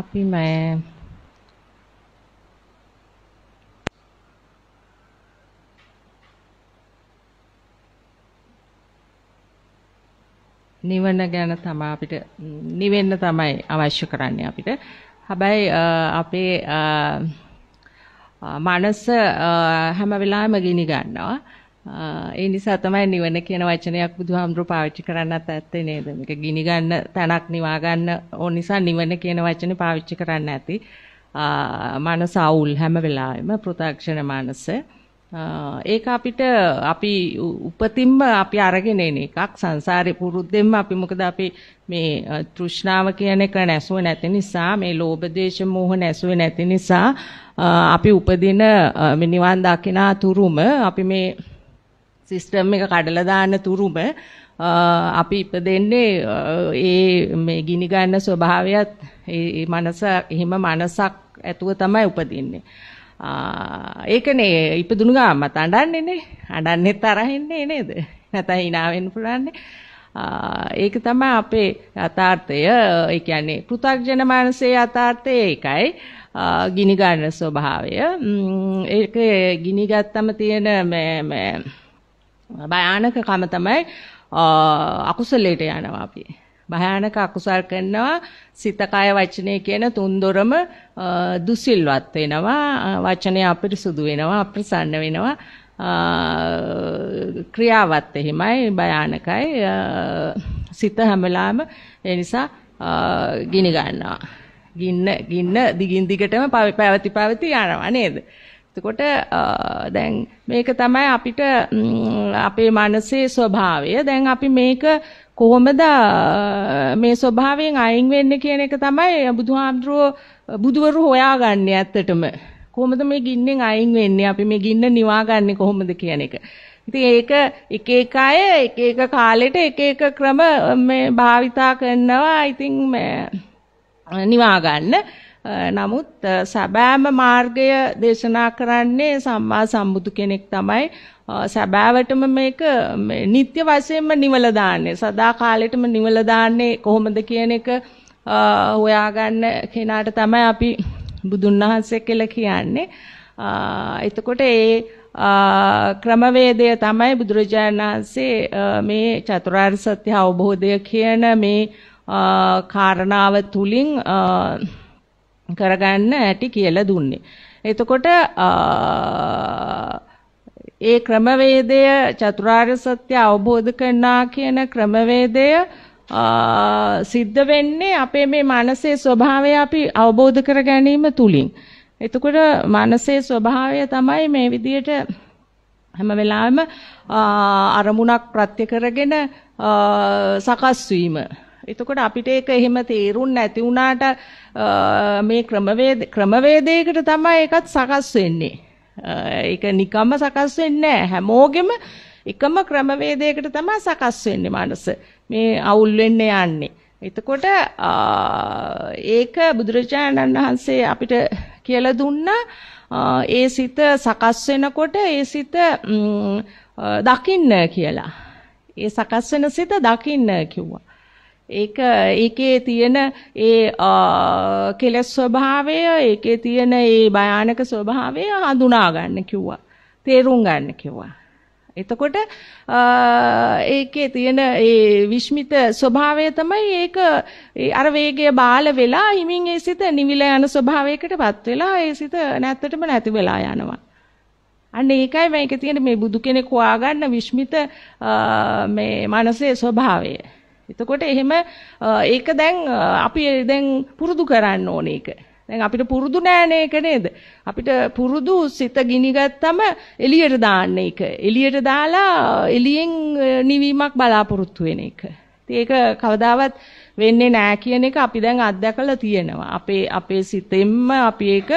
අපි මේ නිවන ගැන තමයි අපිට නිවෙන්න තමයි අවශ්‍ය කරන්නේ අපිට. හැබැයි අපේ මනස හැම වෙලාවෙම ගිනි ගන්නවා. ඒ නිසා තමයි නිවන කියන වචනයක් බුදුහාමුදුරුවෝ පාවිච්චි කරන්නත් ඇත්තේ නේද? මේක ගිනි ගන්න තනක් නිවා ගන්න ඕන නිසා නිවන කියන වචනේ පාවිච්චි කරන්න ඇති. මනස අවුල් හැම වෙලාවෙම ප්‍රත්‍යක්ෂණ මනස. ඒක අපිට අපි උපතින්ම අපි අරගෙන එන එකක් සංසාරේ පුරුද්දෙන්ම අපි මොකද අපි මේ තෘෂ්ණාව කියන එක නැසුව නැති නිසා මේ ලෝභ දේශ මෝහ නැසුව නැති නිසා අපි උපදින නිවන් දකිනා තුරුම අපි මේ සිස්ටම් එක කඩලා දාන්න තුරුම අපි ඉපදෙන්නේ ඒ මේ ගිනි ගන්න ස්වභාවයත් ඒ මනස එහෙම මනසක් ඇතුව තමයි උපදින්නේ. ඒකනේ ඉපදුණු ගාමත් අඬන්නේනේ. අඬන්නේ තරහින්නේ නේද? නැත්නම් hina වෙන්න පුළන්නේ. ඒක තමයි අපේ යථාර්ථය. ඒ කියන්නේ පෘථග්ජන මානසයේ යථාර්ථය ඒකයි. ගිනි ගන්න ස්වභාවය. ඒක ගිනි ගත්තම තියෙන මේ මේ භයානකකම තමයි අකුසලයට යනවා අපි. භයානක අකුසල් කරනවා සිත කය වචනේ කියන තුන්දොරම දුසිල්වත් වෙනවා වචනය අපිරිසුදු වෙනවා අප්‍රසන්න වෙනවා ක්‍රියාවත් එහෙමයි භයානකයි සිත හැමලාම ඒ නිසා ගිනි ගන්නවා ගින්න ගින්න දිගින් දිගටම පැවති පැවති යනවා නේද එතකොට දැන් මේක තමයි අපිට අපේ මනසේ ස්වභාවය. දැන් අපි මේක කොහොමද මේ ස්වභාවයෙන් අයින් වෙන්නේ කියන එක තමයි බුදුහාමුදුරුවෝ බුදුවරු හොයාගන්නේ ඇත්තටම. කොහොමද මේ ගින්නෙන් අයින් වෙන්නේ? අපි මේ ගින්න නිවාගන්නේ කොහොමද කියන එක. ඉතින් ඒක එක එක අය එක එක කාලෙට එක එක ක්‍රම මේ භාවිතා කරනවා. ඉතින් නිවා ගන්න. නමුත් සැබෑම මාර්ගය දේශනා කරන්නේ සම්මා සම්බුදු කෙනෙක් තමයි. සැබෑවටම මේක නිත්‍ය වශයෙන්ම නිවල දාන්නේ. සදා කාලෙටම නිවල දාන්නේ කොහොමද කියන එක හොයාගන්න කෙනාට තමයි අපි බුදුන් වහන්සේ කියලා කියන්නේ. එතකොට ඒ ක්‍රමවේදය තමයි බුදුරජාණන් වහන්සේ මේ චතුරාර්ය සත්‍ය අවබෝධය කියන මේ කාරණාව තුලින් කරගන්න ඇති කියලා දුන්නේ. එතකොට ඒ ක්‍රමවේදය චතුරාර්ය සත්‍ය අවබෝධ කරනා කියන ක්‍රමවේදය සිද්ධ වෙන්නේ අපේ මේ මානසික ස්වභාවය අපි අවබෝධ කර ගැනීම තුලින්. එතකොට මානසික ස්වභාවය තමයි මේ විදියට හැම වෙලාවෙම අරමුණක් ප්‍රත්‍ය කරගෙන සකස් වීම එතකොට අපිට ඒක එහෙම තේරුම් නැති වුණාට මේ ක්‍රමවේද ක්‍රමවේදයකට තමයි ඒකත් සකස් වෙන්නේ. ඒක නිකම්ම සකස් වෙන්නේ හැමෝගෙම එකම ක්‍රමවේදයකට තමයි සකස් වෙන්නේ මනස. මේ අවුල් වෙන්න යන්නේ. එතකොට ඒක බුදුරජාණන් වහන්සේ අපිට කියලා දුන්නා ඒ සිත සකස් වෙනකොට ඒ සිත දකින්න කියලා. ඒ සකස් වෙන සිත දකින්න කිව්වා. ඒක ඒකේ තියෙන ඒ කෙලස් ස්වභාවය ඒකේ තියෙන ඒ භයානක ස්වභාවය හඳුනා ගන්න කිව්වා. තේරුම් ගන්න කිව්වා. එතකොට ඒකේ තියෙන ඒ විශ්මිත ස්වභාවය තමයි ඒක අර වේගය බාල වෙලා හිමින් ඒ සිත නිවිල යන ස්වභාවයකටපත් වෙලා ඒ සිත නැත්තටම නැති වෙලා යනවා. අන්න ඒකයි මේකේ තියෙන මේ බුදු කෙනෙක් හොයාගන්න විශ්මිත මේ මනසේ ස්වභාවය. එතකොට එහෙම ඒක දැන් අපි දැන් පුරුදු කරන්න ඕනේ ඒක. දැන් අපිට පුරුදු නෑනේ ඒක නේද? අපිට පුරුදු සිත ගිනිගත්තම එළියට දාන්න ඒක. එළියට දාලා එළියෙන් නිවීමක් බලාපොරොත්තු වෙන එක. ඒක කවදාවත් වෙන්නේ නෑ කියන එක අපි දැන් අත්දැකලා තියෙනවා. අපේ අපේ සිතෙන්ම අපි ඒක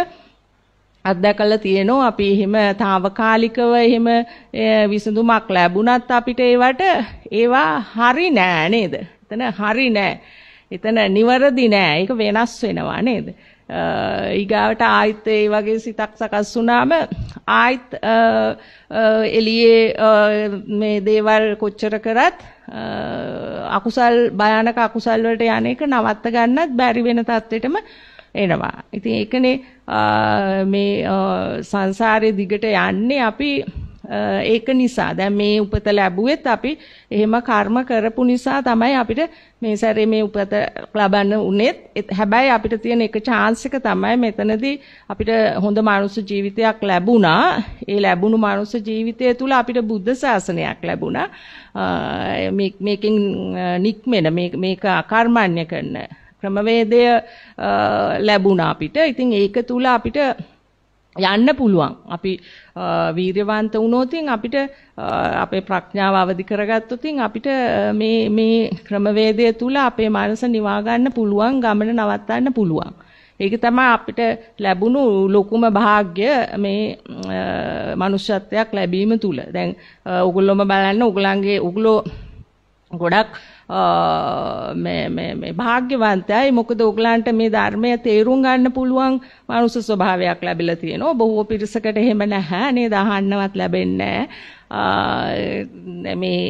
අත්දැකලා තියෙනවා අපි එහෙම తాවකාලිකව එහෙම විසඳුමක් ලැබුණත් අපිට ඒවට ඒවා හරි නෑ නේද? එතන හරි නෑ. එතන නිවැරදි නෑ. ඒක වෙනස් වෙනවා නේද? ඊගාවට ආයිත් ඒ වගේ සිතක් සකස් වුණාම ආයිත් එළියේ මේ දේවල් කොච්චර කරත් අකුසල් භයානක අකුසල් වලට යන එක නවත්ත ගන්නත් බැරි වෙන තත්ත්වෙටම එනවා. ඉතින් ඒකනේ මේ සංසාරේ දිගට යන්නේ අපි ඒක නිසා දැන් මේ උපත ලැබුවෙත් අපි එහෙම කර්ම කරපු නිසා තමයි අපිට මේ සැරේ මේ උපත ලබන්න උනේත් හැබැයි අපිට තියෙන එක chance එක තමයි මෙතනදී අපිට හොඳ මානුෂ ජීවිතයක් ලැබුණා ඒ ලැබුණු මානුෂ ජීවිතය තුළ අපිට බුද්ධ ශාසනයක් ලැබුණා මේකෙන් නික්මෙන මේක අකර්මණ්‍ය කරන ක්‍රමවේදය ලැබුණා අපිට. ඉතින් ඒක තුල අපිට යන්න පුළුවන්. අපි වීරවන්ත වුණොත් අපිට අපේ ප්‍රඥාව අවදි කරගත්තොත් අපිට මේ මේ ක්‍රමවේදය තුල අපේ මනස නිවා ගන්න පුළුවන්, ගමන නවත්තන්න පුළුවන්. ඒක තමයි අපිට ලැබුණු ලොකුම වාග්ය මේ මනුෂ්‍යත්වයක් ලැබීම තුල. දැන් ඕගොල්ලෝම බලන්න ඕගලන්ගේ ඕගලෝ ගොඩක් මේ මේ මේ භාග්‍යවන්තයයි මොකද ඔයගලන්ට මේ ධර්මය තේරුම් ගන්න පුළුවන් මනුස්ස ස්වභාවයක් ලැබිලා තියෙනවා. බොහෝ පිරිසකට එහෙම නැහැ නේද අහන්නවත් ලැබෙන්නේ නැහැ. මේ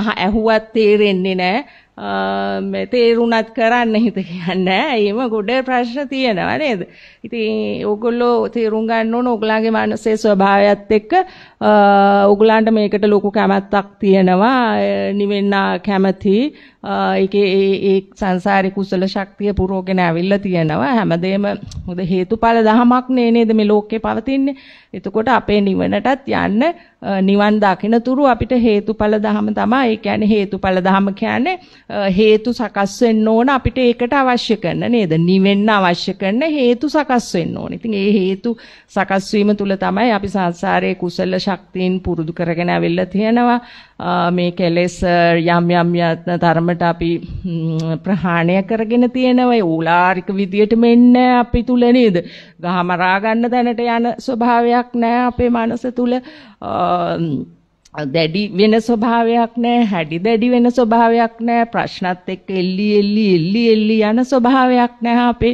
ඇහුවත් තේරෙන්නේ නැහැ. තේරුණත් කරන්න හිත කියන්නේ එහෙම ගොඩ ප්‍රශ්න තියෙනවා නේද? ඉතින් ඕගොල්ලෝ තේරුම් ගන්න ඕන ඕගොල්ලන්ගේ මානසික ස්වභාවයත් එක්ක ඕගොල්ලන්ට මේකට ලොකු කැමැත්තක් තියෙනවා නිවෙන්න කැමති. ඒකේ ඒ ඒ සංසාරේ කුසල ශක්තිය පුරෝගෙන ඇවිල්ලා තියෙනවා. හැමදේම මොකද හේතුඵල ධමයක් නේ නේද මේ ලෝකේ පවතින්නේ. එතකොට අපේ නිවනටත් යන්න නිවන් දකින තුරු අපිට හේතුඵල ධම තමයි. ඒ කියන්නේ හේතුඵල ධම කියන්නේ හේතු සකස් වෙන්න ඕන අපිට ඒකට අවශ්‍ය කරන නේද? නිවෙන්න අවශ්‍ය කරන හේතු සකස් වෙන්න ඕන. ඉතින් ඒ හේතු සකස් වීම තුල තමයි අපි සංසාරයේ කුසල ශක්තියින් පුරුදු කරගෙන අවිල්ල තියෙනවා. මේ කෙලෙස් යම් යම් යත්න ධර්මයට අපි ප්‍රහාණය කරගෙන තියෙනවා ඒ ඕලාරික විදියට මෙන්නේ අපි තුල නේද ගහ මරා ගන්න දැනට යන ස්වභාවයක් නැහැ අපේ මනස තුල දැඩි වෙන ස්වභාවයක් නැහැ හැඩි දැඩි වෙන ස්වභාවයක් නැහැ ප්‍රශ්නත් එක්ක එල්ලි එල්ලි එල්ලි එල්ලි යන ස්වභාවයක් නැහැ අපේ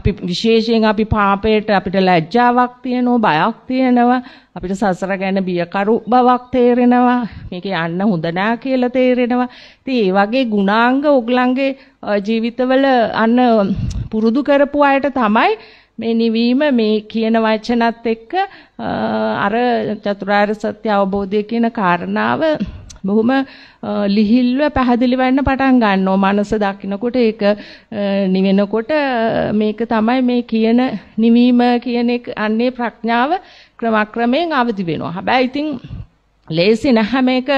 අපි විශේෂයෙන් අපි පාපයට අපිට ලැජ්ජාවක් තියෙනවා බයක් තියෙනවා අපිට සසර ගැන බියකරු බවක් තේරෙනවා මේක යන්න හොඳ නෑ කියලා තේරෙනවා ඉතින් ඒ වගේ ගුණාංග ඔගලන්ගේ ජීවිතවල අන්න පුරුදු කරපු අයට තමයි මේ නිවීම මේ කියන වචනත් එක්ක අර චතුරාර්ය සත්‍ය අවබෝධය කියන කාරණාව බොහොම ලිහිල්ව පැහැදිලි වෙන්න පටන් ගන්නවා. මනස දකින්නකොට ඒක නිවෙනකොට මේක තමයි මේ කියන නිවීම කියන එක අන්නේ ප්‍රඥාව ක්‍රමක්‍රමයෙන් අවදි වෙනවා. හැබැයි ඉතින් ලේසි නැහැ මේක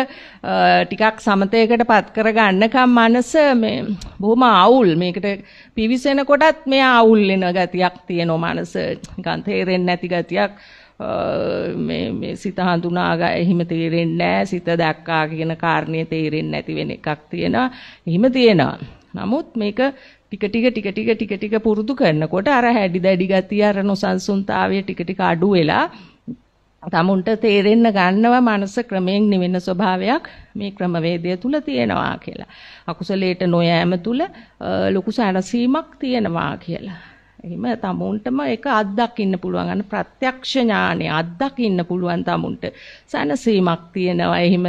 ටිකක් සමතේකට පත් කරගන්නකම් මනස මේ බොහොම අවුල් මේකට පිවිසෙනකොටත් මේ අවුල් වෙන ගතියක් තියෙනවා මනස නිකන් තේරෙන්නේ නැති ගතියක් මේ මේ සිත හඳුනාගා එහිම තේරෙන්නේ නැහැ සිත දැක්කා කියන කාරණේ තේරෙන්නේ නැති වෙන එකක් තියෙනවා එහිම තියෙනවා නමුත් මේක ටික ටික ටික ටික ටික ටික පුරුදු කරනකොට අර හැඩි දැඩි ගතිය අර නොසන්සුන්තාවය ටික ටික අඩු වෙලා තමුන්ට තේරෙන්න ගන්නවා මනස ක්‍රමයෙන් නිවෙන ස්වභාවයක් මේ ක්‍රමවේදය තුල තියෙනවා කියලා. අකුසලයට නොයෑම තුල ලොකු සැනසීමක් තියෙනවා කියලා. එහෙම තමුන්ටම ඒක අත්දකින්න පුළුවන් අන්න ප්‍රත්‍යක්ෂ ඥානෙ අත්දකින්න පුළුවන් තමුන්ට සැනසීමක් තියෙනවා එහෙම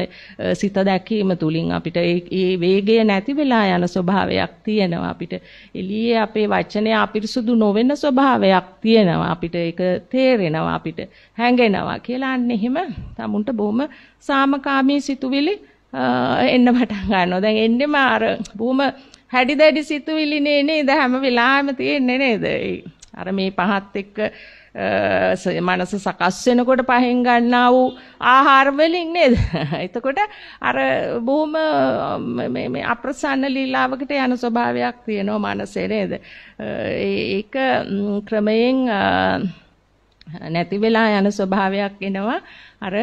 සිත දැකීම තුලින් අපිට ඒ වේගය නැති වෙලා යන ස්වභාවයක් තියෙනවා අපිට එළියේ අපේ වචනය අපිරිසුදු නොවන ස්වභාවයක් තියෙනවා අපිට ඒක තේරෙනවා අපිට හැඟෙනවා කියලා අන්න එහෙම තමුන්ට බොහොම සාමකාමී සිතුවිලි එන්න පටන් ගන්නවා දැන් එන්නෙම අර බොහොම හැඩි දැඩි සිතුවිලිනේ නේද හැම වෙලාවෙම තියෙන්නේ නේද? අර මේ පහත් එක්ක මනස සකස් වෙනකොට පහෙන් ගන්නා වූ ආහාර වලින් නේද? එතකොට අර බොහොම මේ මේ අප්‍රසන්න ලීලාවකට යන ස්වභාවයක් තියෙනවා මනසේ නේද? ඒක ක්‍රමයෙන් නැති වෙලා යන ස්වභාවයක් එනවා අර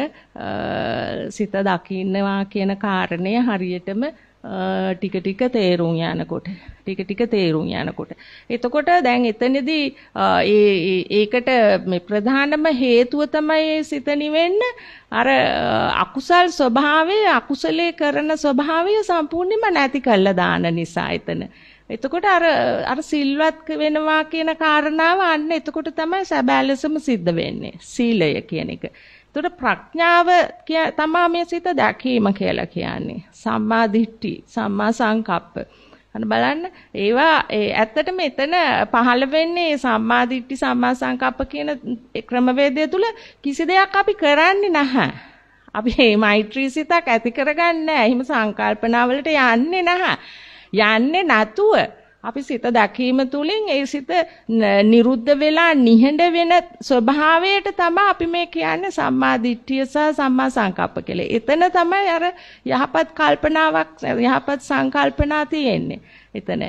සිත දකින්නවා කියන කාරණය හරියටම ටික ටික තේරුම් යනකොට ටික ටික තේරුම් යනකොට එතකොට දැන් එතනදී ඒ ඒකට මේ ප්‍රධානම හේතුව තමයි සිත නිවෙන්න අර අකුසල් ස්වභාවය අකුසලයේ කරන ස්වභාවය සම්පූර්ණයෙන්ම නැති කළා දාන නිසා එතන එතකොට අර අර සිල්වත් වෙනවා කියන කාරණාව අන්න එතකොට තමයි සැබෑ ලෙසම සිද්ධ වෙන්නේ සීලය කියන එක. එතකොට ප්‍රඥාව තමා මේ සිත දැකීම කියලා කියන්නේ. සම්මා දිට්ඨි, සම්මා සංකප්ප. අන්න බලන්න ඒවා ඇත්තට මෙතන පහළ වෙන්නේ සම්මා දිට්ඨි සම්මා සංකප්ප කියන ක්‍රමවේදය තුල කිසි දෙයක් අපි කරන්නේ නැහැ. අපි මේ මෛත්‍රී සිතක් ඇති කරගන්නේ නැහැ. එහෙම සංකල්පනාවලට යන්නේ නැහැ. යන්නේ නැතුව අපි සිත දැකීම තුළින් ඒ සිත නිරුද්ධ වෙලා නිහඬ වෙන ස්වභාවයට තමයි අපි මේ කියන්නේ සම්මා දිට්ඨිය සහ සම්මා සංකප්ප කියලා. එතන තමයි අර යහපත් කල්පනාවක් යහපත් සංකල්පනා තියෙන්නේ. එතන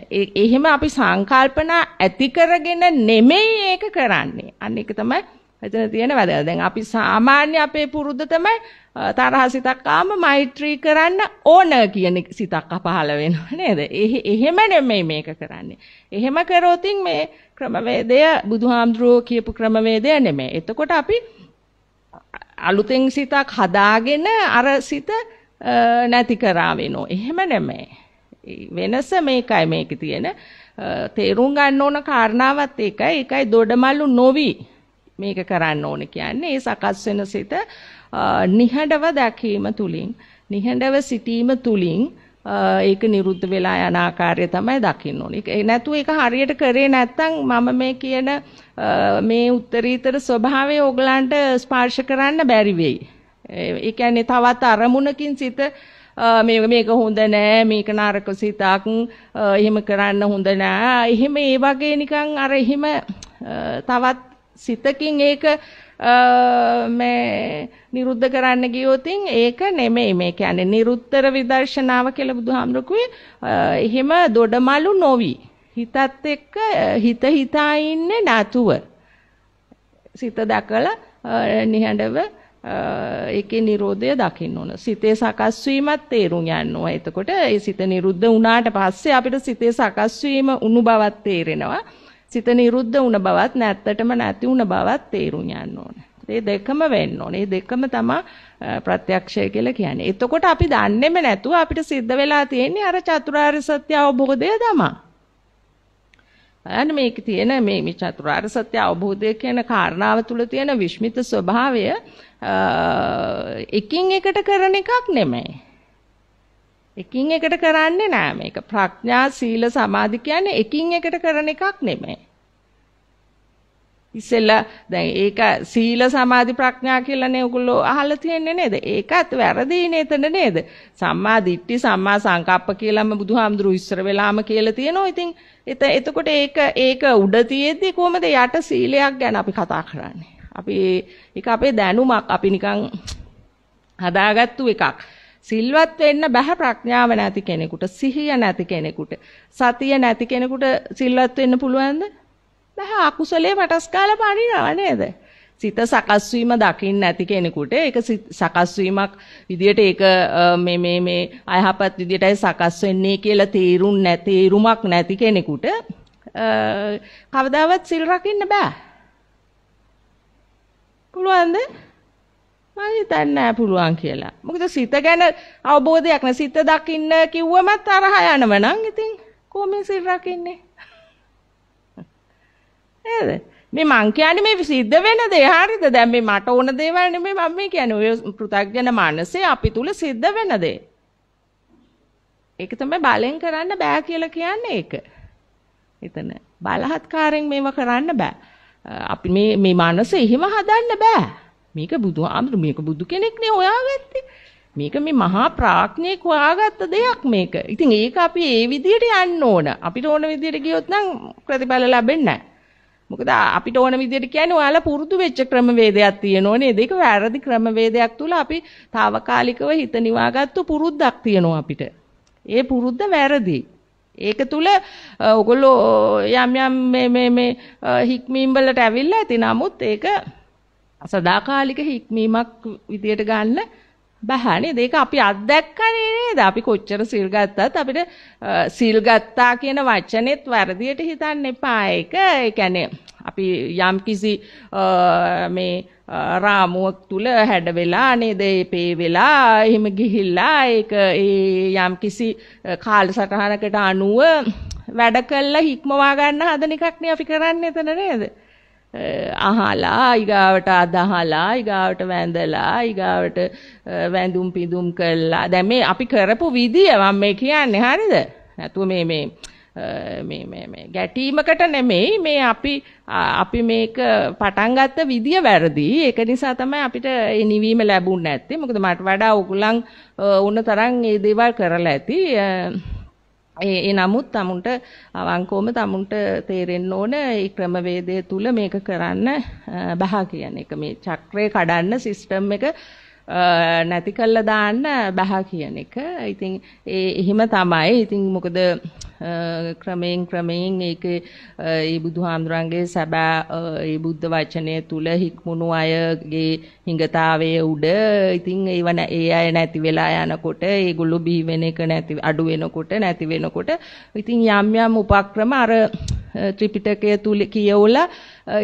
එහෙම අපි සංකල්පනා ඇති කරගෙන නෙමෙයි ඒක කරන්නේ. අන්න ඒක තමයි එතන තියෙන වැදගත්. දැන් අපි සාමාන්‍ය අපේ පුරුද්ද තමයි තරහ සිතක් ආවම මෛත්‍රී කරන්න ඕන කියන සිතක් පහළ වෙනවා නේද? එහෙම නෙමෙයි මේක කරන්නේ. එහෙම කරොතින් මේ ක්‍රමවේදය බුදුහාමුදුරුවෝ කියපු ක්‍රමවේදය නෙමෙයි. එතකොට අපි අලුතෙන් සිතක් හදාගෙන අර සිත නැති කරා වෙනෝ. එහෙම නෙමෙයි. වෙනස මේකයි මේකේ තියෙන තේරුම් ගන්න ඕන කාරණාවත් ඒකයි. ඒකයි දොඩමලු නොවි මේක කරන්න ඕන කියන්නේ. ඒ සකස් වෙන සිත නිහඬව දැකීම තුලින් නිහඬව සිටීම තුලින් ඒක නිරුද්ධ වෙලා යන ආකාරය තමයි දකින්න ඕනේ. ඒ නැතු ඒක හරියට කරේ නැත්නම් මම මේ කියන මේ උත්තරීතර ස්වභාවය ඕගලන්ට ස්පර්ශ කරන්න බැරි වෙයි. ඒ කියන්නේ තවත් අරමුණකින් සිත මේක මේක හොඳ නෑ මේක නරක සිතක් එහෙම කරන්න හොඳ නෑ. එහෙම ඒ වගේ නිකන් අර එහෙම තවත් සිතකින් ඒක මේ නිරුද්ධ කරන්න ගියොතින් ඒක නෙමෙයි මේ කියන්නේ නිරුත්තර විදර්ශනාව කියලා බුදුහාමුදුරු කිව්වේ එහෙම දොඩමලු නොවි හිතත් එක්ක හිත හිතා ඉන්නේ නැතුව සිත දකලා නිහඬව ඒකේ Nirodhaය දකින්න ඕන. සිතේ සකස් වීමත් තේරුම් ගන්න ඕන. එතකොට ඒ සිත නිරුද්ධ වුණාට පස්සේ අපිට සිතේ සකස් වීම උණු බවක් තේරෙනවා. සිත නිරුද්ධ වුණ බවත් නැත්තටම නැති වුණ බවත් තේරුම් යන්න ඕන. ඒ දෙකම වෙන්න ඕනේ. ඒ දෙකම තමයි ප්‍රත්‍යක්ෂය කියලා කියන්නේ. එතකොට අපි දන්නේම නැතුව අපිට සිද්ධ වෙලා තියෙන්නේ අර චතුරාර්ය සත්‍ය අවබෝධය තමයි. බලන්න මේක තියෙන මේ මේ චතුරාර්ය සත්‍ය අවබෝධය කියන කාරණාව තුල තියෙන විශ්මිත ස්වභාවය එකින් එකට කරන එකක් නෙමෙයි. එකින් එකට කරන්නේ නෑ මේක. ප්‍රඥා සීල සමාධි කියන්නේ එකින් එකට කරන එකක් නෙමෙයි. ඉස්සෙල්ලා දැන් ඒක සීල සමාධි ප්‍රඥා කියලානේ ඔයගොල්ලෝ අහලා තියෙන්නේ නේද? ඒකත් වැරදීනේ එතන නේද? සම්මා දිට්ඨි සම්මා සංකප්ප කියලාම බුදුහාමුදුරු ඉස්සර වෙලාම කියලා තියෙනවා. ඉතින් එත එතකොට ඒක ඒක උඩ තියෙද්දි කොහොමද යට සීලයක් ගැන අපි කතා කරන්නේ? අපි ඒක අපේ දැනුමක් අපි නිකන් හදාගත්තු එකක්. සිල්වත් වෙන්න බෑ ප්‍රඥාව නැති කෙනෙකුට සිහිය නැති කෙනෙකුට සතිය නැති කෙනෙකුට සිල්වත් වෙන්න පුළුවන්ද බෑ අකුසලයේ වටස් කාලා පනිනවා නේද සිත සකස් වීම දකින්න නැති කෙනෙකුට ඒක සකස් වීමක් විදියට ඒක මේ මේ මේ අයහපත් විදියටයි සකස් වෙන්නේ කියලා තේරුම් නැති තේරුමක් නැති කෙනෙකුට කවදාවත් සිල් රකින්න බෑ පුළුවන්ද මම හිතන්නේ නැහැ පුළුවන් කියලා. මොකද සිත ගැන අවබෝධයක් නැ සිත දකින්න කිව්වම තරහ යනව නම් ඉතින් කොහොමද සිත රකින්නේ? නේද? මේ මං කියන්නේ මේ සිද්ධ වෙන දේ හරියද? දැන් මේ මට ඕන දේවල් නෙමෙයි මම මේ කියන්නේ. ඔය පෘථග්ජන මානසේ අපි තුල සිද්ධ වෙන දේ. ඒක තමයි බලෙන් කරන්න බෑ කියලා කියන්නේ ඒක. එතන බලහත්කාරයෙන් මේවා කරන්න බෑ. අපි මේ මේ මානසෙ එහෙම හදන්න බෑ. මේක බුදුහාමුදුරු මේක බුදු කෙනෙක්නේ හොයාගත්තේ. මේක මේ මහා ප්‍රඥෙක් හොයාගත්ත දෙයක් මේක. ඉතින් ඒක අපි ඒ විදිහට යන්න ඕන. අපිට ඕන විදිහට ගියොත් නම් ප්‍රතිඵල ලැබෙන්නේ නැහැ. මොකද අපිට ඕන විදිහට කියන්නේ ඔයාලා පුරුදු වෙච්ච ක්‍රමවේදයක් තියෙනවා නේද? ඒක වැරදි ක්‍රමවේදයක් තුල අපි తాවකාලිකව හිත නිවාගත්තු පුරුද්දක් තියෙනවා අපිට. ඒ පුරුද්ද වැරදි. ඒක තුල ඔගොල්ලෝ යම් යම් මේ මේ මේ හික්මීම් වලට ඇවිල්ලා ඇති. නමුත් ඒක සදාකාලික හික්මීමක් විදියට ගන්න බෑ නේද? ඒක අපි අත්දැක්කනේ නේද? අපි කොච්චර සිල් ගත්තත් අපිට සිල් ගත්තා කියන වචනේත් වැරදියට හිතන්න එපා. ඒක ඒ කියන්නේ අපි යම්කිසි මේ රාමුවක් තුල හැඩ වෙලා නේද පේ වෙලා එහෙම ගිහිල්ලා ඒක ඒ යම්කිසි කාලසටහනකට අනුව වැඩ කළා හික්මවා ගන්න හදන එකක් නේ අපි කරන්නේ එතන නේද? අහලා ඊගාවට අදහලා ඊගාවට වැඳලා ඊගාවට වැඳුම් පිඳුම් කළා දැන් මේ අපි කරපු විදිය මම මේ කියන්නේ හරියද නැතුව මේ මේ මේ මේ මේ ගැටීමකට නෙමෙයි මේ අපි අපි මේක පටන් ගත්ත විදිය වැරදි ඒක නිසා තමයි අපිට ඒ නිවීම ලැබුණ නැත්තේ මොකද මට වඩා උගලන් උන තරම් මේ දේවල් කරලා ඇති ඒ නමුත් තමුන්ට අවංකවම තමුන්ට තේරෙන්න ඕන ඒ ක්‍රමවේදය තුල මේක කරන්න බහ කියන එක මේ චක්‍රය කඩන්න සිස්ටම් එක නැති කළා දාන්න බහා කියන එක. ඉතින් ඒ එහෙම තමයි. ඉතින් මොකද ක්‍රමයෙන් ක්‍රමයෙන් ඒක ඒ බුදුහාමුදුරන්ගේ සබා ඒ බුද්ධ වචනය තුල හික්මුණු අයගේ හිඟතාවයේ උඩ ඉතින් ඒව ඒ අය නැති වෙලා යනකොට ඒගොල්ලෝ බිහි වෙන එක නැති අඩු වෙනකොට නැති වෙනකොට ඉතින් යම් යම් උපක්‍රම අර ත්‍රිපිටකය තුල කියවලා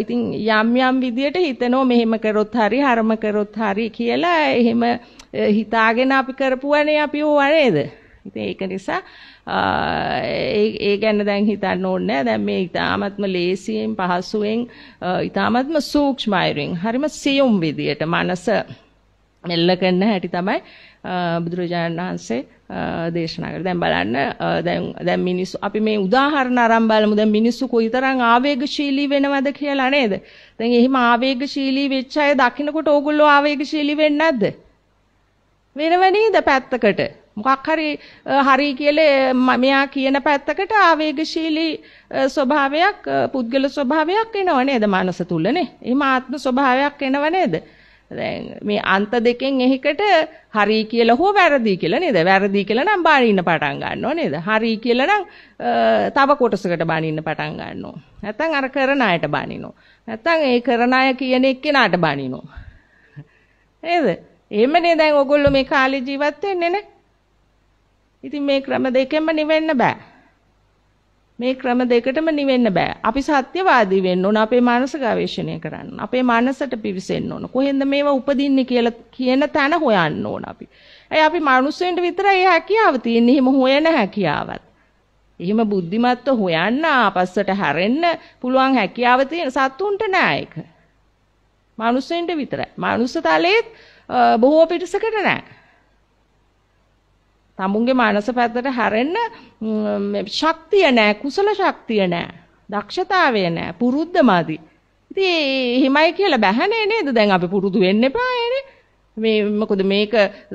ඉතින් යම් යම් විදියට හිතනෝ මෙහෙම කරොත් හරි හරම කරොත් හරි කියලා එහෙම හිතාගෙන අපි කරපුවනේ අපි ඕවා නේද? ඉතින් ඒක නිසා ඒ ගැන දැන් හිතන්න ඕනේ නැහැ. දැන් මේ ඊ타ත්ම ලේසියෙන් පහසුවෙන් ඊ타ත්ම සූක්ෂමයිරින් හරිම සියුම් විදියට මනස මෙල්ල කරන හැටි තමයි බුදුරජාණන් වහන්සේ දේශනා කරා. දැන් බලන්න දැන් දැන් මිනිස්සු අපි මේ උදාහරණ අරන් බලමු. දැන් මිනිස්සු කොයිතරම් ආවේගශීලී වෙනවද කියලා නේද? දැන් එහිම ආවේගශීලී වෙච්ච අය දකින්නකොට ඕගොල්ලෝ ආවේගශීලී වෙන්නේ නැද්ද? වෙනව නේද පැත්තකට? මොකක් හරි හරි කියලා මෙයා කියන පැත්තකට ආවේගශීලී ස්වභාවයක් පුද්ගල ස්වභාවයක් එනව නේද? මානස තුලනේ. එහිම ආත්ම ස්වභාවයක් එනව නේද? දැන් මේ අන්ත දෙකෙන් එහිකට හරි කියලා හෝ වැරදි කියලා නේද? වැරදි කියලා නම් බානින්න පටන් ගන්නව නේද? හරි කියලා නම් තව කොටසකට බානින්න පටන් ගන්නවා. නැත්නම් අර කරන අයට බානිනවා. නැත්නම් ඒ කරන අය කියන එක්කෙනාට බානිනවා. නේද? එහෙමනේ දැන් ඔයගොල්ලෝ මේ කාලේ ජීවත් වෙන්නේ නේ. ඉතින් මේ ක්‍රම දෙකෙන්ම නිවෙන්න බෑ. මේ ක්‍රම දෙකටම නිවෙන්න බෑ. අපි සත්‍යවාදී වෙන්න ඕන අපේ මානස ගවේෂණය කරන්න. අපේ මානසට පිවිසෙන්න ඕන. කොහෙන්ද මේවා උපදින්නේ කියලා කියන තැන හොයන්න ඕන අපි. ඇයි අපි මිනිස්සුන්ට විතරයි හැකියාව තියෙන්නේ එහෙම හොයන හැකියාවක්. එහෙම බුද්ධිමත්ව හොයන්න ආපස්සට හැරෙන්න පුළුවන් හැකියාව තියෙන සත්තුන්ට නෑ ඒක. මිනිස්සුන්ට විතරයි. මිනිස්සු තලෙත් බොහෝ පිටසකට නෑ. තමුන්ගේ මානස පැත්තට හැරෙන්න ශක්තිය නැහැ, කුසල ශක්තිය නැහැ, දක්ෂතාවය නැහැ, පුරුද්ද මදි. ඉතින් එහෙමයි කියලා බැහැනේ නේද? දැන් අපි පුරුදු වෙන්න එපානේ. මේ මොකද මේක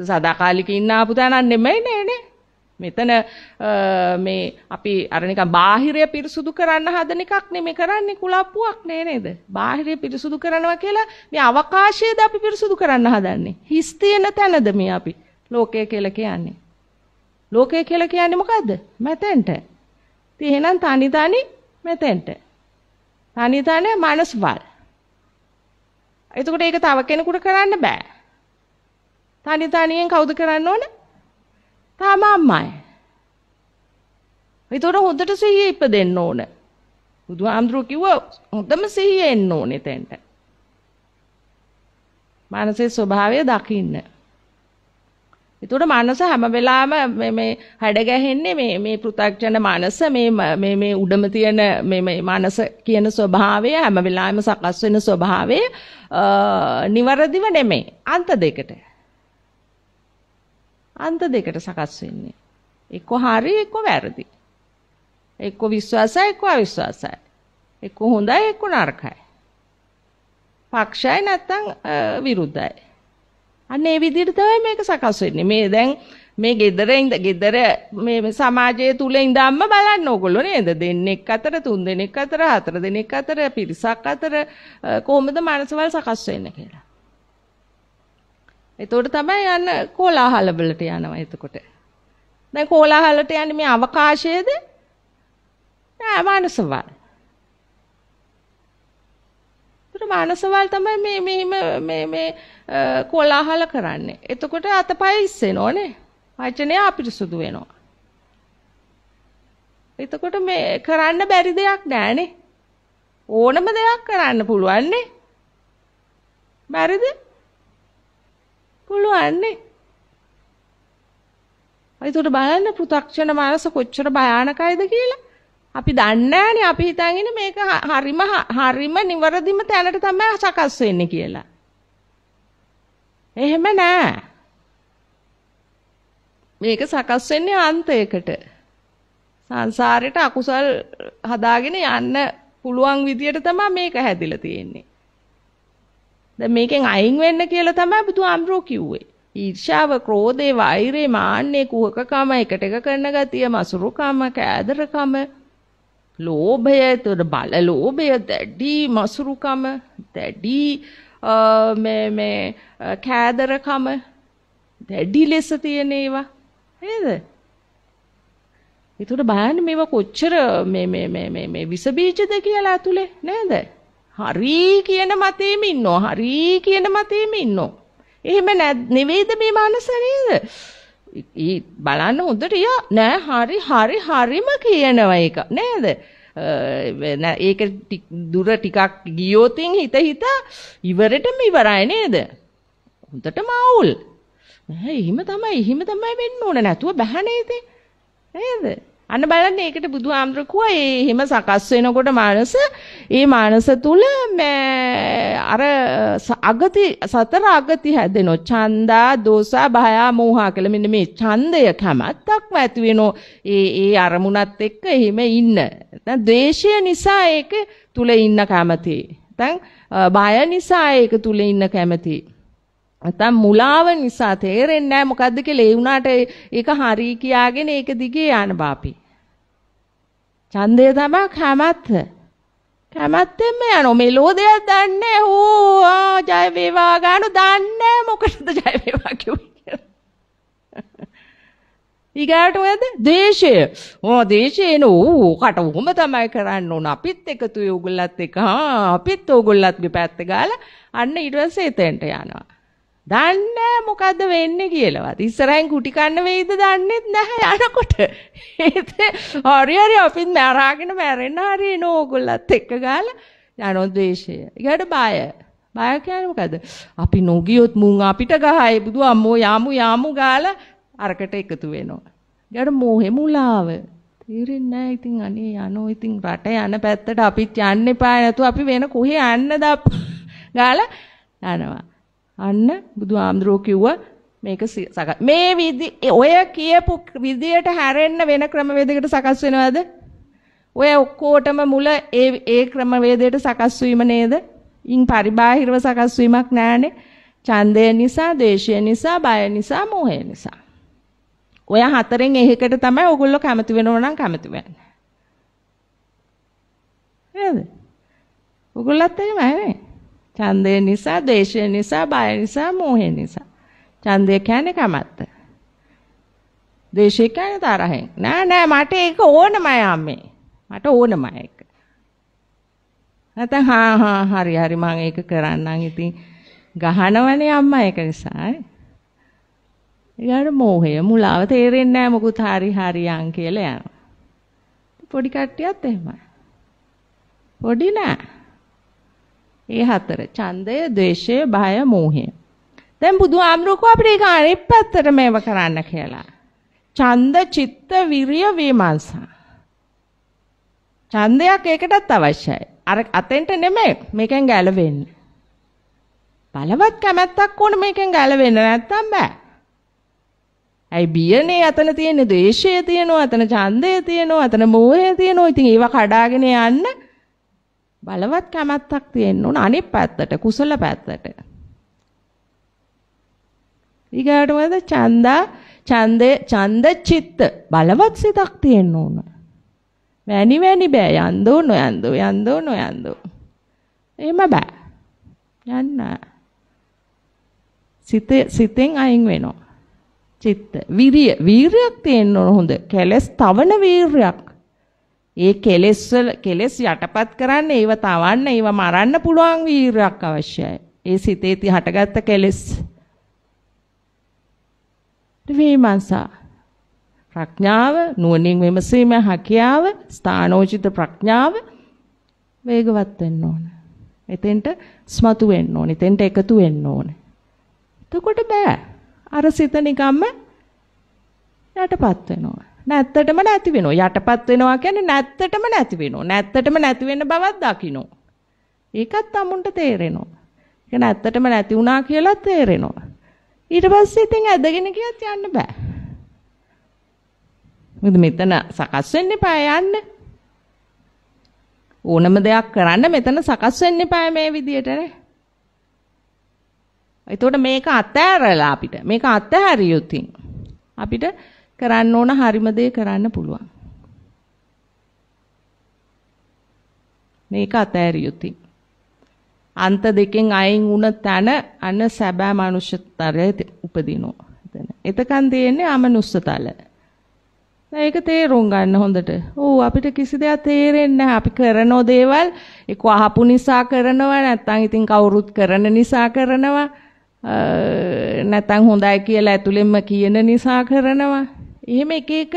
සදාකාලික ඉන්න ආපු තැනක් නෙමෙයි නේනේ. මෙතන මේ අපි අර නිකන් බාහිරය පිරිසුදු කරන්න හදන එකක් නෙමෙයි කරන්නේ කුලප්පුවක් නේ නේද? බාහිරය පිරිසුදු කරනවා කියලා මේ අවකාශයද අපි පිරිසුදු කරන්න හදන්නේ. හිස් තියෙන තැනද මේ අපි ලෝකය කියලා කියන්නේ. ලෝකය කියලා කියන්නේ මොකද්ද? මෙතෙන්ට. ඉතින් එහෙනම් තනි තනි මෙතෙන්ට. තනි තනි මනස් බල. එතකොට ඒක තව කෙනෙකුට කරන්න බෑ. තනි තනියෙන් කවුද කරන්න ඕන? තමන්මයි. එතකොට හොඳට සිහිය ඉපදෙන්න ඕන. බුදුහාමුදුරුවෝ කිව්වා හොඳම සිහිය එන්න ඕනේ තෙන්ට. මානසික ස්වභාවය දකින්න. එතකොට මනස හැම වෙලාවෙම මේ මේ හැඩ ගැහෙන්නේ මේ මේ පෘථග්ජන මනස මේ මේ මේ උඩම තියෙන මේ මේ මනස කියන ස්වභාවය හැම වෙලාවෙම සකස් වෙන ස්වභාවය නිවරදිව නෙමෙයි අන්ත දෙකට අන්ත දෙකට සකස් වෙන්නේ එක්ක හරි එක්ක වැරදි එක්ක විශ්වාසයි එක්ක අවිශ්වාසයි එක්ක හොඳයි එක්ක නරකයි පක්ෂයි නැත්නම් විරුද්ධයි අන්න ඒ විදිහට තමයි මේක සකස් වෙන්නේ. මේ දැන් මේ gedare ඉඳ gedare මේ සමාජය තුල ඉඳන්ම බලන්න ඕගොල්ලෝ නේද? දෙන්නෙක් අතර, තුන් දෙනෙක් අතර, හතර දෙනෙක් අතර, පිරිසක් අතර කොහොමද මානසවල සකස් වෙන්නේ කියලා. එතකොට තමයි යන්න කොලාහල වලට යනවා එතකොට. දැන් කොලාහලට යන්නේ මේ අවකාශයේද? ආ මානසවල. එතකොට මානසවල් තමයි මේ මෙහිම මේ මේ කොලාහල කරන්නේ. එතකොට අතපය ඉස්සෙනෝනේ. වචනය අපිරිසුදු වෙනවා. එතකොට මේ කරන්න බැරි දෙයක් නෑනේ. ඕනම දෙයක් කරන්න පුළුවන්නේ. බැරිද? පුළුවන්නේ. ඒකට බලන්න පෘථක්ෂණ මානස කොච්චර භයානකයිද කියලා. අපි දන්නේ අපි හිතන් මේක හරිම හරිම නිවරදිම තැනට තමයි සකස් වෙන්නේ කියලා. එහෙම නෑ. මේක සකස් වෙන්නේ අන්තයකට. සංසාරයට අකුසල් හදාගෙන යන්න පුළුවන් විදියට තමයි මේක හැදිලා තියෙන්නේ. දැන් මේකෙන් අයින් වෙන්න කියලා තමයි බුදුහාමුදුරුවෝ කිව්වේ. ඊර්ෂාව, ක්‍රෝධේ, වෛරේ, මාන්නේ, කුහකකම, එකට එක කරන ගතිය, මසුරුකම, කෑදරකම ලෝභය ඒතර බල ලෝභය දැඩි මසුරුකම දැඩි මේ මේ කෑදරකම දැඩි ලෙස තියෙන ඒවා නේද? ඒතර බලන්න මේවා කොච්චර මේ මේ මේ මේ මේ විස බීජද කියලා අතුලේ නේද? හරි කියන මතෙම ඉන්නෝ හරි කියන මතෙම ඉන්නෝ. එහෙම නෙවෙයිද මේ මානස නේද? ඊ බලන්න හොඳට යා නෑ හරි හරි හරිම කියනවා ඒක නේද ඒක දුර ටිකක් ගියෝතින් හිත හිත ඉවරටම ඉවරයි නේද හොඳටම අවුල් එහෙම තමයි එහෙම තමයි වෙන්න ඕන නැතුව බෑ නේද අන්න බලන්න ඒකට බුදුහාමුදුර කිව්වා ඒ එහෙම සකස් වෙනකොට මානස ඒ මානස තුල අර අගති සතර අගති හැදෙනෝ ඡන්දා දෝසා භයා මෝහා කියලා මෙන්න මේ ඡන්දය කැමැත්තක්ම ඇති වෙනෝ ඒ ඒ අරමුණත් එක්ක එහෙම ඉන්න දැන් ද්වේෂය නිසා ඒක තුල ඉන්න කැමැති දැන් බය නිසා ඒක තුල ඉන්න කැමැති නැත්නම් මුලාව නිසා තේරෙන්නේ නැහැ මොකද්ද කියලා ඒ වුණාට ඒක හරි කියාගෙන ඒක දිගේ යන බාපි ඡන්දය තමයි කැමැත්ත. කැමැත්තෙන්ම යනවා. මෙලෝ දෙයක් දන්නේ හෝ ජය වේවා ගන්නු දන්නේ මොකටද ජය වේවා කිව්වේ. ඊගාට මොකද? දේශය. ඕ දේශේන ඕකට උඹ තමයි කරන්න ඕන. අපිත් එකතු ඔයගොල්ලත් එක. හා අපිත් ඕගොල්ලත්ගේ පැත්ත ගාලා අන්න ඊට පස්සේ එතෙන්ට යනවා. දන්නේ නැහැ මොකද්ද වෙන්නේ කියලාවත්. ඉස්සරහින් කුටි කන්න වෙයිද දන්නේත් නැහැ යනකොට. ඒත් හරි හරි අපිත් මරාගෙන මැරෙන්න හරි එන ඕගොල්ලත් එක්ක ගාලා යනෝ ද්වේෂය. ඊගාට බය. බය කියන්නේ මොකද්ද? අපි නොගියොත් මුන් අපිට ගහයි බුදු අම්මෝ යාමු යාමු ගාලා අරකට එකතු වෙනවා. ඊගාට මෝහෙ මුලාව. තේරෙන්නේ නැහැ ඉතින් අනේ යනෝ ඉතින් රට යන පැත්තට අපිත් යන්න එපා නැතු අපි වෙන කොහේ යන්නද ගාලා යනවා. අන්න බුදුහාමුදුරෝ කිව්ව මේක මේ විදි ඔය කියපු විදියට හැරෙන්න වෙන ක්‍රමවේදයකට සකස් වෙනවද? ඔය ඔක්කොටම මුල ඒ ඒ ක්‍රමවේදයට සකස් වීම නේද? ඉන් පරිබාහිරව සකස් වීමක් නැහැනේ. ඡන්දය නිසා, ද්වේෂය නිසා, බය නිසා, මෝහය නිසා. ඔය හතරෙන් එකකට තමයි ඔයගොල්ලෝ කැමති වෙනව නම් කැමති වෙන්නේ. නේද? ඔයගොල්ලත් එහෙමයි නේ. ඡන්දය නිසා, දේශය නිසා, බය නිසා, මෝහය නිසා. ඡන්දය කියන්නේ කැමැත්ත. දේශය කියන්නේ තරහෙන්. නෑ නෑ මට ඒක ඕනමයි අම්මේ. මට ඕනමයි ඒක. නැත්නම් හා හා හරි හරි මම ඒක කරන්නම් ඉතින් ගහනවනේ අම්මා ඒක නිසා. ඊළඟට මෝහය මුලාව තේරෙන්නේ නැහැ මොකුත් හරි හරියන් කියලා යනවා. පොඩි කට්ටියත් එහෙමයි. පොඩි නෑ. ඒ හතර. ඡන්දය, ද්වේෂය, භය, මෝහය. දැන් බුදුහාමුදුරුවෝ අපිට ඒක අනිත් පැත්තට මේව කරන්න කියලා. ඡන්ද, චිත්ත, විරිය, විමර්ශන. ඡන්දයක් ඒකටත් අවශ්‍යයි. අර අතෙන්ට නෙමෙයි මේකෙන් ගැලවෙන්න. බලවත් කැමැත්තක් ඕන මේකෙන් ගැලවෙන්න නැත්තම් බෑ. ඇයි බියනේ අතන තියෙන ද්වේෂය තියෙනවා අතන ඡන්දය තියෙනවා අතන මෝහය තියෙනවා. ඉතින් ඒවා කඩාගෙන යන්න බලවත් කැමැත්තක් තියෙන්න ඕන අනිත් පැත්තට කුසල පැත්තට. ඊගාට මොකද ඡන්දා ඡන්දේ ඡන්ද චිත්ත බලවත් සිතක් තියෙන්න ඕන. වැනි වැනි බෑ යන්දෝ නොයන්දෝ යන්දෝ නොයන්දෝ. එහෙම බෑ. යන්න. සිත සිතෙන් අයින් වෙනවා. චිත්ත විරිය වීරයක් තියෙන්න ඕන හොඳ. කැලස් තවන වීරයක්. ඒ කෙලෙස් කෙලෙස් යටපත් කරන්න ඒව තවන්න ඒව මරන්න පුළුවන් වීරයක් අවශ්‍යයි. ඒ සිතේ ති හටගත්ත කෙලෙස්. විමර්ශා ප්‍රඥාව නුවණින් විමසීම හැකියාව ස්ථානෝචිත ප්‍රඥාව වේගවත් වෙන්න ඕන. එතෙන්ට ස්මතු වෙන්න ඕන. එතෙන්ට එකතු වෙන්න ඕන. එතකොට බෑ. අර සිත නිකම්ම යටපත් වෙනවා. නැත්තටම නැති වෙනවා. යටපත් වෙනවා කියන්නේ නැත්තටම නැති වෙනවා. නැත්තටම නැති වෙන බවක් දකිනවා. ඒකත් අමුන්ට තේරෙනවා. ඒක නැත්තටම නැති වුණා කියලා තේරෙනවා. ඊට පස්සේ ඉතින් ඇදගෙන ගියත් යන්න බෑ. මොකද මෙතන සකස් වෙන්න එපා යන්න. ඕනම දෙයක් කරන්න මෙතන සකස් වෙන්න එපා මේ විදියටනේ. එතකොට මේක අතෑරලා අපිට මේක අතහැරියොතින් අපිට කරන්න ඕන හරිම කරන්න පුළුවන්. මේක අතෑරිය යුතුයි. අන්ත දෙකෙන් අයින් වුණ තන අන සැබෑ මනුෂ්‍යතරය උපදිනෝ. එතන. එතකන් තියෙන්නේ අමනුෂ්‍යතල. දැන් ඒක තේරුම් ගන්න හොඳට. ඕ අපිට කිසි දෙයක් තේරෙන්නේ නැහැ. අපි කරන දේවල් ඒක අහපු නිසා කරනවා නැත්නම් ඉතින් කවුරුත් කරන නිසා කරනවා. නැත්නම් හොඳයි කියලා ඇතුළෙන්ම කියන නිසා කරනවා. එහෙම එක එක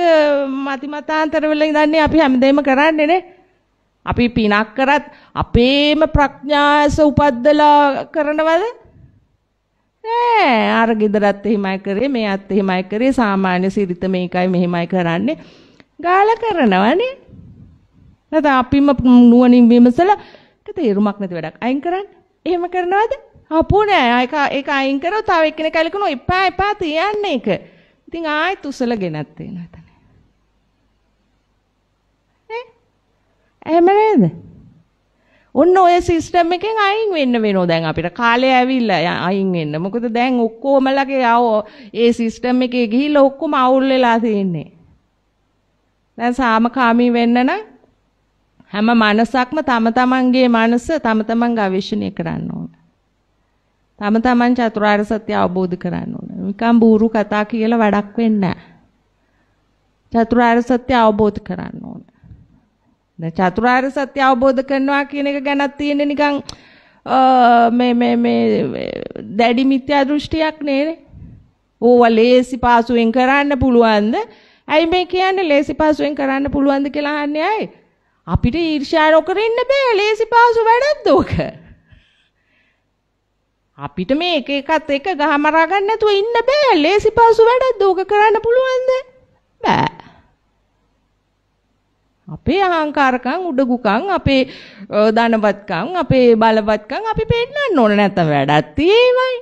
මතිමතාන්තරවල ඉඳන්නේ අපි හැමදේම කරන්නේ නේ. අපි පිනක් කරත් අපේම ප්‍රඥාස උපද්දලා කරනවද? නෑ. අර ගෙදරත් එහෙමයි කරේ, මෙයත් එහෙමයි කරේ, සාමාන්‍ය සිරිත මේකයි මෙහෙමයි කරන්නේ. ගාලා කරනවනේ. නැත්නම් අපිම නුවණින් විමසලා ඒක තේරුමක් නැති වැඩක්. අයින් කරන්න. එහෙම කරනවද? අපෝ නෑ. ඒක ඒක අයින් කරව තව එක්කෙනෙක් අයින් කරනවා. එපා එපා තියන්නේ ඒක. ඉතින් ආයෙත් උසල ගෙනත් වෙනවා එතන. නේ? එහෙම නේද? ඔන්න ඔය සිස්ටම් එකෙන් අයින් වෙන්න වෙනවා දැන් අපිට කාලය ඇවිල්ලා අයින් වෙන්න. මොකද දැන් ඔක්කොමලගේ ඒ සිස්ටම් එකේ ගිහිල්ලා ඔක්කොම අවුල් වෙලා තියෙන්නේ. දැන් සාමකාමී වෙන්න නම් හැම මනසක්ම තම තමන්ගේ මනස තම තමන් ගවේෂණය කරන්න ඕන. තම තමන් චතුරාර්ය සත්‍ය අවබෝධ කරන්න ඕන. නිකම් බూరు කතා කියලා වැඩක් වෙන්නේ නැහැ. චතුරාර්ය සත්‍ය අවබෝධ කරන්න ඕන. දැන් චතුරාර්ය සත්‍ය අවබෝධ කරනවා කියන එක ගැනත් තියෙන්නේ නිකන් මේ මේ මේ දැඩි මිත්‍යා දෘෂ්ටියක් නේනේ. ඕවා ලේසි පාසුවෙන් කරන්න පුළුවන්ද? ඇයි මේ කියන්නේ ලේසි පාසුවෙන් කරන්න පුළුවන්ද කියලා අහන්නේ අය. අපිට ඊර්ෂ්‍යා නොකර ඉන්න බෑ. ලේසි පාසු වැඩක්ද ඕක? අපිට මේ එක එකත් එක ගහ මරා ගන්න නැතුව ඉන්න බෑ. ලේසි පාසු වැඩක්ද ඕක කරන්න පුළුවන්ද? බෑ. අපේ අහංකාරකම් උඩගුකම් අපේ ධනවත්කම් අපේ බලවත්කම් අපි පෙන්නන්න ඕන නැත්නම් වැඩක් තියෙවයි.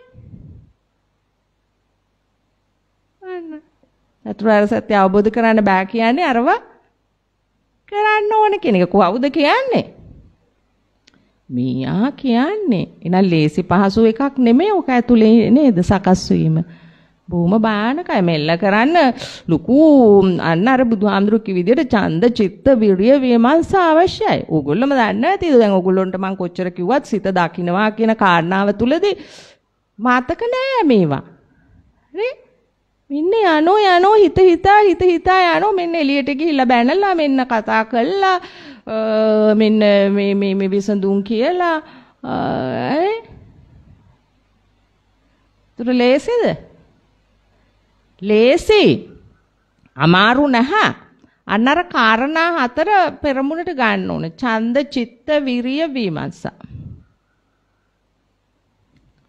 අන්න. චතුරාර්ය සත්‍ය අවබෝධ කරන්න බෑ කියන්නේ අරව කරන්න ඕන කියන එක කවුද කියන්නේ? මීයා කියන්නේ එහෙනම් ලේසි පහසු එකක් නෙමෙයි ඔක ඇතුලේ නේද සකස් වීම. බොහොම බානකයි මෙල්ල කරන්න ලুকু අන්න අර බුදුහාඳුරු කි විදියට ඡන්ද චිත්ත විරිය විමර්ශ අවශ්‍යයි. ඕගොල්ලෝම දන්න ඇතිද දැන් ඕගොල්ලොන්ට මම කොච්චර කිව්වත් සිත දකින්නවා කියන කාරණාව තුලදී මතක නෑ මේවා. හරි? මෙන්න යනෝ යනෝ හිත හිතා හිත හිතා යනෝ මෙන්න එළියට ගිහිල්ලා බැනලා මෙන්න කතා කළා මෙන්න මේ මේ මේ විසඳුම් කියලා ඇයි? තුර ලේසිද? ලේසි. අමාරු නැහැ. අන්නර කාරණා හතර පෙරමුණට ගන්න ඕන. ඡන්ද, චිත්ත, විරිය, විමර්ශා.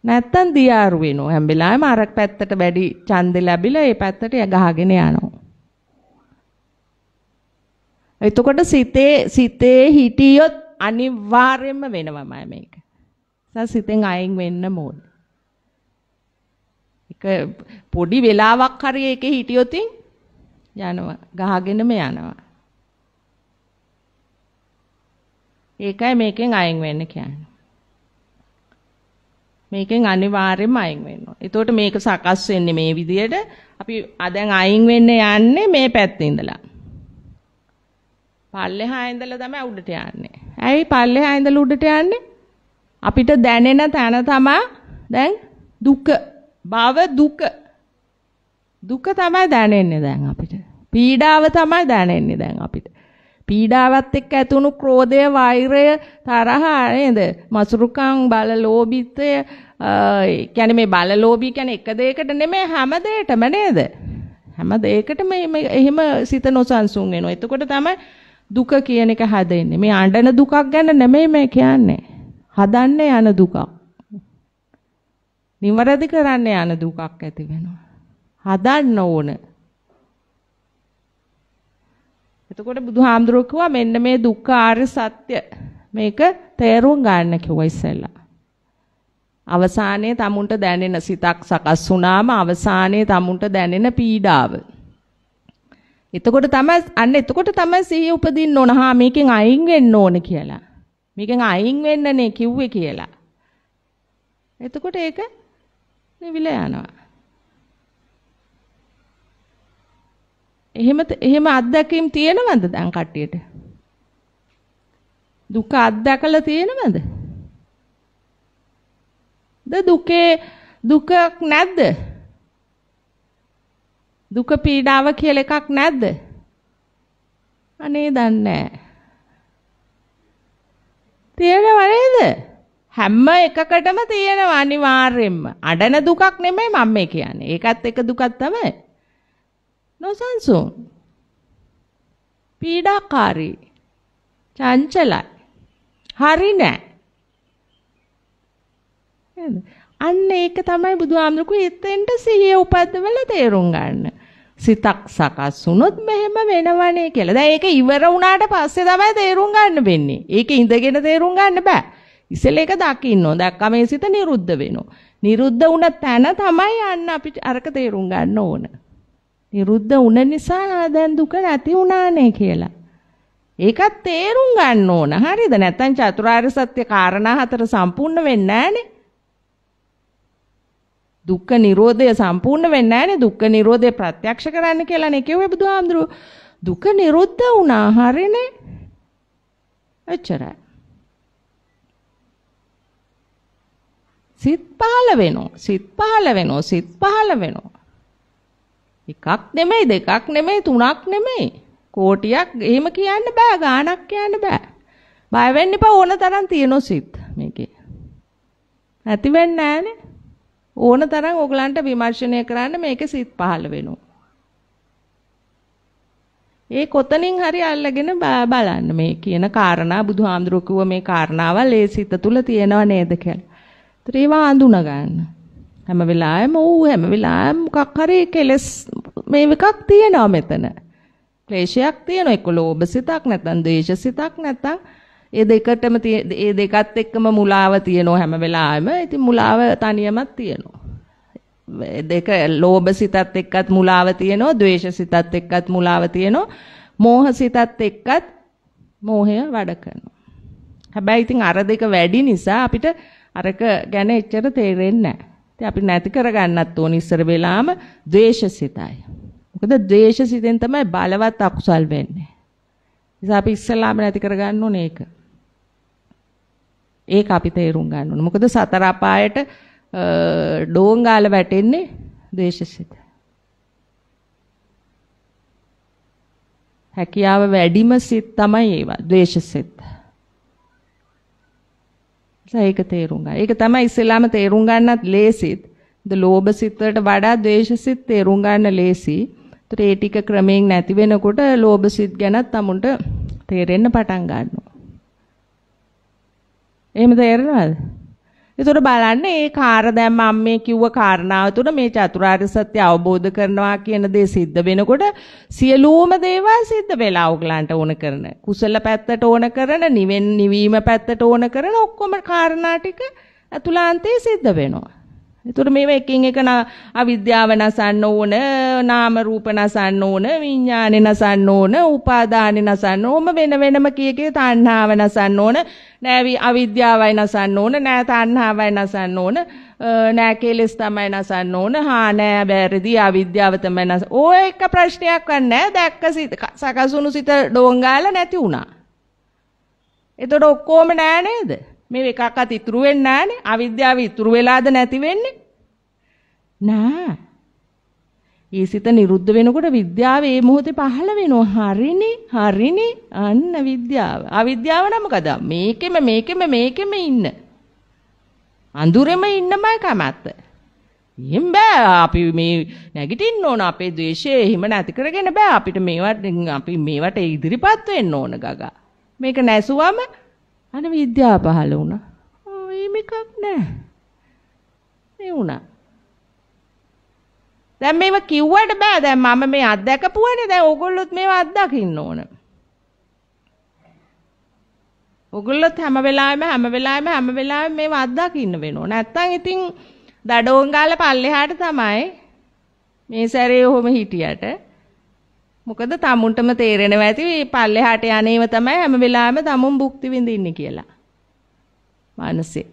නැත්තම් දියාරු වෙනවා. හැම වෙලාවෙම අර පැත්තට වැඩි ඡන්ද ලැබිලා ඒ පැත්තට ගහගෙන යනවා. එතකොට සිතේ සිතේ හිටියොත් අනිවාර්යයෙන්ම වෙනවමයි මේක. දැන් සිතෙන් අයින් වෙන්න ඕන. ඒක පොඩි වෙලාවක් හරි ඒකේ හිටියොත් යනවා. ගහගෙනම යනවා. ඒකයි මේකෙන් අයින් වෙන්න කියන්නේ. මේකෙන් අනිවාර්යයෙන්ම අයින් වෙනවා. එතකොට මේක සකස් වෙන්නේ මේ විදියට අපි දැන් අයින් වෙන්න යන්නේ මේ පැත්තේ ඉඳලා. පල්ලෙහා ඉඳලා තමයි උඩට යන්නේ. ඇයි පල්ලෙහා ඉඳලා උඩට යන්නේ? අපිට දැනෙන තැන තමයි දැන් දුක, භව දුක. දුක තමයි දැනෙන්නේ දැන් අපිට. පීඩාව තමයි දැනෙන්නේ දැන් අපිට. පීඩාවත් එක්ක ඇතුණු ක්‍රෝධය, වෛරය, තරහ නේද? මසුරුකම්, බලලෝභිතය, කියන්නේ මේ බලලෝභී කියන්නේ එක දෙයකට නෙමෙයි හැම දෙයකටම නේද? හැම දෙයකටම එහෙම සිත නොසන්සුන් වෙනවා. එතකොට තමයි දුක කියන එක හැදෙන්නේ. මේ අඬන දුකක් ගැන නෙමෙයි මේ කියන්නේ. හදන්න යන දුකක්. නිවැරදි කරන්න යන දුකක් ඇති වෙනවා. හදන්න ඕන. එතකොට බුදුහාමුදුරුවෝ කිව්වා මෙන්න මේ දුක්ඛ ආර්ය සත්‍ය මේක තේරුම් ගන්න කිව්වා ඉස්සෙල්ලා. අවසානයේ tamunට දැනෙන සිතක් සකස් වුණාම අවසානයේ tamunට දැනෙන පීඩාව එතකොට තමයි අන්න එතකොට තමයි සිහිය උපදින්න ඕන. හා මේකෙන් අයින් වෙන්න ඕන කියලා. මේකෙන් අයින් වෙන්නනේ කිව්වේ කියලා. එතකොට ඒක නිවිල යනවා. එහෙම එහෙම අත්දැකීම් තියෙනවද දැන් කට්ටියට? දුක අත්දැකලා තියෙනවද? ද දුකේ දුකක් නැද්ද? දුක පීඩාව කියලා එකක් නැද්ද? අනේ දන්නේ නැහැ. තියෙනව නේද? හැම එකකටම තියෙනව අනිවාර්යෙන්ම. අඩන දුකක් නෙමෙයි මම මේ කියන්නේ. ඒකත් එක දුකක් තමයි. නොසන්සුන්. පීඩාකාරී. චංචලයි. හරි නෑ. අන්න ඒක තමයි බුදුහාමුදුරුවෝ එතෙන්ට සිහිය උපද්දවල තේරුම් ගන්න. සිතක් සකස්ුනොත් මෙහෙම වෙනවනේ කියලා. දැන් ඒක ඉවර වුණාට පස්සේ තමයි තේරුම් ගන්න වෙන්නේ. ඒක ඉඳගෙන තේරුම් ගන්න බෑ. ඉසෙල් එක දකින්න ඕන. දැක්කම මේ සිත නිරුද්ධ වෙනවා. නිරුද්ධ වුණ තැන තමයි යන්න අපි අරක තේරුම් ගන්න ඕන. නිරුද්ධ වුණ නිසා දැන් දුක නැති වුණානේ කියලා. ඒකත් තේරුම් ගන්න ඕන. හරිද? නැත්නම් චතුරාර්ය සත්‍ය කාරණා හතර සම්පූර්ණ වෙන්නේ නැහනේ. දුක්ඛ නිරෝධය සම්පූර්ණ වෙන්නේ නැහැනේ දුක්ඛ නිරෝධය ප්‍රත්‍යක්ෂ කරන්න කියලානේ කිව්වේ බුදුහාමුදුරුවෝ. දුක නිරුද්ධ වුණා හරිනේ. එච්චරයි. සිත් පහළ වෙනවා. සිත් පහළ වෙනවා. සිත් පහළ වෙනවා. එකක් නෙමෙයි දෙකක් නෙමෙයි තුනක් නෙමෙයි. කෝටියක් එහෙම කියන්න බෑ. ගාණක් කියන්න බෑ. බය වෙන්න එපා ඕන තරම් තියෙනවා සිත් මේකේ. නැති වෙන්නේ නෑනේ. ඕන තරම් ඕගලන්ට විමර්ශනය කරන්න මේකේ සිත් පහළ වෙනවා. ඒ කොතනින් හරි අල්ලගෙන බලන්න මේ කියන කාරණා බුදුහාමුදුරුවෝ කිව්ව මේ කාරණාවල් ඒ සිත තුල තියෙනව නේද කියලා. ඒතර ඒවා අඳුනා ගන්න. හැම වෙලාවෙම ඌ හැම වෙලාවෙම මොකක් හරි කෙලස් මේ එකක් තියෙනවා මෙතන. ක්ලේශයක් තියෙනවා එක්ක ලෝභ සිතක් නැත්නම් ද්වේෂ සිතක් නැත්නම් ඒ දෙකටම ඒ දෙකත් එක්කම මුලාව තියෙනවා හැම වෙලාවෙම. ඉතින් මුලාව තනියමත් තියෙනවා. දෙක ලෝභසිතත් එක්කත් මුලාව තියෙනවා, ද්වේෂසිතත් එක්කත් මුලාව තියෙනවා, මෝහසිතත් එක්කත් මෝහය වැඩ කරනවා. හැබැයි ඉතින් අර දෙක වැඩි නිසා අපිට අරක ගැන එච්චර තේරෙන්නේ නැහැ. ඉතින් අපි නැති කරගන්නත් ඕන ඉස්සර වෙලාම ද්වේෂසිතයි. මොකද ද්වේෂසිතෙන් තමයි බලවත් අකුසල් වෙන්නේ. නිසා අපි ඉස්සලාම නැති කරගන්න ඕනේ ඒක. ඒක අපි තේරුම් ගන්න ඕනේ. මොකද සතර අපායට ඩෝංගාල වැටෙන්නේ ද්වේෂසිත. හැකියාව වැඩිම සිත් තමයි ඒවා ද්වේෂසිත. ඒක තේරුම් ගන්න. ඒක තමයි ඉස්සෙල්ලාම තේරුම් ගන්නත් ලේසිත්. ද ලෝභසිත වලට වඩා ද්වේෂසිත තේරුම් ගන්න ලේසි. ඒතර ඒ ටික ක්‍රමයෙන් නැති වෙනකොට ලෝභසිත ගැනත් අමුන්ට තේරෙන්න පටන් ගන්නවා. එහෙම තේරෙනවද? ඒතර බලන්න මේ කාර දැම්ම අම්මේ කිව්ව කාරණාව තුන මේ චතුරාර්ය සත්‍ය අවබෝධ කරනවා කියන දේ සිද්ධ වෙනකොට සියලුම දේවල් සිද්ධ වෙලා ඔයගලන්ට ඕන කරන කුසල පැත්තට ඕන කරන නිවෙන් නිවීම පැත්තට ඕන කරන ඔක්කොම කාරණා ටික අතුලාන්තයේ සිද්ධ වෙනවා එතකොට මේවා එකින් එක අවිද්‍යාව නසන්න ඕන, නාම රූප නසන්න ඕන, විඥානෙ නසන්න ඕන, උපාදානෙ නසන්න ඕම වෙන වෙනම කීකේ තණ්හාව නසන්න ඕන, නෑ අවිද්‍යාවයි නසන්න ඕන, නෑ තණ්හාවයි නසන්න ඕන, නෑ කෙලස් තමයි නසන්න ඕන, හා නෑ බැරිදි අවිද්‍යාව තමයි නස. ඕ එක ප්‍රශ්නයක් නෑ දැක්ක සිත සකසුණු සිත ඩෝංගාල නැති වුණා. එතකොට ඔක්කොම නෑ නේද? මේ එකක්වත් ඉතුරු වෙන්නේ නැහනේ. අවිද්‍යාව ඉතුරු වෙලාද නැති වෙන්නේ? නෑ. ඒ සිත නිරුද්ධ වෙනකොට විද්‍යාව ඒ මොහොතේ පහළ වෙනවා. හරිනේ. හරිනේ. අන්න විද්‍යාව. අවිද්‍යාව නම් මොකද? මේකෙම මේකෙම මේකෙම ඉන්න. අඳුරෙම ඉන්නමයි කැමැත්ත. එහෙම බෑ අපි මේ නැගිටින්න ඕන අපේ ද්වේෂය එහෙම නැති කරගෙන බෑ අපිට මේවට අපි මේවට ඉදිරිපත් වෙන්න ඕන ගගා මේක නැසුවම අන විද්‍යාව පහළ වුණා. එහෙම එකක් නෑ. මේ වුණා. දැන් මේව කිව්වට බෑ. දැන් මම මේ අත්දකපුවනේ. දැන් ඕගොල්ලොත් මේව අත්දකින්න ඕන. ඕගොල්ලොත් හැම වෙලාවෙම හැම වෙලාවෙම හැම වෙලාවෙම මේව අත්දකින්න වෙනවා. නැත්තම් ඉතින් දඩෝන් ගාලා පල්ලෙහාට තමයි මේ සැරේ ඔහොම හිටියට මොකද tamunටම තේරෙනවා ඇති මේ පල්ලෙහාට යන්නේම තමයි හැම වෙලාවෙම tamun භුක්ති විඳින්නේ කියලා. මානසේ.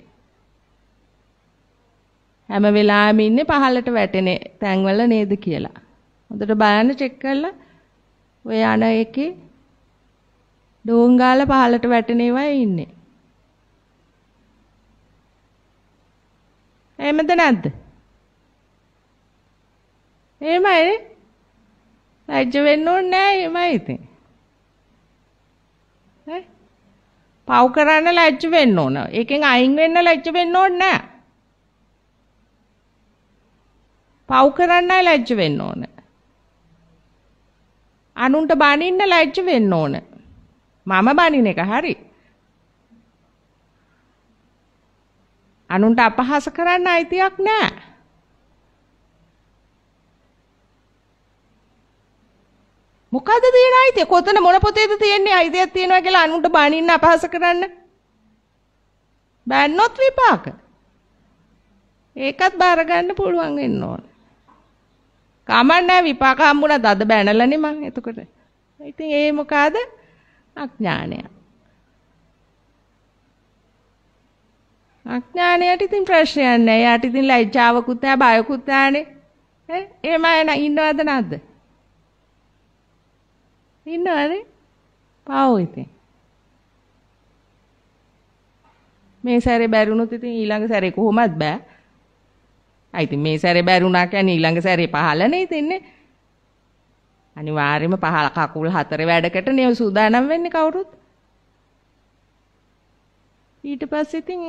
හැම වෙලාවෙම ඉන්නේ පහළට වැටෙන තැන්වල නේද කියලා. හොඳට බලන්න චෙක් කරලා ඔය යන එකේ ඩෝංගාල පහළට වැටෙන ඒවායේ ඉන්නේ. එහෙමද නැද්ද? එහෙමයි. ලැජ්ජ වෙන්න ඕනේ නෑ එමයි ඉතින්. ඈ පව් කරන්න ලැජ්ජ වෙන්න ඕන. ඒකෙන් අයින් වෙන්න ලැජ්ජ වෙන්න ඕනේ නෑ. පව් කරන්න ලැජ්ජ වෙන්න ඕන. අනුන්ට බනින්න ලැජ්ජ වෙන්න ඕන. මම බනින එක හරි. අනුන්ට අපහාස කරන්න අයිතියක් නැහැ. මොකද තියෙන අයිතිය? කොතන මොන පොතේද තියෙන්නේ අයිතියක් තියෙනවා කියලා අනුන්ට බානින්න අපහාස කරන්න? බෑන්නොත් විපාක. ඒකත් බාර ගන්න පුළුවන් වෙන්න ඕන. කමන්නෑ විපාක හම්බුණා දද බැනලානේ මං එතකොට. ඉතින් ඒ මොකಾದ? අඥානය. අඥානයට ඉතින් ප්‍රශ්නයක් නෑ. යාට ඉතින් ලැජ්ජාවකුත් නෑ බයකුත් නෑනේ. ඈ එහෙම ඉන්නවද නැද්ද? ඉන්නවද? පාවෝ ඉතින්. මේ සැරේ බැරිුණොත් ඉතින් ඊළඟ සැරේ කොහොමත් බෑ. ආ ඉතින් මේ සැරේ බැරිුණා කියන්නේ ඊළඟ සැරේ පහළ නේ ඉතින්නේ. අනිවාර්යයෙන්ම පහළ කකුල් හතර වැඩකට නේ සූදානම් වෙන්නේ කවුරුත්. ඊට පස්සේ ඉතින්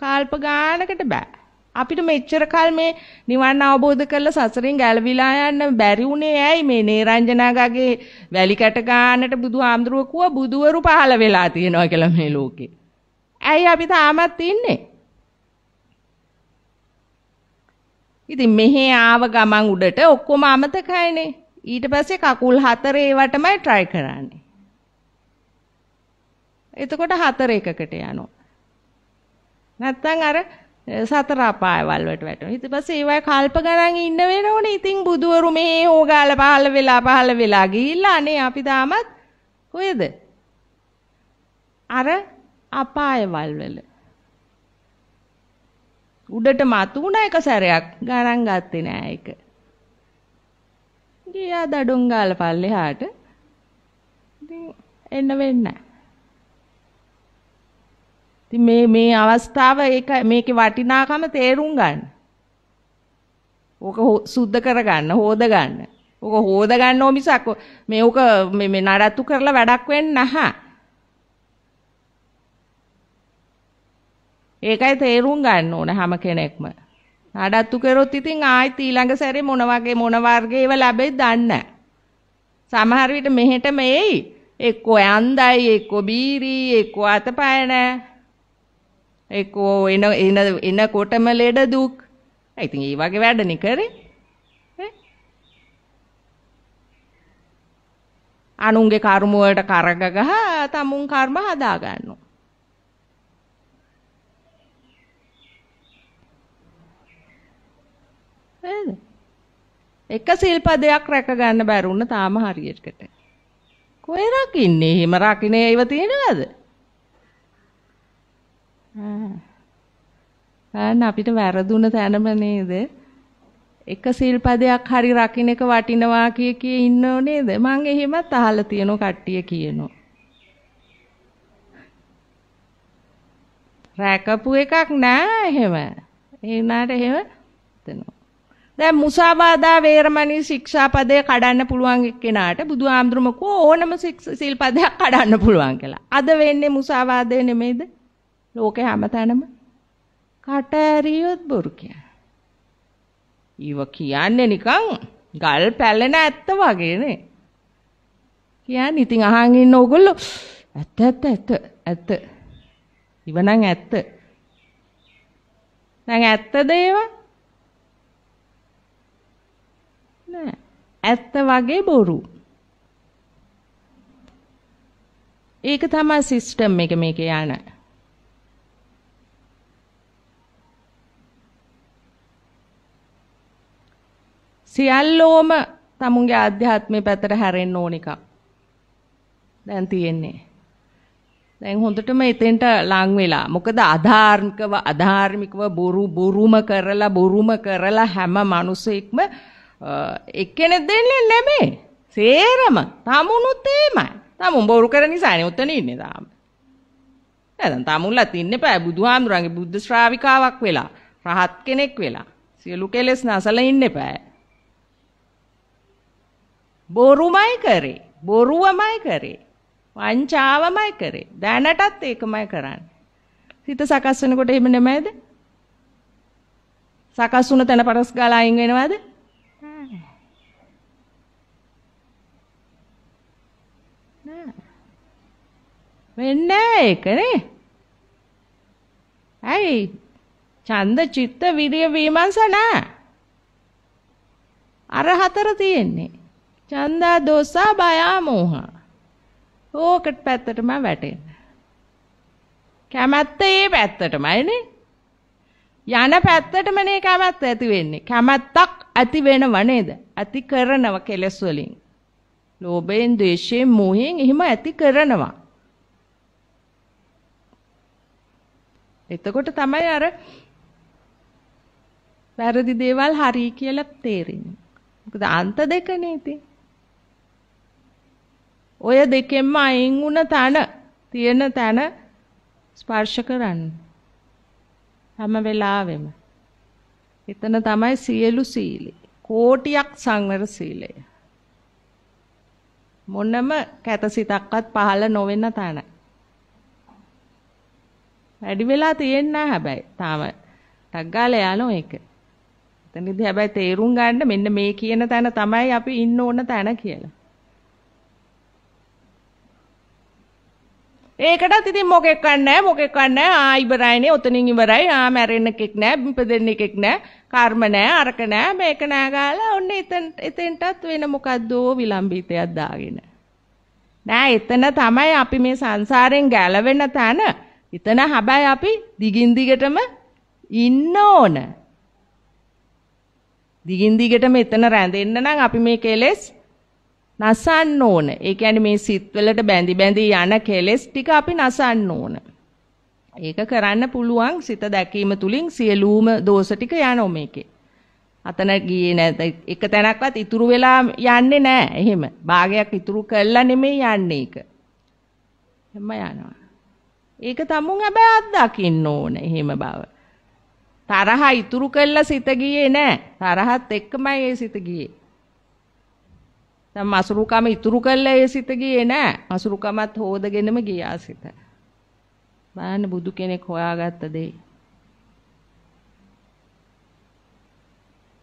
කාල්ප ගානකට බෑ. අපිට මෙච්චර කල් මේ නිවන් අවබෝධ කරලා සසරින් ගැලවිලා යන්න බැරි උනේ ඇයි මේ නේරංජනාගගේ වැලිකට ගන්නට බුදුහාමුදුරුව කව බුදුවරු පහළ වෙලා තියෙනවා කියලා මේ ලෝකේ. ඇයි අපි තාමත් ඉන්නේ? ඉතින් මෙහි ආව ගමන් උඩට ඔක්කොම අමතකයිනේ. ඊට පස්සේ කකුල් හතරේ වටමයි try කරන්නේ. එතකොට හතර එකකට යනවා. නැත්තම් අර සතර අපායවල් වලට වැටෙනවා. ඊට පස්සේ ඒවයි කල්ප ගණන් ඉන්න වෙනෝනේ. ඉතින් බුදුවරු මේ ඕගාල පහල වෙලා පහල වෙලා ගිහිල්ලා අනේ අපි තාමත් කොහෙද? අර අපායවල් වල. උඩට මතු වුණ එක සැරයක් ගණන් ගත්තේ නෑ ඒක. ගියා දඩොංගාල පල්ලෙහාට. ඉතින් එන්න වෙන්නේ නෑ. ඉතින් මේ මේ අවස්ථාව ඒක මේකේ වටිනාකම තේරුම් ගන්න. ඕක සුද්ධ කරගන්න, හොද ගන්න. ඕක හොද ගන්න ඕ මිසක් මේ ඕක මේ මේ නඩත්තු කරලා වැඩක් වෙන්නේ නැහැ. ඒකයි තේරුම් ගන්න ඕන හැම කෙනෙක්ම. නඩත්තු කරොත් ඉතින් ආයෙත් ඊළඟ සැරේ මොන වගේ මොන වර්ගයේ ඒව ලැබෙයිද දන්නේ නැහැ. සමහර විට මෙහෙට මේ එක්කෝ ඇන්දයි එක්කෝ බීරි එක්කෝ අතපය නැහැ. ඒකෝ එන එන එනකොටම ලෙඩ දුක්. ඉතින් ඒ වගේ වැඩනේ කරේ. අනුන්ගේ කර්ම වලට කරග ගහ තමුන් කර්ම හදා ගන්නවා. නේද? එක සිල්පදයක් රැක ගන්න බැරුණ තාම හරියටකට. කොහෙ රකින්නේ? හිම රකින්නේ ඒව තියෙනවද? බලන්න අපිට වැරදුන තැනම නේද? එක සිල්පදයක් හරි රකින්න එක වටිනවා කිය කී ඉන්නෝ නේද? මං එහෙමත් අහලා තියෙනවා කට්ටිය කියනවා. රැකපු එකක් නෑ එහෙම. ඒ වුණාට එහෙම හිතෙනවා. දැන් මුසාවාදා වේරමණී ශික්ෂාපදය කඩන්න පුළුවන් කෙනාට බුදුහාමුදුරුවෝ ඕනම සිල්පදයක් කඩන්න පුළුවන් කියලා. අද වෙන්නේ මුසාවාදය නෙමෙයිද? ලෝකේ හැමතැනම කට ඇරියොත් බොරු ඊව කියන්නේ නිකන් ගල් පැලෙන ඇත්ත වගේනේ. කියන්නේ ඉතින් අහන් ඉන්න ඕගොල්ලෝ ඇත්ත ඇත්ත ඇත්ත ඇත්ත. ඉවනම් ඇත්ත. දැන් ඇත්තද ඒවා? නෑ. ඇත්ත වගේ බොරු. ඒක තමයි සිස්ටම් එක මේකේ යන්නේ. සියල්ලෝම තමුන්ගේ ආධ්‍යාත්මය පැතර හැරෙන්න ඕන එකක්. දැන් තියෙන්නේ. දැන් හොඳටම එතෙන්ට ලං වෙලා මොකද අධාර්මිකව අධාර්මිකව බොරු බොරුම කරලා බොරුම කරලා හැම මිනිසෙක්ම එක්කෙනෙක් දෙන්නේ නැමේ සේරම තමුණුත් එමය තමුන් බොරු කරන නිසානේ උතන ඉන්නේ තාම නැදන් තමුන්ලත් ඉන්නේ පෑ බුදුහාමුදුරන්ගේ බුද්ධ ශ්‍රාවිකාවක් වෙලා රහත් කෙනෙක් වෙලා සියලු කෙලෙස් නැසලා ඉන්නේ පෑ බොරුමයි කරේ. බොරුවමයි කරේ. වංචාවමයි කරේ. දැනටත් ඒකමයි කරන්නේ. සිත සකස් වෙනකොට එහෙම නෙමෙයිද? සකස් වුණ තැන පරස් ගාලා අයින් වෙනවද? නෑ. වෙන්නේ ඒකනේ. ඇයි? ඡන්ද චිත්ත විරිය විමර්ශන අර හතර තියෙන්නේ. චන්දා දෝසා බයා මෝහා. ඕකට පැත්තටම වැටෙන්න. කැමැත්ත ඒ පැත්තටමයිනේ. යන පැත්තටම නේ කැමැත්ත ඇති වෙන්නේ. කැමැත්තක් ඇති වෙනව නේද? ඇති කරනව කෙලස් වලින්. ලෝභයෙන්, ද්වේෂයෙන්, මෝහයෙන් එහෙම ඇති කරනවා. එතකොට තමයි අර වැරදි දේවල් හරි කියලා තේරෙන්නේ. මොකද අන්ත දෙකනේ ඉතින්. ඔය දෙකෙන්ම අයින් වුණ තන තියෙන තන ස්පර්ශ කරන්න. හැම වෙලාවෙම. එතන තමයි සියලු සීලෙ. කෝටියක් සංවර සීලය. මොනම කැතසිතක්වත් පහළ නොවෙන තන. වැඩි වෙලා තියෙන්නේ හැබැයි. තාම ටග්ගාලා යන එක. එතනදී හැබැයි තේරුම් ගන්න මෙන්න මේ කියන තැන තමයි අපි ඉන්න ඕන තැන කියලා. ඒකටත් ඉතින් මොකෙක් නැහැ මොකෙක් නැහැ ආ ඉවරයිනේ ඔතනින් ඉවරයි ආ මැරෙන්න කෙක් නැහැ ඉපදෙන්න කෙක් නැහැ කර්ම නැහැ අරක නැහැ මේක නැහැ ගාලා ඔන්න එතෙන් එතෙන්ටත් වෙන මොකද්දෝ විලම්භිතයක් දාගෙන නෑ එතන තමයි අපි මේ සංසාරෙන් ගැලවෙන තැන එතන හැබැයි අපි දිගින් දිගටම ඉන්න ඕන දිගින් දිගටම එතන රැඳෙන්න නම් අපි මේ කෙලෙස් නසන්න ඕන. ඒ කියන්නේ මේ සිත්වලට බැඳි බැඳි යන කෙලෙස් ටික අපි නසන්න ඕන. ඒක කරන්න පුළුවන් සිත දැකීම තුලින් සියලුම දෝෂ ටික යනෝ මේකේ. අතන ගියේ නැත. එක තැනක්වත් ඉතුරු වෙලා යන්නේ නැහැ. එහෙම. භාගයක් ඉතුරු කළා නෙමෙයි යන්නේ ඒක. හැම යනවා. ඒක තමුන් හැබැයි අත්දකින්න ඕන. එහෙම බව. තරහ ඉතුරු කළා සිත ගියේ නැහැ. තරහත් එක්කමයි ඒ සිත ගියේ. දැන් මසුරුකම ඉතුරු කළා ඒ සිත ගියේ නෑ. මසුරුකමත් හොදගෙනම ගියා සිත. බලන්න බුදු කෙනෙක් හොයාගත්ත දෙයි.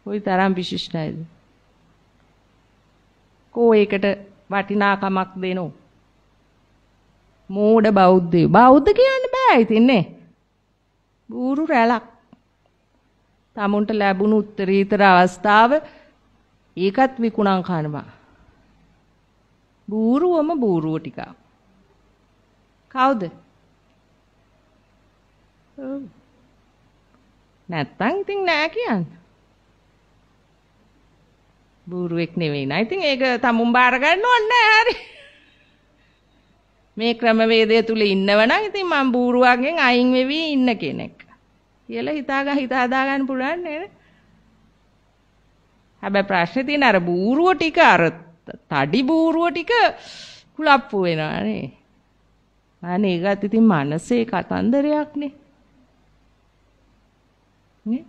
කොයි තරම් විශිෂ්ටයිද? කෝ ඒකට වටිනාකමක් දෙනෝ? මෝඩ බෞද්ධයෝ. බෞද්ධ කියන්න බෑ ඉතින්නේ. බూరు රැලක්. tamunට ලැබුණු උත්තරීතර අවස්ථාව ඒකත් විකුණන් කනවා. බූරුවම බූරුව ටිකක්. කවුද? නැත්තම් ඉතින් නෑ කියන්න. බූරුවෙක් නෙවෙයි නා. ඉතින් ඒක තමුන් බාර ගන්න ඕනේ නෑ හරි. මේ ක්‍රමවේදය තුල ඉන්නවනම් ඉතින් මම බූරුවන්ගෙන් අයින් වෙවි ඉන්න කෙනෙක්. කියලා හිතාගා හිතා දාගන්න පුළුවන් නේද? හැබැයි ප්‍රශ්නේ තියෙන අර බූරුව ටික අර තඩි බූරුව ටික කුලප්පු වෙනවා නේ. අනේ ඒකත් ඉතින් මනසේ කතන්දරයක්නේ. නේ?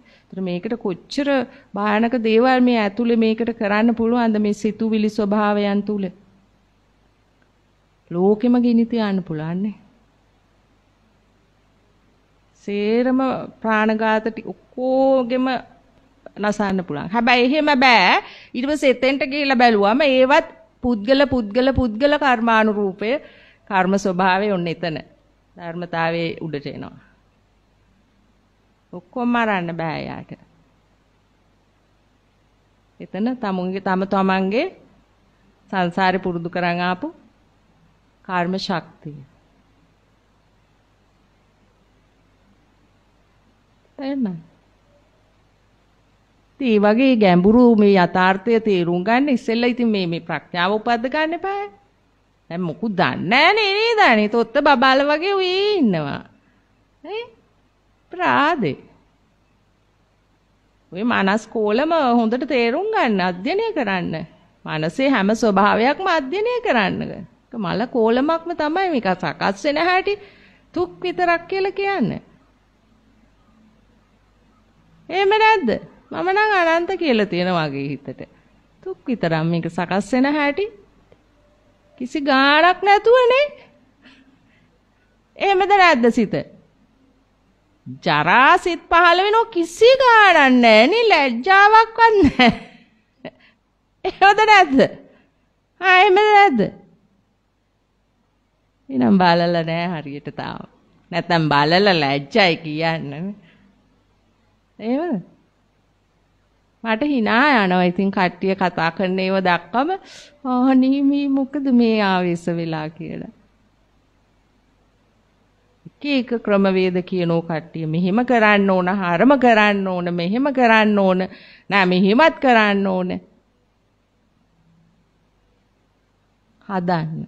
මේකට කොච්චර භයානක දේවල් මේ ඇතුලේ මේකට කරන්න පුළුවන්ද මේ සිතුවිලි ස්වභාවයන් තුල? ලෝකෙම ගිනි තියන්න පුළුවන් නේ. සේරම ප්‍රාණඝාත ටික ඔක්කොගෙම නසන්න පුළුවන්. හැබැයි එහෙම බෑ. ඊට පස්සේ එතෙන්ට ගිහිල්ලා බැලුවම ඒවත් පුද්ගල පුද්ගල පුද්ගල කර්මානුරූපය කර්ම ස්වභාවය ඔන්න එතන. ධර්මතාවයේ උඩට එනවා. ඔක්කොම මරන්න බෑ යාට. එතන තමුන්ගේ තම තමන්ගේ සංසාරේ පුරුදු කරන් ආපු කර්ම ශක්තිය. තේරුණා? ඉතින් මේ වගේ ගැඹුරු මේ යථාර්ථය තේරුම් ගන්න ඉස්සෙල්ලා ඉතින් මේ මේ ප්‍රඥාව උපද්ද ගන්න එපා. දැන් මොකුත් දන්නේ නැහැ නේ දන්නේ. තොත්ත බබාල වගේ උයේ ඉන්නවා. නේ? ප්‍රාදේ. ඔය මනස් කෝලම හොඳට තේරුම් ගන්න අධ්‍යයනය කරන්න. මනසේ හැම ස්වභාවයක්ම අධ්‍යයනය කරන්න. මල කෝලමක්ම තමයි මේක සකස් වෙන හැටි දුක් විතරක් කියලා කියන්නේ. එහෙම නැද්ද? මම නම් අනන්ත කියලා තියෙනවා වගේ හිතට. දුක් විතරක් මේක සකස් වෙන හැටි කිසි ගාණක් නැතුවනේ. එහෙමද නැද්ද සිත? ජරා සිත් පහළ වෙනෝ කිසි ගාණක් නැහැ නේ ලැජ්ජාවක්වත් නැහැ. එහෙමද නැද්ද? ආ එහෙමද නැද්ද? එනම් බලලා නැහැ හරියට තාම. නැත්තම් බලලා ලැජ්ජයි කියන්නේ. එහෙමද? මට hina යනවා. ඉතින් කට්ටිය කතා කරන ඒව දැක්කම අනේ මේ මොකද මේ ආවේශ වෙලා කියලා. එක එක ක්‍රමවේද කියනෝ කට්ටිය මෙහෙම කරන්න ඕන, හරම කරන්න ඕන, මෙහෙම කරන්න ඕන, නෑ මෙහෙමත් කරන්න ඕන. හදන්න.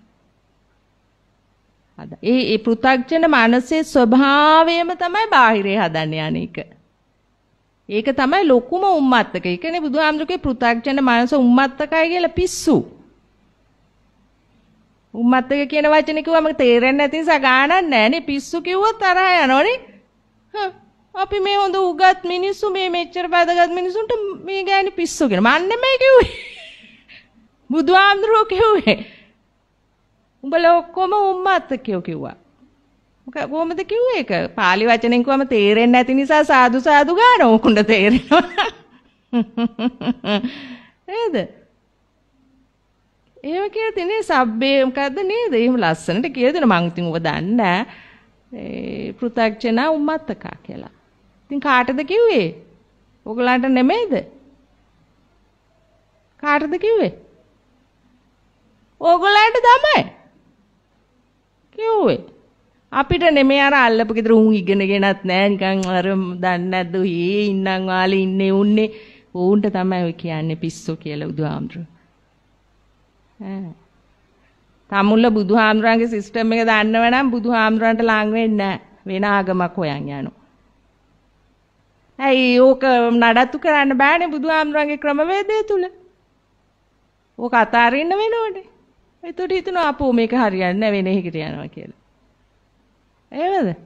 හද. ඒ ඒ පෘථග්ජන මානසේ ස්වභාවයම තමයි බාහිරේ හදන්න යන්නේ. ඒක තමයි ලොකුම උම්මත්තක. ඒ කියන්නේ බුදුහාමුදුරගේ පෘථග්ජන මානස උම්මත්තකයි කියලා පිස්සු. උම්මත්තක කියන වචනේ කිව්වම තේරෙන්නේ නැති නිසා ගානක් නැහනේ. පිස්සු කිව්වොත් තරහ යනවනේ. අපි මේ හොඳ උගත් මිනිස්සු මේ මෙච්චර බදගත් මිනිසුන්ට මේ ගෑණි පිස්සු කියන. මම නෙමෙයි කිව්වේ. බුදුහාමුදුරෝ කිව්වේ. උඹලා ඔක්කොම උම්මත්තකයෝ කිව්වා. මොක කොහොමද කිව්වේ ඒක? pāli වචනෙන් කිව්වම තේරෙන්නේ නැති නිසා සාදු සාදු ගානවා. උකුණ්ඩ තේරෙනවා. නේද? එහෙම කියලා තියෙනේ සබ්බේ මොකද්ද නේද? එහෙම ලස්සනට කියලා දෙන මං ඉතින් ඔබ දන්නේ ඒ පෘථග්ජන උම්මත්තකා කියලා. ඉතින් කාටද කිව්වේ? ඔයගලන්ට නෙමෙයිද? කාටද කිව්වේ? ඕගොල්ලන්ට තමයි. කිව්වේ. අපිට නෙමෙයි අර අල්ලපු ගෙදර උන් ඉගෙනගෙනත් නෑ නිකන් අර දන්නේ නැද්ද හේ ඉන්නම් වාලේ ඉන්නේ උන්නේ ඌන්ට තමයි ඔය කියන්නේ පිස්සු කියලා බුදුහාමුදුරු. ඈ. තමුල්ල බුදුහාමුදුරන්ගේ සිස්ටම් එක දන්නවනම් බුදුහාමුදුරන්ට ලඟ වෙන්නේ නෑ. වෙන ආගමක් හොයන් යනවා. ඇයි ඕක නඩත්තු කරන්න බෑනේ බුදුහාමුදුරන්ගේ ක්‍රමවේදය තුල. ඕක අතාරින්න වෙනෝනේ. එතකොට හිතනවා අපෝ මේක හරියන්නේ නැ වෙන එකකට යනවා කියලා. ඒවද?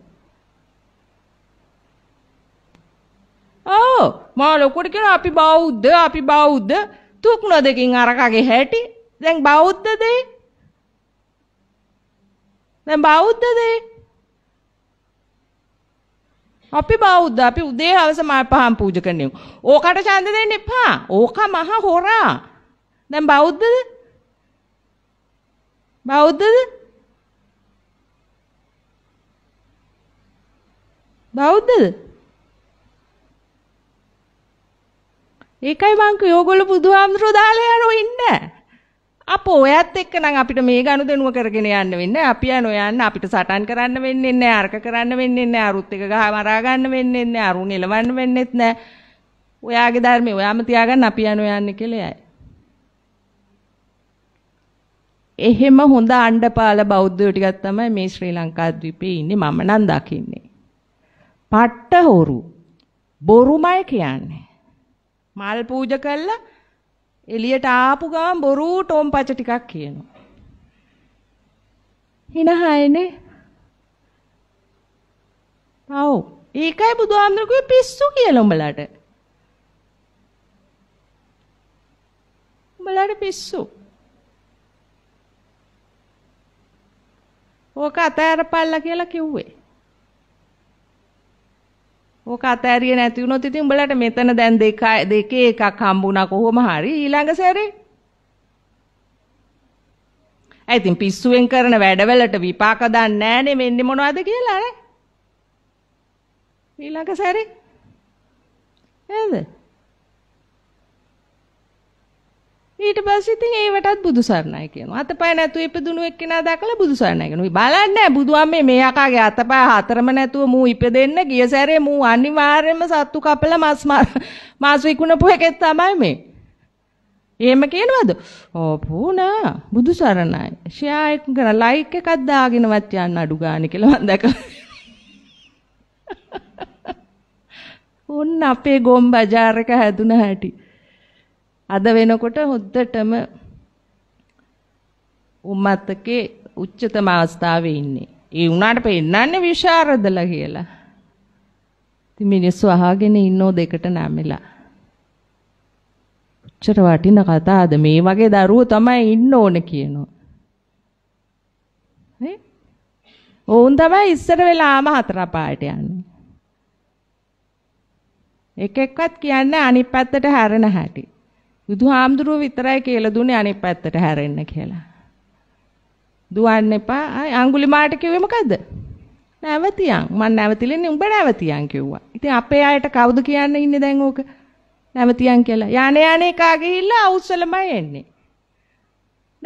ඔව් මා ලොකුට කියන අපි බෞද්ධ අපි බෞද්ධ තුක්න දෙකින් අරකගේ හැටි දැන් බෞද්ධද දැන් බෞද්ධද අපි බෞද්ධ අපි උදේ හවස මා පහන් පූජා කරන්නේ. ඕකට ඡන්ද දෙන්න එපා. ඕක මහ හොරා. දැන් බෞද්ධද? බෞද්ධද? බෞද්ධද? ඒකයි මං කිව්වේ ඕගොල්ලෝ බුදුහාමුදුරුවෝ දාලා යනෝ ඉන්නේ. අපෝ ඔයත් එක්ක නම් අපිට මේ ගනුදෙනුව කරගෙන යන්න වෙන්නේ. අපි යන ඔයන්න අපිට සටන් කරන්න වෙන්නේ නැහැ. අරක කරන්න වෙන්නේ නැහැ. අරුත් එක ගහ මරා ගන්න වෙන්නේ නැහැ. අරුණ එලවන්න වෙන්නේත් නැහැ. ඔයාගේ ධර්මේ ඔයාම තියාගන්න අපි යන ඔයන්නේ කියලා යයි. එහෙම හොඳ අණ්ඩපාල බෞද්ධයෝ ටිකක් තමයි මේ ශ්‍රී ලංකාද්වීපේ ඉන්නේ මම නම් දකින්නේ. පට්ටහොරු බොරුමයි කියන්නේ. මල් පූජ කළා එළියට ආපු ගමන් බොරු ටෝම්පච ටිකක් කියනවා. හිනහයනේ. ආව් ඒකයි බුදුහාමුදුරුවෝ පිස්සු කියලා උඹලට. උඹලට පිස්සු. ඕක අතෑරපල්ලා කියලා කිව්වේ. ඕක අතෑරියේ නැති වුණොත් ඉතින් උඹලට මෙතන දැන් දෙකයි දෙකේ එකක් හම්බුණා කොහොම හරි ඊළඟ සැරේ. ඒ ඉතින් පිස්සුවෙන් කරන වැඩවලට විපාක දන්නේ නැහනේ මෙන්නේ මොනවද කියලා නේ. ඊළඟ සැරේ. නේද? ඊට පස්සේ ඉතින් ඒවටත් බුදු සරණයි කියනවා. අතපය නැතුව ඉපදුණු එක්කෙනා දැකලා බුදු සරණයි කියනවා. බලන්නේ බුදුහාමේ මේ යකාගේ අතපය හතරම නැතුව මූ ඉපදෙන්න ගිය සැරේ මූ අනිවාර්යයෙන්ම සත්තු කපලා මස් මාස් විකුණපු එකෙක් තමයි මේ. එහෙම කියනවද? ඕ පුණා බුදු සරණයි. ෂෙයා එක කරලා ලයික් එකක් දාගෙනවත් යන්න අඩු ගන්න කියලා මම දැකලා. ඔන්න අපේ ගොම් බජාර් එක හැදුන හැටි. අද වෙනකොට හොද්දටම උම්මත්තකේ උච්චතම අවස්ථාවේ ඉන්නේ. ඒ උනාට පෙන්නන්නේ විශාරදලා කියලා. ඉතින් මිනිස්සු අහගෙන ඉන්නෝ දෙකට නැමෙලා. උච්චර වටින කතාවද මේ වගේ දරුවෝ තමයි ඉන්න ඕන කියනවා. නේ? ඕන් තමයි ඉස්සර වෙලාම හතර පායට යන්නේ. එක එක්කත් කියන්නේ අනිත් පැත්තට හැරෙන හැටි. බුදුහාමුදුරුව විතරයි කියලා දුන්නේ අනිත් පැත්තට හැරෙන්න කියලා. දුවන්න එපා. අය අඟුලිමාට කිව්වේ මොකද්ද? නැවතියන්. මම නැවතිලෙන්නේ උඹ නැවතියන් කිව්වා. ඉතින් අපේ අයට කවුද කියන්න ඉන්නේ දැන් ඕක? නැවතියන් කියලා. යانے යانے කා ගිහිල්ලා අවුස්සලමයි එන්නේ.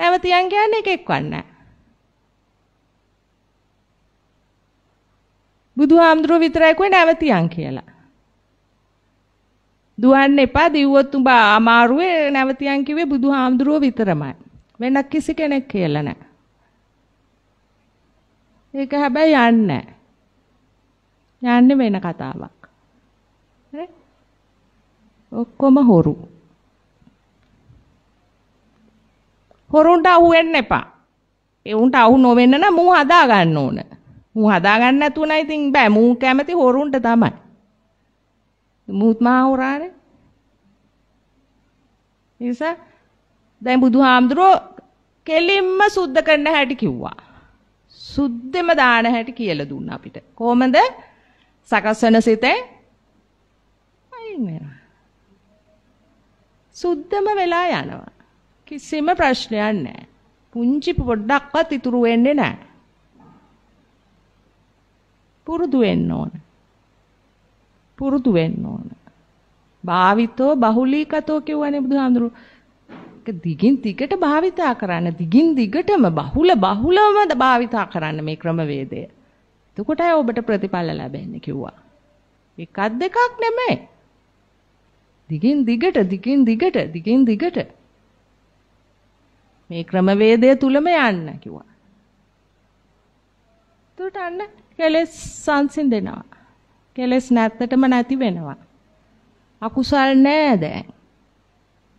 නැවතියන් කියන්නේ එකෙක්වත් නැහැ. බුදුහාමුදුරුව විතරයි කෝ නැවතියන් කියලා. දුවන්න එපා දිව්වොත් උඹ අමාරුවේ නැවතියන් කිව්වේ බුදුහාමුදුරුව විතරමයි. වෙන කිසි කෙනෙක් කියලා නැහැ. ඒක හැබැයි යන්නේ නැහැ. යන්නේ වෙන කතාවක්. හරි? ඔක්කොම හොරු. හොරුන්ට අහු වෙන්න එපා. ඒ උන්ට අහු නොවෙන්න නම් මූ හදා ගන්න ඕන. මූ හදා ගන්න නැතුණා ඉතින් බෑ මූ කැමති හොරුන්ට තමයි. මුත්මාහුරානේ. නිසා දැන් බුදුහාමුදුරෝ කෙලින්ම සුද්ධ කරන්න හැටි කිව්වා. සුද්ධෙම දාන හැටි කියලා දුන්න අපිට. කොහොමද? සකස් වෙන සිතෙන් අයින් වෙනවා. සුද්ධම වෙලා යනවා. කිසිම ප්‍රශ්නයක් නැහැ. පුංචි පොඩ්ඩක්වත් ඉතුරු වෙන්නේ නැහැ. පුරුදු වෙන්න ඕන. පුරුදු වෙන්න ඕන. භාවිතෝ බහුලීකතෝ කියවනේ බුදුහාඳුරු. ඒක දිගින් දිගට භාවිතා කරන්න දිගින් දිගටම බහුල බහුලවම භාවිතා කරන්න මේ ක්‍රමවේදය. එතකොටයි ඔබට ප්‍රතිඵල ලැබෙන්නේ කිව්වා. එකක් දෙකක් නෙමෙයි. දිගින් දිගට දිගින් දිගට දිගින් දිගට මේ ක්‍රමවේදය තුලම යන්න කිව්වා. එතකොට අන්න කෙලෙස් සංසිඳෙනවා. කෙලස් නැත්තටම නැති වෙනවා. අකුසල් නෑ දැන්.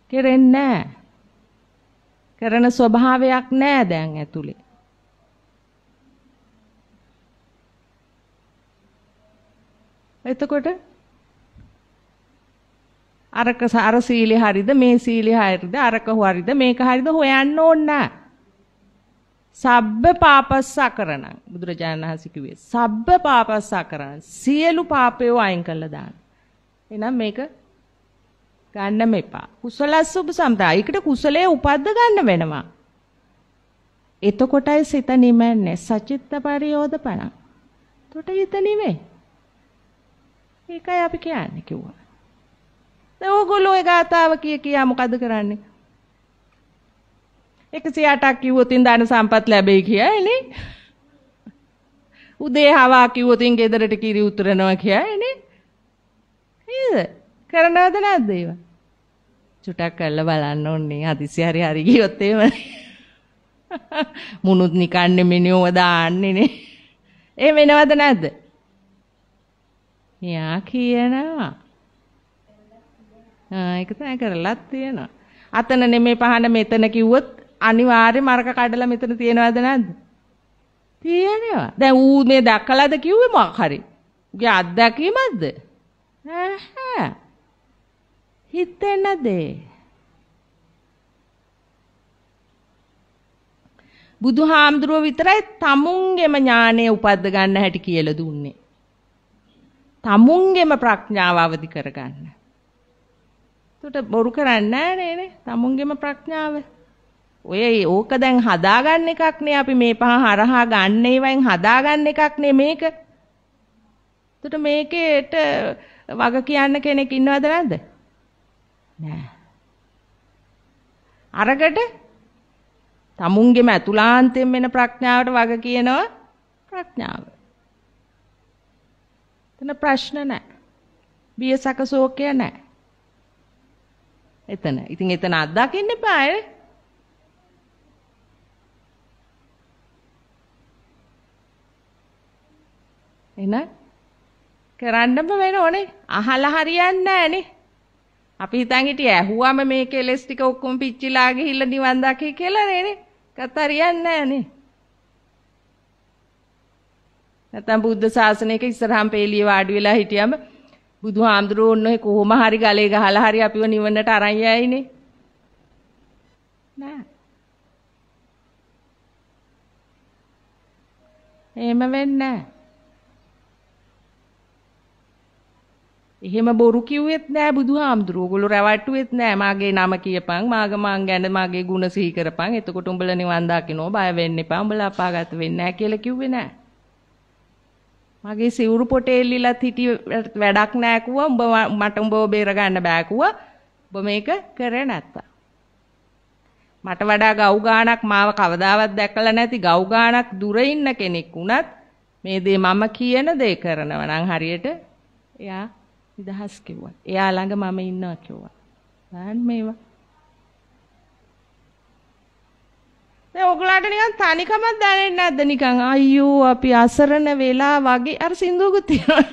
කෙරෙන්නේ නෑ. කරන ස්වභාවයක් නෑ දැන් ඇතුලේ. එතකොට අරක අර සීලේ හරිද මේ සීලේ හරිද අරක හරිද මේක හරිද හොයන්න ඕන නෑ. සබ්බ පාපස්සා කරණං බුදුරජාණන් වහන්සේ කිව්වේ සබ්බ පාපස්සා කරණං සියලු පාපයෝ අයින් කළා දාන. එහෙනම් මේක ගන්න මෙපා. කුසලස් සුබ සම්දායකට කුසලයේ උපද්ද ගන්න වෙනවා. එතකොටයි සිත නිමන්නේ සචිත්ත පරියෝධපණ. එතකොට හිත නිමේ. ඒකයි අපි කියන්නේ කිව්වා. දැන් ඕගොල්ලෝ ඒ ගාතාව කිය කියා මොකද කරන්නේ? 108ක් කිව්වොත් දාන සම්පත් ලැබෙයි කියයිනේ. උදේ හවා කිව්වොත් ගෙදරට කිරි උතරනවා කියයිනේ. නේද? කරනවද නැද්ද ඒවා? චුටක් කරලා බලන්න ඕනේ. හදිසි හරි හරි ගියොත් එහෙම. මුනුත් නිකන්නේ මෙනියව දාන්නේ නේ. එහෙම වෙනවද නැද්ද? යා කියනවා. ආ ඒක තමයි කරලත් තියෙනවා. අතන නෙමෙයි පහන මෙතන කිව්වොත් අනිවාර්යයෙන්ම අරක කඩලා මෙතන තියනවද නැද්ද? තියෙනවා. දැන් ඌ මේ දැකලාද කිව්වේ මොකක් හරි? ඌගේ අත්දැකීමක්ද? නැහැ. හිතෙන දේ. බුදුහාමුදුරුව විතරයි තමුන්ගෙම ඥානය උපද්ද ගන්න හැටි කියලා දුන්නේ. තමුන්ගෙම ප්‍රඥාව අවදි කරගන්න. එතකොට බොරු කරන්නේ නැහැ නේනේ. තමුන්ගෙම ප්‍රඥාව ඔය ඕක දැන් හදාගන්න එකක් නේ අපි මේ පහ හරහා ගන්න ඒවෙන් හදාගන්න එකක් නේ මේක. එතකොට මේකේට වග කියන්න කෙනෙක් ඉන්නවද නැද්ද? නෑ. අරකට tamungeම අතුලාන්තයෙන් වෙන ප්‍රඥාවට වග කියනවා ප්‍රඥාව. එතන ප්‍රශ්න නෑ. බියසක ශෝකය නෑ. එතන. ඉතින් එතන අත්දකින්න එපා. එහෙනම් කරන්නම වෙනෝනේ. අහලා හරියන්නේ නැහනේ. අපි හිතන් හිටියේ ඇහුවම මේ කෙලස් ටික ඔක්කොම පිච්චිලා ගිහිල්ලා නිවන් දකි කියලා නේනේ. කත හරියන්නේ නැහනේ. නැත්තම් බුද්ධ ශාසනයක ඉස්සරහම් පෙළිය වාඩි වෙලා හිටියම බුදුහාමුදුරුවෝ ඔන්නේ කොහොම හරි ගලේ ගහලා හරි අපිව නිවන්නට අරන් යයිනේ. නෑ. එහෙම වෙන්නේ නැහැ. එහෙම බොරු කිව්වෙත් නෑ බුදුහාමුදුරුවෝ. ඕගොල්ලෝ රැවට්ටුවෙත් නෑ. මාගේ නම කියපන්, මාග මං ගැන මාගේ ಗುಣ සිහි කරපන්. එතකොට උඹලා නිවන් දකින්නෝ බය වෙන්න එපා. උඹලා අපාගත වෙන්නේ නෑ කියලා කිව්වේ නෑ. මගේ සිවුරු පොටේ එල්ලිලා හිටි වැඩක් නෑ කිව්වා. උඹ මට උඹව බේර ගන්න බෑ කිව්වා. උඹ මේක කරේ නැත්තා. මට වඩා ගව් ගාණක් මාව කවදාවත් දැකලා නැති ගව් ගාණක් දුර ඉන්න කෙනෙක් වුණත් මේ දේ මම කියන දේ කරනවා නම් හරියට එයා නිදහස් කිව්වා. එයා ළඟ මම ඉන්නවා කිව්වා. බලන්න මේවා. දැන් ඔයගොල්ලන්ට නිකන් තනිකමක් දැනෙන්නේ නැද්ද නිකන් අයියෝ අපි අසරණ වෙලා වගේ අර සින්දුවකුත් තියෙනවා.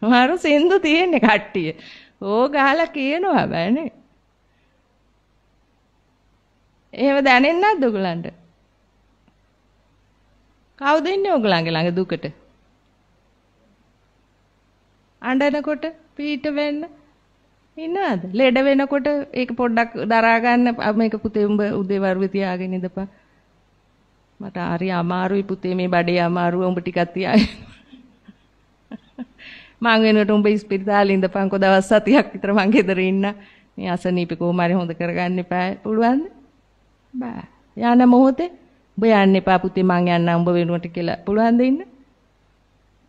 මාරු සින්දු තියෙන්නේ කට්ටිය. ඕ ගහලා කියනවා බෑනේ. එහෙම දැනෙන්නේ නැද්ද ඔයගොල්ලන්ට? කවුද ඉන්නේ ඔයගොල්ලන්ගේ ළඟ දුකට? අඬනකොට පීට වෙන්න ඉන්නවද? ලෙඩ වෙනකොට ඒක පොඩ්ඩක් දරා ගන්න මේක පුතේ උඹ උදේ වරුවේ තියාගෙන ඉඳපන්. මට හරි අමාරුයි පුතේ මේ බඩේ අමාරුව උඹ ටිකක් තියාගෙන. මං වෙනුවට උඹ ඉස්පිරිතාලේ ඉඳපන්කෝ දවස් 7ක් විතර මං ගෙදර ඉන්න. මේ අසනීප කොහොම හරි හොඳ කරගන්න එපා. පුළුවන්ද? බෑ. යන මොහොතේ උඹ යන්න එපා පුතේ මං යන්න උඹ වෙනුවට කියලා. පුළුවන්ද ඉන්න?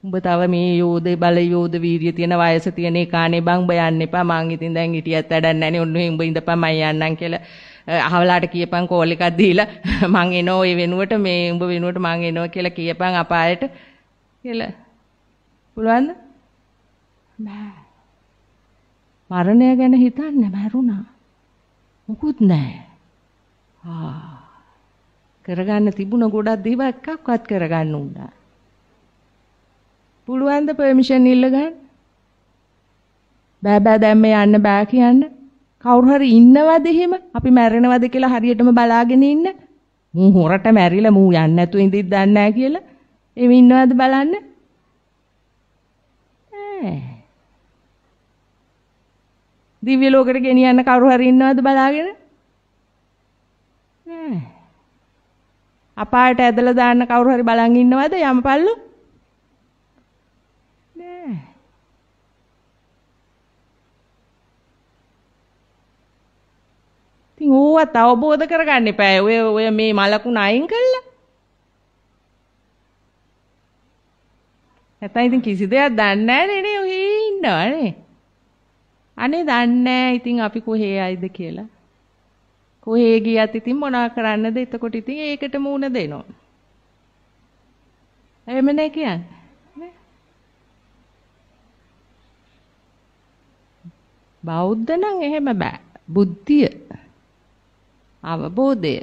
උඹ තව මේ යෝධ බල යෝධ වීරිය තියෙන වයස තියෙන කානේ බං බ යන්න එපා මං ඉතින් දැන් හිටියත් වැඩක් නැනේ ඔන්න උඹ ඉඳපන් මං යන්නම් කියලා අහවලාට කියපන් කෝල් එකක් දීලා මං එනෝ ඒ වෙනුවට මේ උඹ වෙනුවට මං එනවා කියලා කියපන් අපායට කියලා පුළුවන්ද බෑ මරණය ගැන හිතන්න මරුණා මුකුත් නැහැ ආ කරගන්න තිබුණ ගොඩක් දේවල් එකක්වත් කරගන්න උනා පුළුවන් ද පර්මිෂන් ඉල්ල ගන්න? බෑ බෑ දැන් මේ යන්න බෑ කියන්න. කවුරු හරි ඉන්නවද එහෙම? අපි මැරෙනවද කියලා හරියටම බලාගෙන ඉන්න. මූ හොරට මැරිලා මූ යන්න නැතුව ඉඳිද්ද දන්නේ කියලා. එමෙ ඉන්නවද බලන්න? ඈ. දිව්‍ය ලෝකෙට ගෙනියන්න කවුරු හරි ඉන්නවද බලාගෙන? ඈ. අපායට ඇදලා දාන්න කවුරු හරි බලන් ඉන්නවද යම්පල්ලෝ? ඉතින් ඌවත් අවබෝධ කරගන්න එපා. ඔය ඔය මේ මලකුණ අයින් කළා. නැත්නම් ඉතින් කිසි දෙයක් දන්නේ නැහැ නේ ඔහි ඉන්නවනේ. අනේ දන්නේ ඉතින් අපි කොහේ ආයිද කියලා. කොහේ ගියත් ඉතින් මොනා කරන්නද එතකොට ඉතින් ඒකට මූණ දෙනවා. එහෙම නේ කියන්නේ. බෞද්ධ නම් එහෙම බෑ. බුද්ධිය අවබෝධය.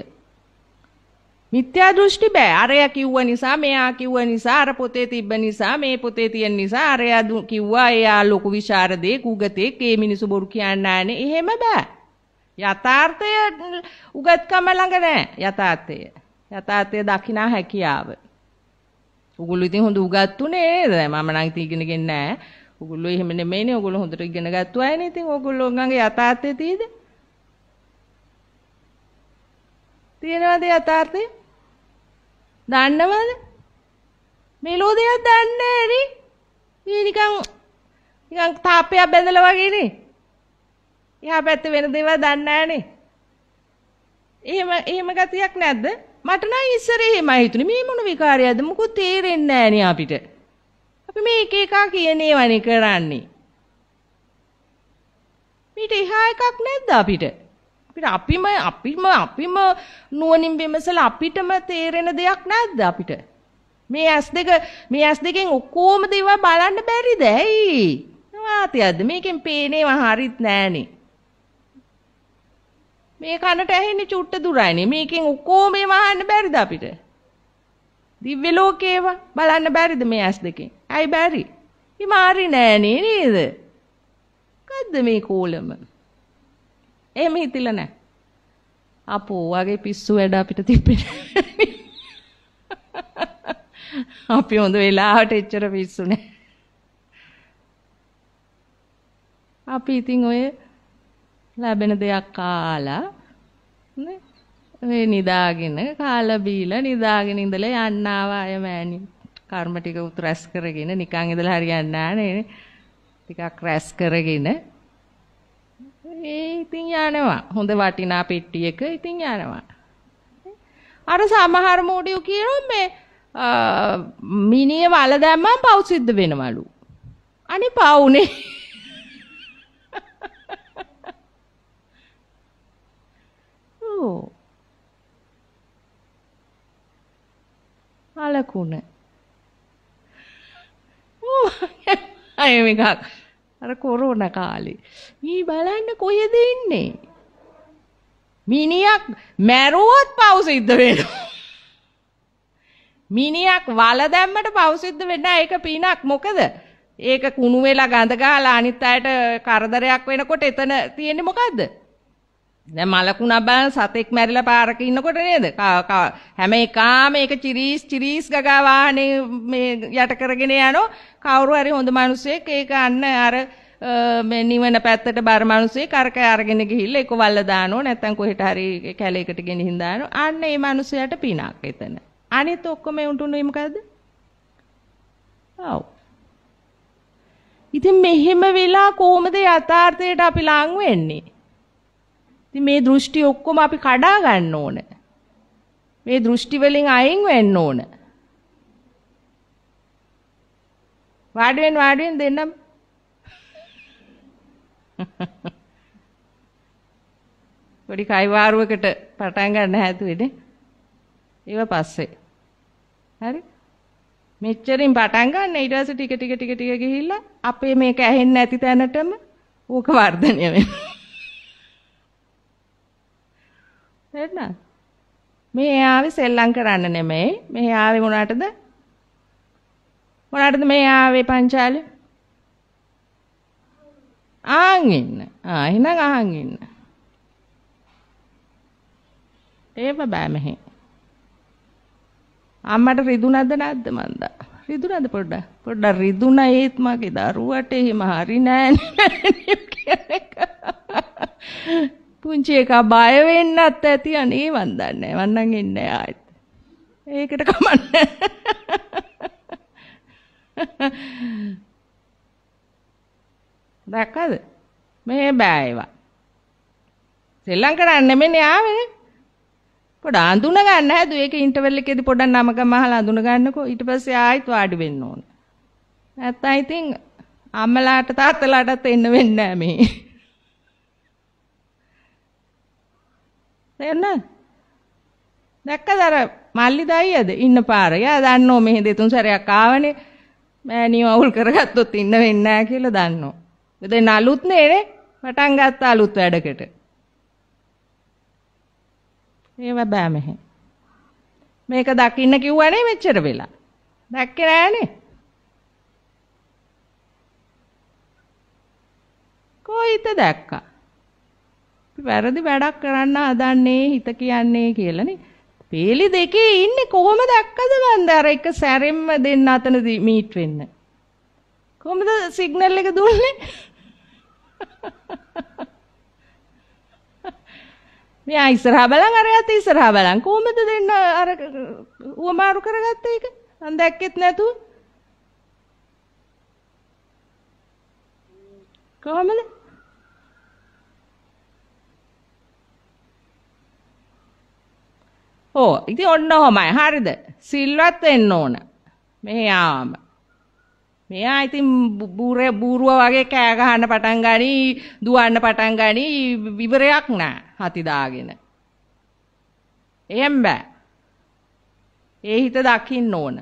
මිත්‍යා දෘෂ්ටි බෑ. අරයා කිව්ව නිසා, මෙයා කිව්ව නිසා, අර පොතේ තිබ්බ නිසා, මේ පොතේ තියෙන නිසා අරයා කිව්වා එයා ලොකු විශාරදේ, කුගතෙක්, මේ මිනිස්සු බොරු කියන්නේ එහෙම බෑ. යථාර්ථය උගත්කම ළඟ නෑ. යථාර්ථය. යථාර්ථය දකිනා හැකියාව. උගුළු ඉතින් හොඳ උගත්තුනේ නේද? මම නම් ඉතින් ඉගෙනගෙන නෑ. උගුළු එහෙම නෙමෙයිනේ. උගුළු හොඳට ඉගෙන ගත්ත අයනේ. ඉතින් ඕගොල්ලෝගේ යථාර්ථය තියෙන්නේ. තියෙනවද යථාර්ථය? දන්නවද? මෙලෝ දෙයක් දන්නේ නෑනේ. මේ නිකන් නිකන් තාප්පයක් බැඳලා වගේනේ. එහා පැත්තේ වෙන දේවල් දන්නේ නෑනේ. එහෙම එහෙම ගතියක් නැද්ද? මට නම් ඉස්සර එහෙමයි හිතුනේ. මේ මොන විකාරයක්ද? මොකද තේරෙන්නේ නෑනේ අපිට. අපි මේ එක එකා කියන ඒවානේ කරන්නේ. මේට එහා එකක් නැද්ද අපිට? අපිට අපිම අපිම අපිම නුවණින් විමසලා අපිටම තේරෙන දෙයක් නැද්ද අපිට? මේ ඇස් දෙක මේ ඇස් දෙකෙන් ඔක්කොම දේවල් බලන්න බැරිද? ඇයි? වාතයද මේකෙන් පේනේව හරිත් නෑනේ. මේ කනට ඇහෙන්නේ චුට්ට දුරයිනේ. මේකෙන් ඔක්කොම ඒවා අහන්න බැරිද අපිට? දිව්‍ය ලෝකේව බලන්න බැරිද මේ ඇස් දෙකෙන්? ඇයි බැරි? හිමාරි නෑනේ නේද? මොකද්ද මේ කෝලම? එහෙම හිතිලා නැහැ. අපෝ වගේ පිස්සු වැඩ අපිට තිබෙන්නේ. අපි හොඳ වෙලාවට එච්චර පිස්සු නැහැ. අපි ඉතින් ඔය ලැබෙන දෙයක් කාලා නේ මේ නිදාගෙන කාලා බීලා නිදාගෙන ඉඳලා යන්න ආවාය මෑණි. කර්ම ටික උත් රැස් කරගෙන නිකන් ඉඳලා හරියන්නේ නැහැ නේ. ටිකක් රැස් කරගෙන ඒ ඉතින් යනවා. හොඳ වටිනා පෙට්ටියක ඉතින් යනවා. අර සමහර මෝඩියෝ කියනවා මේ මිනිය වල දැම්මම පව් සිද්ධ වෙනවලු. අනේ පවුනේ. ඕ. අලකුණ. ඕ. අය මේක අර කොරෝනා කාලේ. මේ බලන්න කොහෙද ඉන්නේ? මිනිහක් මැරුවොත් පව් සිද්ධ වෙනවා. මිනිහක් වල දැම්මට පව් සිද්ධ වෙන්න ඒක පිනක් මොකද? ඒක කුණු වෙලා ගඳ ගහලා අනිත් අයට කරදරයක් වෙනකොට එතන තියෙන්නේ මොකද්ද? දැන් මලකුණ බල් සතෙක් මැරිලා පාරක ඉන්නකොට නේද හැම එකාම ඒක චිරීස් චිරීස් ගගා වාහනේ මේ යට කරගෙන යනෝ කවුරු හරි හොඳ මිනිස්සෙක් ඒක අන්න අර මේ නිවන පැත්තට බර මිනිස්සෙක් අරක අරගෙන ගිහිල්ලා ඒක වල්ල දානෝ නැත්තම් කොහෙට හරි කැලේකට ගෙනිහින් දානෝ අන්න ඒ මිනිස්සයාට පිනක් එතන අනිත් ඔක්කොම උන්ටුනේ මොකද්ද ඔව් ඉතින් මෙහෙම වෙලා කොහොමද යථාර්ථයට අපි ලං වෙන්නේ ඉතින් මේ දෘෂ්ටි ඔක්කොම අපි කඩා ගන්න ඕන. මේ දෘෂ්ටි වලින් අයින් වෙන්න ඕන. වාඩිවෙන් වාඩිවෙන් දෙන්නම්. පොඩි කයිවාරුවකට පටන් ගන්න හැදුවේනේ. ඒව පස්සේ. හරි? මෙච්චරින් පටන් ගන්න ඊට පස්සේ ටික ටික ටික ටික ගිහිල්ලා අපේ මේක ඇහෙන්නේ නැති තැනටම ඕක වර්ධනය වෙනවා. තේරුණාද? මේ ආවේ සෙල්ලම් කරන්න නෙමෙයි. මේ ආවේ මොනටද? මොනටද මේ ආවේ පංචාලය? ආන් ඉන්න. ආ එහෙනම් අහන් ඉන්න. ඒව බෑ මෙහෙ. අම්මට රිදුනද නැද්ද මන්ද? රිදුනද පොඩ්ඩ? පොඩ්ඩ රිදුන ඒත් මගේ දරුවට එහෙම හරි නෑනේ. පුංචි එකා බය වෙන්නත් ඇති අනේ මන් දන්නේ නැහැ. මන් නම් එන්නේ ආයෙත්. ඒකට කමන්නේ. දැක්කද? මේ බෑ ඒවා. ශ්‍රී ලංකාවට නෙමෙයි ආවේ. පොඩ අඳුන ගන්න හැදුව ඒක ඉන්ටර්වල් එකේදී පොඩක් නමක මහලා අඳුන ගන්නකෝ ඊට පස්සේ ආයෙත් වාඩි වෙන්න ඕන. නැත්තම් ඉතින් අම්මලාට තාත්තලාටත් එන්න වෙන්නේ නැහැ මේ. තේරෙනවද? දැක්කද අර මල්ලි දායියද ඉන්න පාර. යා දන්නෝ මෙහෙ දෙතුන් සැරයක් ආවනේ. මෑණියෝ අවුල් කරගත්තොත් ඉන්න වෙන්නේ නැහැ කියලා දන්නෝ. මෙතන අලුත් නේනේ. පටන් ගත්ත අලුත් වැඩකට. මේව බෑ මෙහෙ. මේක දකින්න කිව්වනේ මෙච්චර වෙලා. දැක්කේ නෑනේ. කොහේද දැක්කා? වැරදි වැඩක් කරන්න හදන්නේ හිත කියන්නේ කියලානේ. පේලි දෙකේ ඉන්නේ කොහොම දැක්කද මන්ද අර එක සැරෙම්ම දෙන්න අතන මීට් වෙන්න. කොහොමද සිග්නල් එක දුන්නේ? මෙයා ඉස්සරහා බලන් අරයත් ඉස්සරහා බලන් කොහොමද දෙන්න අර උවමාරු කරගත්තේ ඒක? මන් දැක්කෙත් නැතුව. කොහොමද? ඕ ඉතින් ඔන්න ඔහමයි හරිද සිල්වත් වෙන්න ඕන මේ යාම මෙයා ඉතින් බුරේ බූරුව වගේ කෑ ගහන්න පටන් ගනි දුවන්න පටන් ගනි විවරයක් නෑ හති දාගෙන එහෙම බෑ ඒ හිත දකින්න ඕන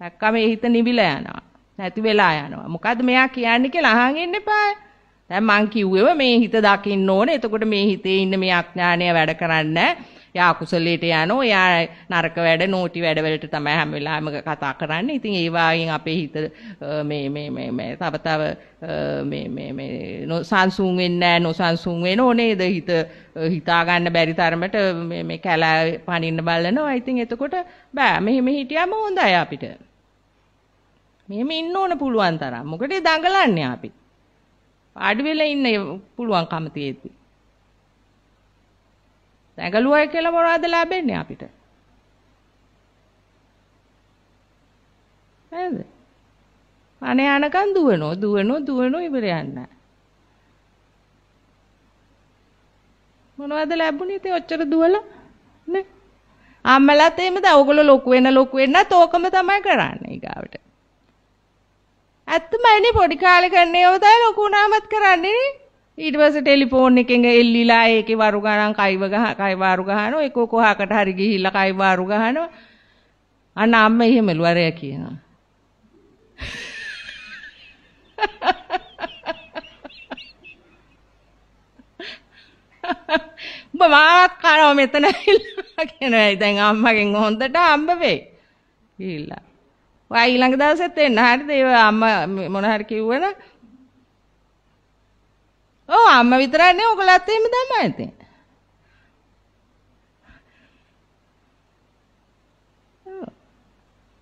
දැක්කම ඒ හිත නිවිලා යනවා නැති වෙලා යනවා මොකද්ද මෙයා කියන්නේ කියලා අහන් ඉන්න එපා දැන් මං කිව්වේ මේ හිත දකින්න ඕනේ එතකොට මේ හිතේ ඉන්න මේ අඥානය වැඩ කරන්නේ එයා අකුසලයට යනෝ එයා නරක වැඩ නෝටි වැඩ වලට තමයි හැම වෙලාවෙම කතා කරන්නේ. ඉතින් ඒ වගේ අපේ හිත මේ මේ මේ මේ තව තව මේ මේ මේ නොසන්සුන් වෙන්නේ නැහැ නොසන්සුන් වෙනෝ නේද හිත හිතා ගන්න බැරි තරමට මේ මේ කැලෑ පනින්න බලනවා. ඉතින් එතකොට බෑ මෙහෙම හිටියම හොඳයි අපිට. මෙහෙම ඉන්න ඕන පුළුවන් තරම්. මොකද දඟලන්නේ අපි. පාඩි වෙලා ඉන්න පුළුවන්කම තියෙද්දි. නැගලුවයි කියලා මොනවද ලැබෙන්නේ අපිට? නේද? අනේ අනකන් දුවනෝ දුවනෝ දුවනෝ ඉවර යන්න. මොනවද ලැබුණේ ඉතින් ඔච්චර දුවලා නේ? අම්මලත් එහෙමද ඔයගොල්ලෝ ලොකු වෙන ලොකු වෙන්නත් ඕකම තමයි කරන්නේ ඊගාවට. ඇත්තමයිනේ පොඩි කාලේ කරන්නේ ඒව තමයි ලොකු වුණාමත් කරන්නේ නේ. ඊට පස්සේ ටෙලිෆෝන් එකෙන් එල්ලිලා ඒකේ වරු ගණන් කයිව ගහ කයි වාරු ගහනවා ඒක කොහාකට හරි ගිහිල්ලා කයි වාරු ගහනවා අන්න අම්ම එහෙමලු අරයා කියනවා උඹ මාවත් කරව මෙතන ඇවිල්ලා කියනවා දැන් අම්මගෙන් හොඳට අම්බ වෙයි ගිහිල්ලා ඔය ඊළඟ දවසෙත් එන්න හරිද ඒ අම්මා මොන හරි කිව්වනේ ඔව් අම්මා විතරයි නේ ඔයගලත් එහෙම තමයි ඉතින්.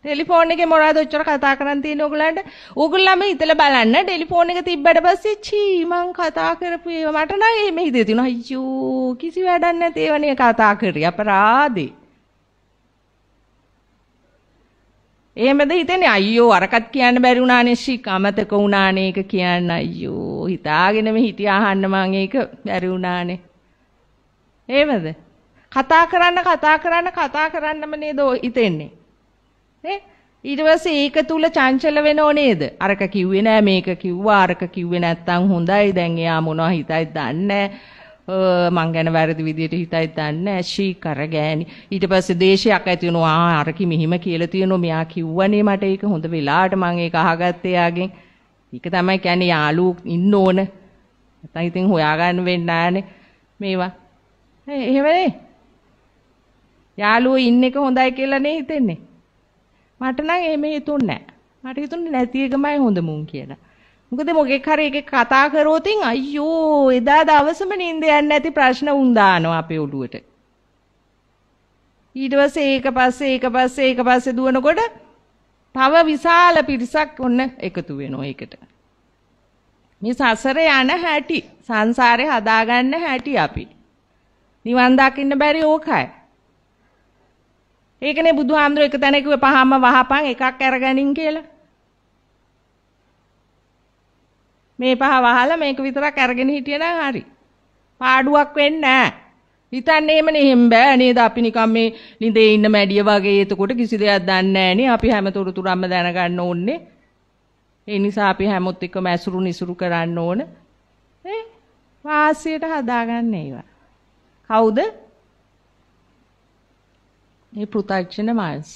ටෙලිෆෝන් එකේ මොනවද ඔච්චර කතා කරන් තියෙන්නේ ඔයගලන්ට? ඕගොල්ලම ඉතලා බලන්න ටෙලිෆෝන් එක තිබ්බට පස්සේ චී මං කතා කරපු ඒවා මට නම් එහෙම හිතේ තියෙනවා අයියෝ කිසි වැඩක් නැති ඒවනේ කතා කරේ අපරාදේ. එහෙමද හිතෙන්නේ අයියෝ අරකට කියන්න බැරි වුණානේ ශික් අමතක වුණානේ ඒක කියන්න අයියෝ හිතාගෙන මේ හිටියා අහන්න මං ඒක බැරි වුණානේ එහෙමද කතා කරන්න කතා කරන්න කතා කරන්නම නේද හිතෙන්නේ නේ ඊට පස්සේ ඒක තුල චංචල වෙනෝ නේද අරක කිව්වේ නෑ මේක කිව්වා අරක කිව්වේ නැත්තම් හොඳයි දැන් එයා මොනවා හිතයිද දන්නේ නෑ මං ගැන වැරදි විදියට හිතයි දන්නේ ඇෂී කර ගෑණි ඊට පස්සේ දේශයක් ඇති වෙනවා ආ අරකි මෙහිම කියලා තියෙනවා මෙයා කිව්වනේ මට ඒක හොඳ වෙලාවට මං ඒක අහගත්තේ යාගෙන් ඒක තමයි කියන්නේ යාළුවෝ ඉන්න ඕන නැත්නම් ඉතින් හොයාගන්න වෙන්නේ නැහනේ මේවා එහෙමනේ යාළුවෝ ඉන්න එක හොඳයි කියලා නේ හිතෙන්නේ මට නම් එහෙම හිතුන්නේ නැහැ මට හිතුන්නේ නැති එකමයි හොඳ මුන් කියලා මොකද මොකෙක් හරි එකෙක් කතා කරෝතින් අයියෝ එදා දවසම නිින්ද යන්නේ නැති ප්‍රශ්න උන් දානවා අපේ ඔළුවට. ඊට පස්සේ ඒක පස්සේ ඒක පස්සේ ඒක පස්සේ දුවනකොට තව විශාල පිරිසක් ඔන්න එකතු වෙනවා ඒකට. මේ සසර යන හැටි සංසාරේ හදාගන්න හැටි අපි. නිවන් දකින්න බැරි ඕකයි. ඒකනේ බුදුහාමුදුර එක තැන කිව්ව පහම වහපන් එකක් අරගනින් කියලා. මේ පහ වහලා මේක විතරක් අරගෙන හිටියනම් හරි. පාඩුවක් වෙන්නේ නැහැ. හිතන්නේ එහෙම නෙහෙම් බෑ නේද අපි නිකන් මේ ළිඳේ ඉන්න මැඩිය වගේ එතකොට කිසි දෙයක් දන්නේ නැහනේ අපි හැම තොරතුරක්ම දැනගන්න ඕනේ ඒ නිසා අපි හැමොත් එක්කම ඇසුරු නිසුරු කරන්න ඕන නේ වාසියට හදාගන්න ඒවා කවුද මේ පෘථග්ජන මාංශ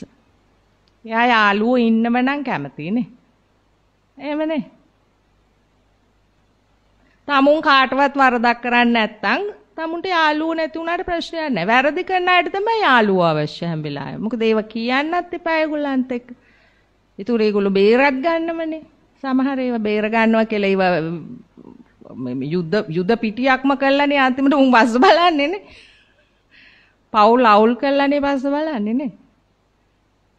එයා යාළුවෝ ඉන්නව නම් කැමතිනේ එහෙමනේ තමුන් කාටවත් වරදක් කරන්නේ නැත්නම් තමුන්ට යාළුවෝ නැති වුණාට ප්‍රශ්නයක් නැහැ. වැරදි කරන අයට තමයි යාළුවෝ අවශ්‍ය හැම වෙලාවෙම. මොකද ඒව කියන්නත් එපා ඒගොල්ලන්ට එක්ක. ඒතුර ඒගොල්ලෝ බේරත් ගන්නමනේ. සමහර ඒවා බේර ගන්නවා කියලා ඒවා යුද්ධ යුද පිටියක්ම කළානේ අන්තිමට උන් බස්ස බලන්නේ නේ. පවුල් අවුල් කළානේ බස්ස බලන්නේ නේ.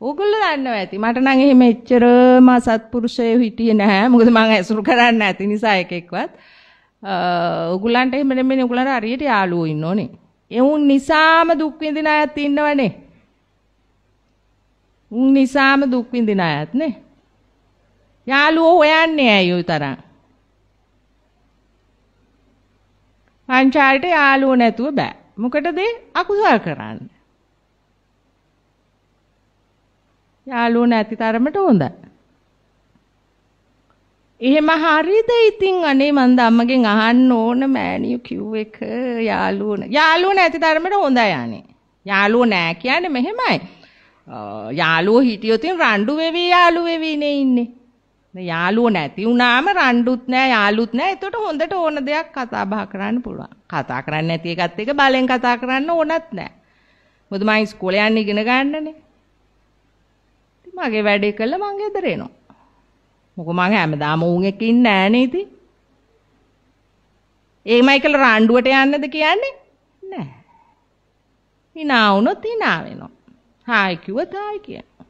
ඕගොල්ලෝ දන්නවා ඇති. මට නම් එහෙම එච්චරම සත්පුරුෂයෙ හිටියේ නැහැ. මොකද මම ඇසුරු කරන්නේ නැති නිසා එක එක්කවත්. උගලන්ට එහෙම නෙමෙයි උගලන්ට හරියට යාළුවෝ ඉන්න ඕනේ. එවුන් නිසාම දුක් විඳින අයත් ඉන්නවනේ. උන් නිසාම දුක් විඳින අයත් නේ. යාළුවෝ හොයන්නේ ඇයි ওই තරම්? පංචාලට යාළුවෝ නැතුව බෑ. මොකටද අකුසල් කරන්නේ? යාළුවෝ නැති තරමට හොඳයි. එහෙම හරිද ඉතින් අනේ මන් අම්මගෙන් අහන්න ඕන මෑණියෝ කිව් එක යාළුවෝ න. යාළුවෝ නැති තරමට හොඳයි අනේ. යාළුවෝ නෑ කියන්නේ මෙහෙමයි. යාළුවෝ හිටියොත් රණ්ඩු වෙවි යාළුවෝ වෙවිනේ ඉන්නේ. යාළුවෝ නැති වුණාම රණ්ඩුත් නෑ යාළුත් නෑ. ඒකට හොඳට ඕන දෙයක් කතා බහ කරන්න පුළුවන්. කතා කරන්නේ නැති එකත් එක බලෙන් කතා කරන්න ඕනත් නෑ. මොකද මම ඉස්කෝලේ යන්න ඉගෙන ගන්නනේ. ඉතින් මගේ වැඩේ කළා මං ගෙදර එනවා. මොකෝ මං හැමදාම උන් එක්ක ඉන්නේ නෑනේ ඉතින්. ඒමයි කියලා රණ්ඩුවට යන්නද කියන්නේ? නෑ. hina වුණොත් hina වෙනවා. හායි කිව්වොත් හායි කියනවා.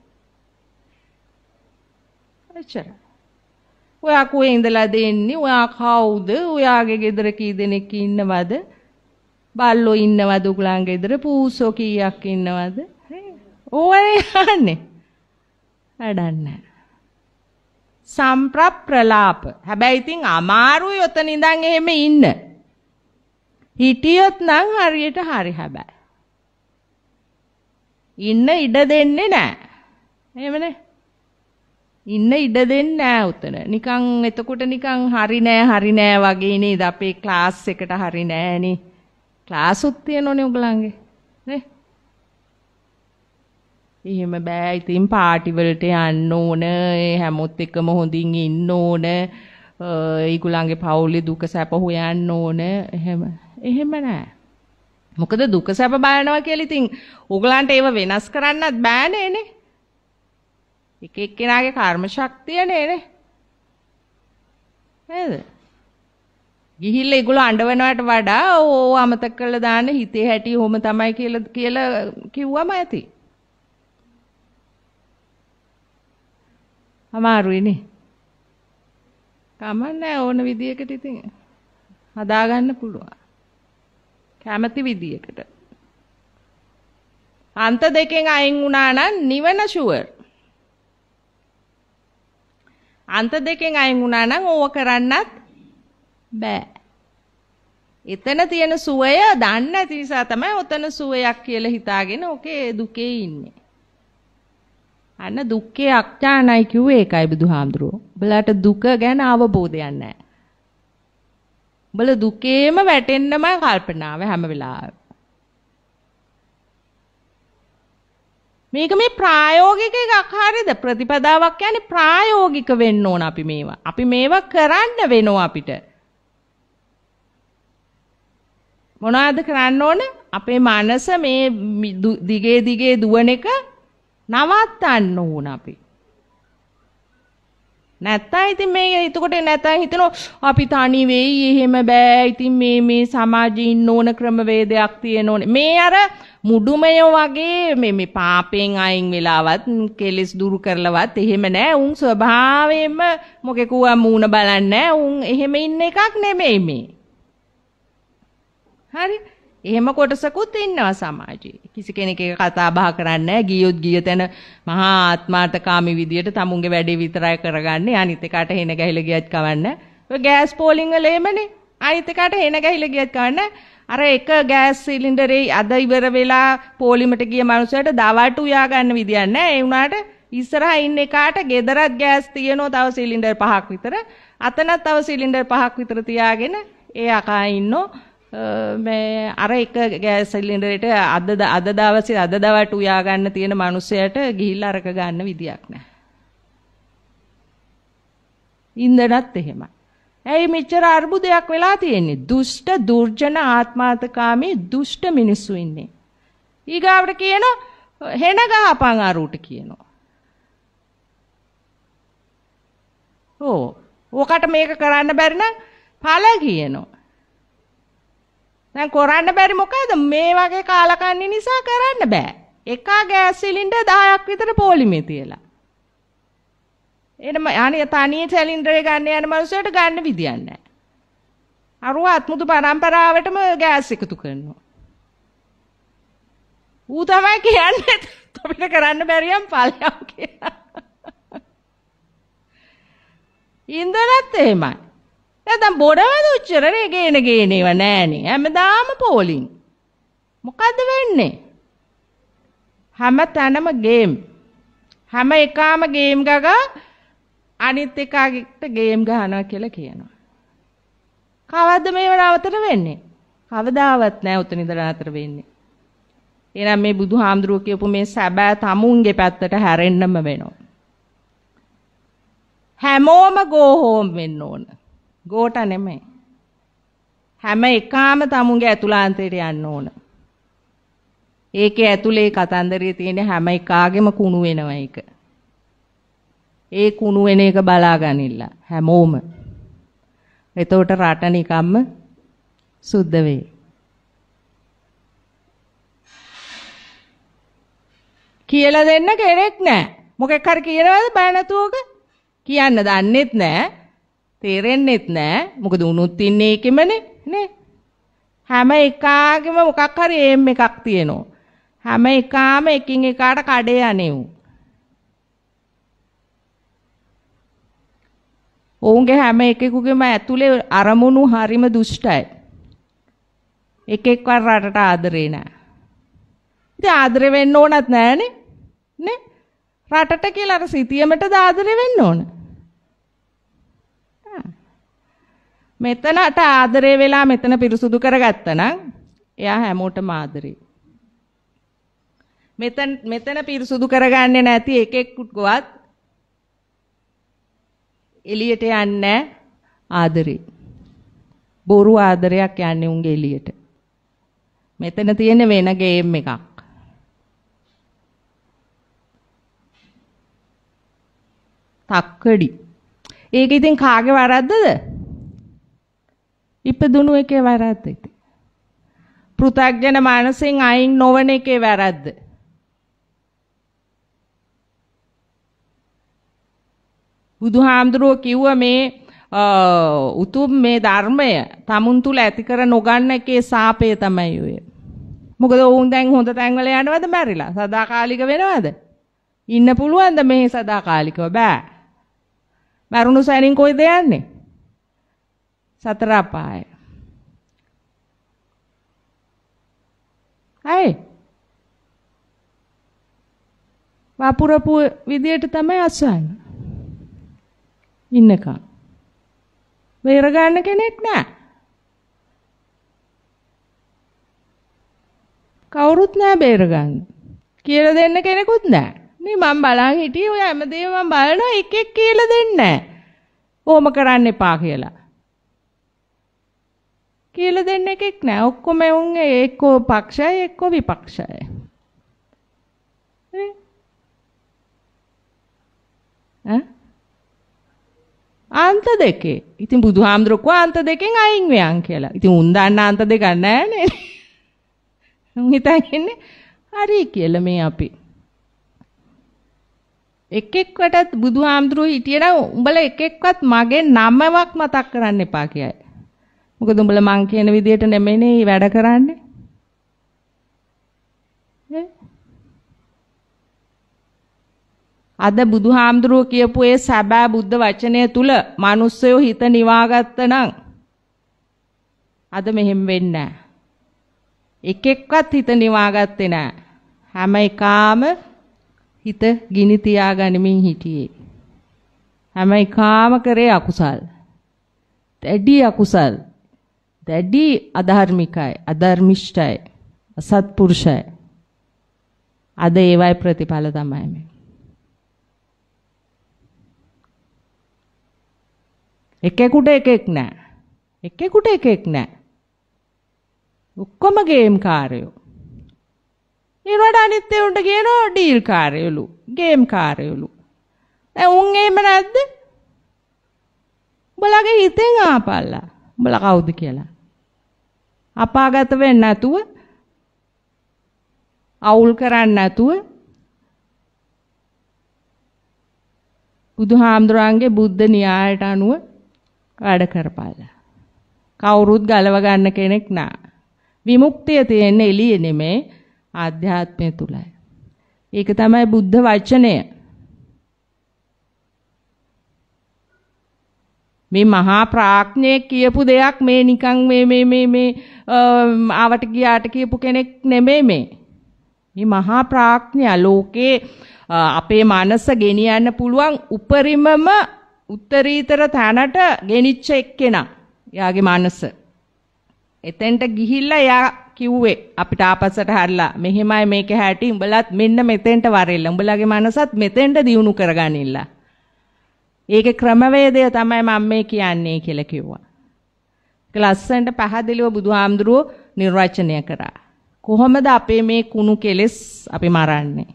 එච්චරයි. ඔයා කුවේ ඉඳලා දෙන්නේ ඔයා කවුද ඔයාගේ ගෙදර කී දෙනෙක් ඉන්නවද බල්ලෝ ඉන්නවද උගලන් ගෙදර පූසෝ කීයක් ඉන්නවද ඕවනේ අහන්නේ වැඩක් නැහැ සම්ප්‍රප්‍රලාප. හැබැයි ඉතින් අමාරුයි ඔතන ඉඳන් එහෙම ඉන්න. හිටියොත් නම් හරියට හරි හැබැයි. ඉන්න ඉඩ දෙන්නේ නැහැ. එහෙමනේ. ඉන්න ඉඩ දෙන්නේ නැහැ උතන. නිකන් එතකොට නිකන් හරි නෑ හරි නෑ වගේ නේද අපේ ක්ලාස් එකට හරි නෑනේ. ක්ලාස් උත් තියෙනෝනේ උගලන්ගේ. එහෙම බෑ. ඉතින් පාටි වලට යන්න ඕන. හැමොත් එකම හොඳින් ඉන්න ඕන. ඒගොල්ලන්ගේ පවුලේ දුක සැප හොයන්න ඕන. එහෙම. එහෙම නෑ. මොකද දුක සැප බලනවා කියලා ඉතින් ඕගලන්ට ඒව වෙනස් කරන්නත් බෑනේ නේ. එක එක්කෙනාගේ කර්ම ශක්තියනේ නේ. නේද? ගිහිල්ලා ඒගොල්ලෝ අඬවනවට වඩා ඕ අමතක කරලා දාන්න හිතේ හැටි හොම තමයි කියලා කියලා කිව්වම ඇති. අමාරුයිනේ. කමන්නේ ඕන විදියකට ඉතින් හදාගන්න පුළුවන්. කැමැති විදියකට. අන්ත දෙකෙන් අයින් වුණා නම් නිවන ෂුවර්. අන්ත දෙකෙන් අයින් වුණා නම් ඕව කරන්නත් බෑ. එතන තියෙන සුවය දන්නේ නැති නිසා තමයි ඔතන සුවයක් කියලා හිතාගෙන ඔකේ දුකේ ඉන්නේ. අන්න දුක්ඛේ අඥානයි කිව්වේ ඒකයි බුදුහාමුදුරුවෝ. උඹලාට දුක ගැන අවබෝධයක් නැහැ. උඹලා දුකේම වැටෙන්නම කල්පනාව හැම වෙලාවෙම. මේක මේ ප්‍රායෝගික එකක් හරියද? ප්‍රතිපදාවක් කියන්නේ ප්‍රායෝගික වෙන්න ඕන අපි මේවා. අපි මේවා කරන්න වෙනවා අපිට. මොනවද කරන්න ඕන? අපේ මනස මේ දිගේ දිගේ දුවන එක නවත්තන්න ඕන අපි. නැත්තම් ඉතින් මේ එතකොට නැත්තම් හිතනවා අපි තනි වෙයි එහෙම බෑ ඉතින් මේ මේ සමාජයේ ඉන්න ඕන ක්‍රමවේදයක් තියෙන ඕනේ මේ අර මුඩුමය වගේ මේ මේ පාපෙන් අයින් වෙලාවත් කෙලෙස් දුරු කරලවත් එහෙම නෑ උන් ස්වභාවයෙන්ම මොකෙකුව මූණ බලන්නේ උන් එහෙම ඉන්න එකක් නෙමෙයි මේ හරි එහෙම කොටසකුත් ඉන්නවා සමාජයේ. කිසි කෙනෙක් ඒක කතා බහ කරන්නේ නැහැ. ගියොත් ගිය තැන මහා ආත්මార్థකාමී විදියට තමුන්ගේ වැඩේ විතරයි කරගන්නේ. අනිත් එකට හෙන ගහිලා ගියත් කවන්නේ. ඔය ගෑස් පෝලිං වල එමනේ. අනිත් එකට හෙන ගහිලා ගියත් කවන්නේ. අර එක ගෑස් සිලින්ඩරේ අද ඉවර වෙලා පෝලිමට ගිය මනුස්සයට දවල්ට උයා ගන්න විදියක් නැහැ. ඒ වුණාට ඉස්සරහා ඉන්න එකාට ගෙදරත් ගෑස් තියෙනවා තව සිලින්ඩර් පහක් විතර. අතනත් තව සිලින්ඩර් පහක් විතර තියාගෙන ඒ අකා ඉන්නෝ මේ අර එක ගෑස් සිලින්ඩරේට අද අද දවසේ අද දවල්ට උයා ගන්න තියෙන මිනිස්සයට ගිහිල්ලා අරක ගන්න විදියක් නැහැ. ඉන්දනත් එහෙමයි. ඇයි මෙච්චර අර්බුදයක් වෙලා තියෙන්නේ? දුෂ්ට, දුර්ජන, ආත්මාර්ථකාමී දුෂ්ට මිනිස්සු ඉන්නේ. ඊගාවට කියන හෙන ගහපන් අරූට කියනවා. ඕ. ඕකට මේක කරන්න බැරි නම් පළ කියනවා. දැන් කරන්න බැරි මොකද මේ වගේ කාලකන්ණි නිසා කරන්න බෑ. එක ගෑස් සිලින්ඩර් 10ක් විතර පොලිමේ තියලා. එනම අනේ තනිය සිලින්ඩරේ ගන්න යන මනුස්සයට ගන්න විදියක් නැහැ. අරුව අත්මුදු පරම්පරාවටම ගෑස් එකතු කරනවා. ඌ තමයි කියන්නේ අපිට කරන්න බැරියම් ඵලයක් කියලා. ඉන්දනත් එහෙමයි. නැත්නම් බොරවද උච්චරනේ ගේන ගේන ඒවා නෑනේ. හැමදාම පෝලිං. මොකද්ද වෙන්නේ? හැම තැනම ගේම්. හැම එකාම ගේම් ගගා අනිත් එකාට ගේම් ගහනවා කියලා කියනවා. කවද්ද මේව නවතර වෙන්නේ? කවදාවත් නෑ උතන ඉඳලා නතර වෙන්නේ. එහෙනම් මේ බුදුහාමුදුරුව කියපු මේ සැබෑ tamunගේ පැත්තට හැරෙන්නම වෙනවා. හැමෝම go home වෙන්න ඕන. ගෝට නෙමෙයි. හැම එකාම තමුන්ගේ ඇතුළාන්තයට යන්න ඕන. ඒකේ ඇතුලේ කතන්දරයේ තියෙන හැම එකාගෙම කුණු වෙනවා ඒක. ඒ කුණු වෙන එක බලාගනින්න හැමෝම. එතකොට රට නිකම්ම සුද්ධ වෙයි. කියලා දෙන්න කෙනෙක් නැහැ. මොකෙක් හරි කියනවද බය නැතුවක? කියන්න දන්නෙත් නැහැ. තේරෙන්නෙත් නෑ. මොකද උනුත් ඉන්නේ එකෙමනේ නේ. හැම එකාගෙම මොකක් හරි එම් එකක් තියෙනවා. හැම එකාම එකින් එකාට කඩේ අනෙව්. ඔවුන්ගේ හැම එකෙකුගේම ඇතුලේ අරමුණු හරිම දුෂ්ටයි. එකෙක්වත් රටට ආදරේ නෑ. ඉතින් ආදරේ වෙන්න ඕනත් නෑනේ. නේ? රටට කියලා අර සිටියමට ආදරේ වෙන්න ඕනේ. මෙතනට ආදරේ වෙලා මෙතන පිරිසුදු කරගත්තනම් එයා හැමෝටම ආදරේ. මෙතන මෙතන පිරිසුදු කරගන්නේ නැති එකෙක්ට ගොවත් එළියට යන්නේ ආදරේ. බොරු ආදරයක් යන්නේ උන්ගේ එළියට. මෙතන තියෙන වෙන ගේම් එකක්. තක්කඩි. ඒක ඉතින් කාගේ වරද්දද? ඉපදුණු එකේ වැරද්ද ඉතින්. පෘථග්ජන මානසෙන් අයින් නොවන එකේ වැරද්ද. බුදුහාමුදුරුවෝ කිව්ව මේ උතුම් මේ ධර්මය tamun තුල ඇති කර නොගන්න එකේ සාපේ තමයි ඔය. මොකද ඔවුන් දැන් හොඳ තැන්වල යනවද මැරිලා? සදාකාලික වෙනවද? ඉන්න පුළුවන්ද මේ සදාකාලිකව බෑ. මරුණු සැනින් කොයිද යන්නේ? සතර අපාය. ඇයි? වපුරපු විදියට තමයි අස්වන්න. ඉන්නකම්. බේර ගන්න කෙනෙක් නැහැ. කවුරුත් නැහැ බේර ගන්න. කියලා දෙන්න කෙනෙකුත් නැහැ. නේ මම බලන් හිටියේ ඔය හැමදේම මම බලනවා එක එක කියලා දෙන්නේ නැහැ. ඕම කරන්න එපා කියලා. කියලා දෙන්න එකෙක් නෑ. ඔක්කොම උන් එක්කෝ පක්ෂයයි එක්කෝ විපක්ෂයයි. අන්ත දෙකේ. ඉතින් බුදුහාමුදුරුවෝ කෝ අන්ත දෙකෙන් අයින් වෙයන් කියලා. ඉතින් උන් දන්න අන්ත දෙකක් නෑ නේ. උන් හිතන්නේ හරි කියලා මේ අපි. එක එක්කටත් බුදුහාමුදුරුවෝ හිටියනම් උඹලා එක එක්කවත් මගේ නමවක් මතක් කරන්න එපා කියයි. මොකද උඹලා මං කියන විදියට නෙමෙයිනේ වැඩ කරන්නේ. අද බුදුහාමුදුරුව කියපු ඒ සබෑ බුද්ධ වචනය තුල මිනිස්සයෝ හිත නිවාගත්තනම් අද මෙහෙම වෙන්නේ නැහැ. එක එක්කත් හිත නිවාගත්තේ නැහැ. හැම එකාම හිත ගිනි තියාගනිමින් හිටියේ. හැම එකාම කරේ අකුසල්. දැඩි අකුසල්. වැඩි අධාර්මිකයි, අධර්මිෂ්ඨයි, අසත්පුරුෂයි. අද ඒවයි ප්‍රතිඵල තමයි මේ. එකෙකුට එකෙක් නෑ. එකෙකුට එකෙක් නෑ. ඔක්කොම ගේම් කාරයෝ. ඊට අනිත් ඒවට කියනවා ඩීල් කාරයලු, ගේම් කාරයලු. දැන් උන් එහෙම නැද්ද? උඹලගේ හිතෙන් ආපල්ලා. උඹලා කවුද කියලා. අපාගත වෙන්නේ නැතුව අවුල් කරන්නේ නැතුව බුදුහාමුදුරන්ගේ බුද්ධ න්‍යායට අනුව වැඩ කරපාලා. කවුරුත් ගලව ගන්න කෙනෙක් නෑ. විමුක්තිය තියෙන්නේ එළියේ නෙමේ ආධ්‍යාත්මය තුලයි. ඒක තමයි බුද්ධ වචනය. මේ මහා ප්‍රඥේ කියපු දෙයක් මේ නිකන් මේ මේ මේ මේ ආවට ගියාට කියපු කෙනෙක් නෙමෙයි මේ. මේ මහා ප්‍රඥා ලෝකේ අපේ මනස ගෙනියන්න පුළුවන් උපරිමම උත්තරීතර තැනට ගෙනිච්ච එක්කෙනා. එයාගේ මනස. එතෙන්ට ගිහිල්ලා එයා කිව්වේ අපිට ආපස්සට හැරලා මෙහෙමයි මේක හැටි උඹලත් මෙන්න මෙතෙන්ට වරෙල්ල. උඹලගේ මනසත් මෙතෙන්ට දියුණු කරගන්නilla. ඒකේ ක්‍රමවේදය තමයි මම මේ කියන්නේ කියලා කිව්වා. ඒක ලස්සනට පහදලිව බුදුහාමුදුරුව නිර්වචනය කරා. කොහොමද අපේ මේ කුණු කෙලෙස් අපි මරන්නේ?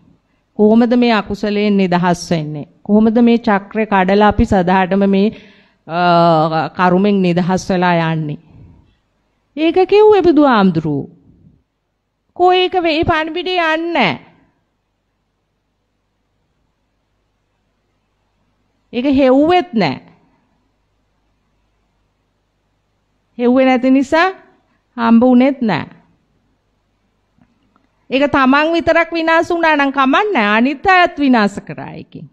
කොහොමද මේ අකුසලයෙන් නිදහස් වෙන්නේ? කොහොමද මේ චක්‍රය කඩලා අපි සදාටම මේ කරුමෙන් නිදහස් වෙලා යන්නේ? ඒක කිව්වේ බුදුහාමුදුරුව. කොහේක මේ පණිවිඩය යන්නේ නැහැ. ඒක හෙව්වෙත් නැහැ. හෙව්වේ නැති නිසා හම්බ වුනේත් නැහැ. ඒක තමන් විතරක් විනාශ වුණා නම් කමන්නේ අනිත් අයත් විනාශ කරා එකකින්.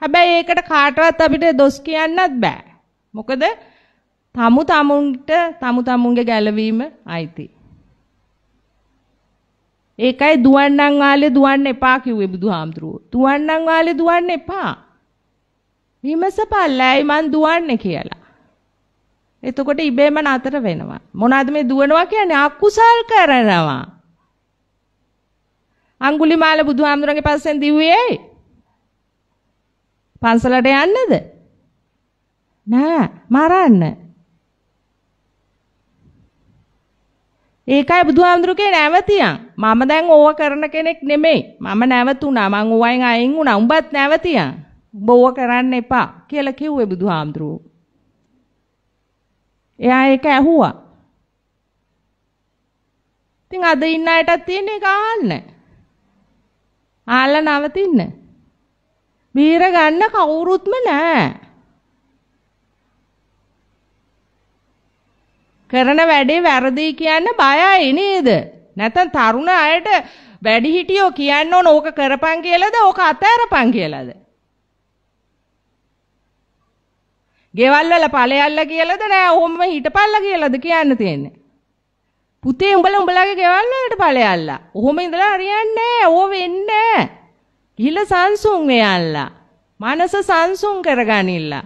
හැබැයි ඒකට කාටවත් අපිට දොස් කියන්නත් බෑ. මොකද තමු තමුන්ට තමු තමුන්ගේ ගැළවීම අයිති. ඒකයි දුවන්නන් වාලේ දුවන්න එපා කිව්වේ බුදුහාමුදුරුවෝ. දුවන්නන් වාලේ දුවන්න එපා. විමසපල්ලයි මං දුවන්නේ කියලා. එතකොට ඉබේම නතර වෙනවා. මොනවාද මේ දුවනවා කියන්නේ? අකුසල් කරනවා. අඟුලිමාල බුදුහාමුදුරන්ගේ පස්සෙන් දිව්වේ පන්සලට යන්නද? නෑ, මරන්න. ඒකයි බුදුහාමුදුරුගේ නැවතියන්. මම දැන් ඕව කරන කෙනෙක් නෙමෙයි. මම නැවතුණා. මං ඕවෙන් අයින් වුණා. උඹත් නැවතියන්. බොව කරන්න එපා කියලා කිව්වේ බුදුහාමුදුරුවෝ. එයා ඒක ඇහුවා. ඉතින් අද ඉන්න අයටත් තියෙන එක ආන්න. ආලා නවතින්න. බීර ගන්න කවුරුත්ම නැහැ. කරන වැඩේ වැරදි කියන්න බයයි නේද? නැත්නම් තරුණ අයට වැඩිහිටියෝ කියන්න ඕන ඕක කරපන් කියලාද ඕක අතහැරපන් කියලාද? ගෙවල් වල ඵලයල්ලා කියලාද නෑ ඕමම හිටපල්ලා කියලාද කියන්න තියෙන්නේ. පුතේ උඹලා උඹලාගේ ගෙවල් වලට ඵලයල්ලා. ඔහොම ඉඳලා හරියන්නේ නෑ. ඕව වෙන්නේ නෑ. ගිහිල්ලා සංසුන් වෙයල්ලා. මනස සංසුන් කරගනිල්ලා.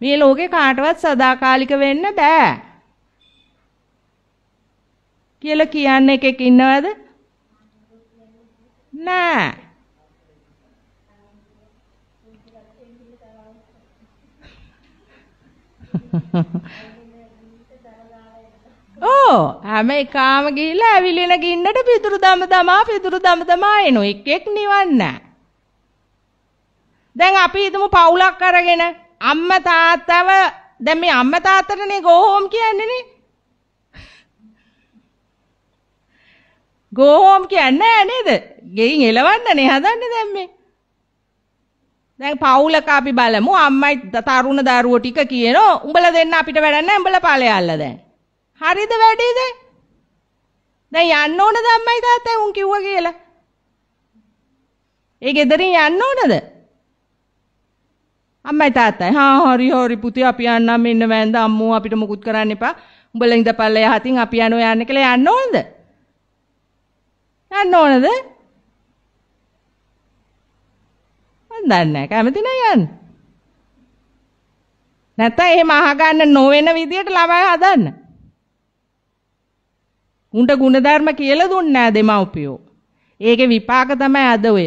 මේ ලෝකේ කාටවත් සදාකාලික වෙන්න බෑ. කියලා කියන්නේ එකෙක් ඉන්නවද? නෑ. ඕ හැම එකාම ගිහිල්ලා ඇවිලෙන ගින්නට පිදුරු දම තමා පිදුරු දම තමා එනෝ එක් එක් නිවන්නේ දැන් අපි හිතමු පවුලක් අරගෙන අම්මා තාත්තව දැන් මේ අම්මා තාත්තටනේ go home කියන්නේනේ go home කියන්නේ නෑ නේද ගෙයින් එලවන්නනේ හදන්නේ දැන් මේ දැන් පවුලක අපි බලමු අම්මයි තරුණ දරුවෝ ටික කියනෝ උඹලා දෙන්න අපිට වැඩ නැහැ උඹලා ඵලයල්ලා දැන්. හරිද වැඩිද? දැන් යන්න ඕනද අම්මයි තාත්තයි උන් කිව්වා කියලා? ඒ ගෙදරින් යන්න ඕනද? අම්මයි තාත්තයි හා හරි හරි පුතේ අපි යන්නම් මෙන්න වැඳ අම්මෝ අපිට මුකුත් කරන්න එපා. උඹලා ඉඳපල්ලා යහතින් අපි යනවා යන්න කියලා යන්න ඕනද? යන්න ඕනද? මම දන්නේ නැහැ. කැමති නෑ යන්න. නැත්නම් එහෙම අහගන්න නොවන විදියට ළමයි හදන්න. උන්ට ಗುಣධර්ම කියලා දුන්නේ නැහැ දෙමව්පියෝ. ඒකේ විපාක තමයි අද ඔය.